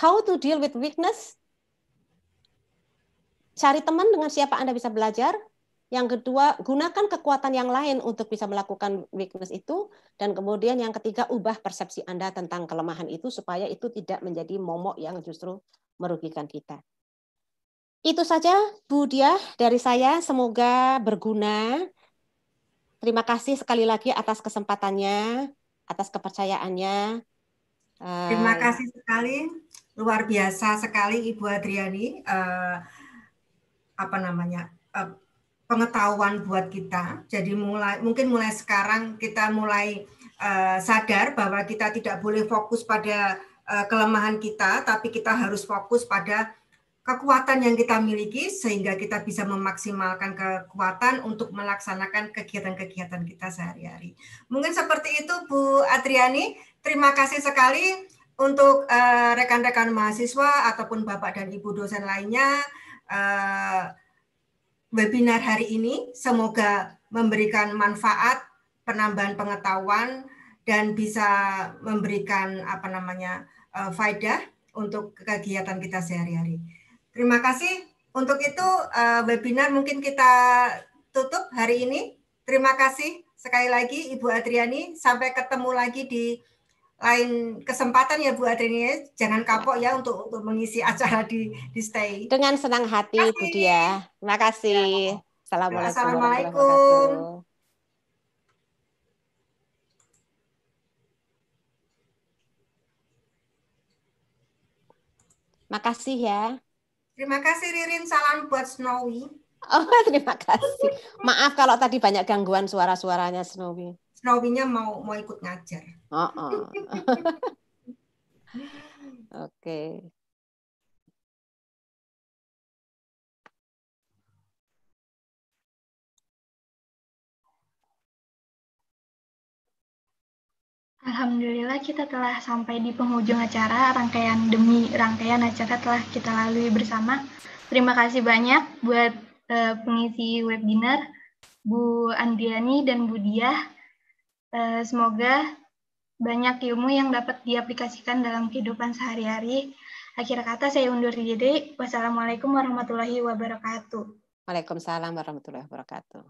How to deal with weakness? Cari teman dengan siapa Anda bisa belajar. Yang kedua, gunakan kekuatan yang lain untuk bisa melakukan weakness itu. Dan kemudian yang ketiga, ubah persepsi Anda tentang kelemahan itu supaya itu tidak menjadi momok yang justru merugikan kita. Itu saja Bu Diah dari saya, semoga berguna. Terima kasih sekali lagi atas kesempatannya, atas kepercayaannya. Eh, Terima kasih sekali, luar biasa sekali Ibu Adriani. Uh, apa namanya? Uh, pengetahuan buat kita. Jadi mulai mungkin mulai sekarang kita mulai uh, sadar bahwa kita tidak boleh fokus pada uh, kelemahan kita, tapi kita harus fokus pada kekuatan yang kita miliki sehingga kita bisa memaksimalkan kekuatan untuk melaksanakan kegiatan-kegiatan kita sehari-hari. Mungkin seperti itu Bu Adriani, terima kasih sekali untuk eh, rekan-rekan uh, mahasiswa ataupun Bapak dan Ibu dosen lainnya uh, webinar hari ini semoga memberikan manfaat, penambahan pengetahuan dan bisa memberikan apa namanya uh, faedah untuk kegiatan kita sehari-hari. Terima kasih. Untuk itu eh, webinar mungkin kita tutup hari ini. Terima kasih sekali lagi Ibu Adriani. Sampai ketemu lagi di lain kesempatan ya Bu Adriani. Jangan kapok ya untuk untuk mengisi acara di di Stay. Dengan senang hati Bu Dia. Terima kasih. Ya. Assalamualaikum. Assalamualaikum. Makasih ya. Terima kasih Ririn, salam buat Snowy. Oh, terima kasih. Maaf kalau tadi banyak gangguan suara-suaranya Snowy. Snowy-nya mau mau ikut ngajar. Oh, oh. Oke. Okay. Alhamdulillah kita telah sampai di penghujung acara, rangkaian demi rangkaian acara telah kita lalui bersama. Terima kasih banyak buat uh, pengisi webinar, Bu Andiani dan Bu Diah. Uh, semoga banyak ilmu yang dapat diaplikasikan dalam kehidupan sehari-hari. Akhir kata saya undur diri. Wassalamualaikum warahmatullahi wabarakatuh. Waalaikumsalam warahmatullahi wabarakatuh.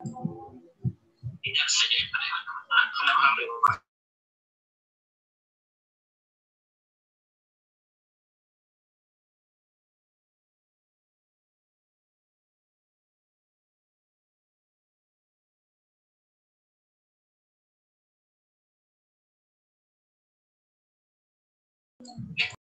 Tidak saja yang Thank you.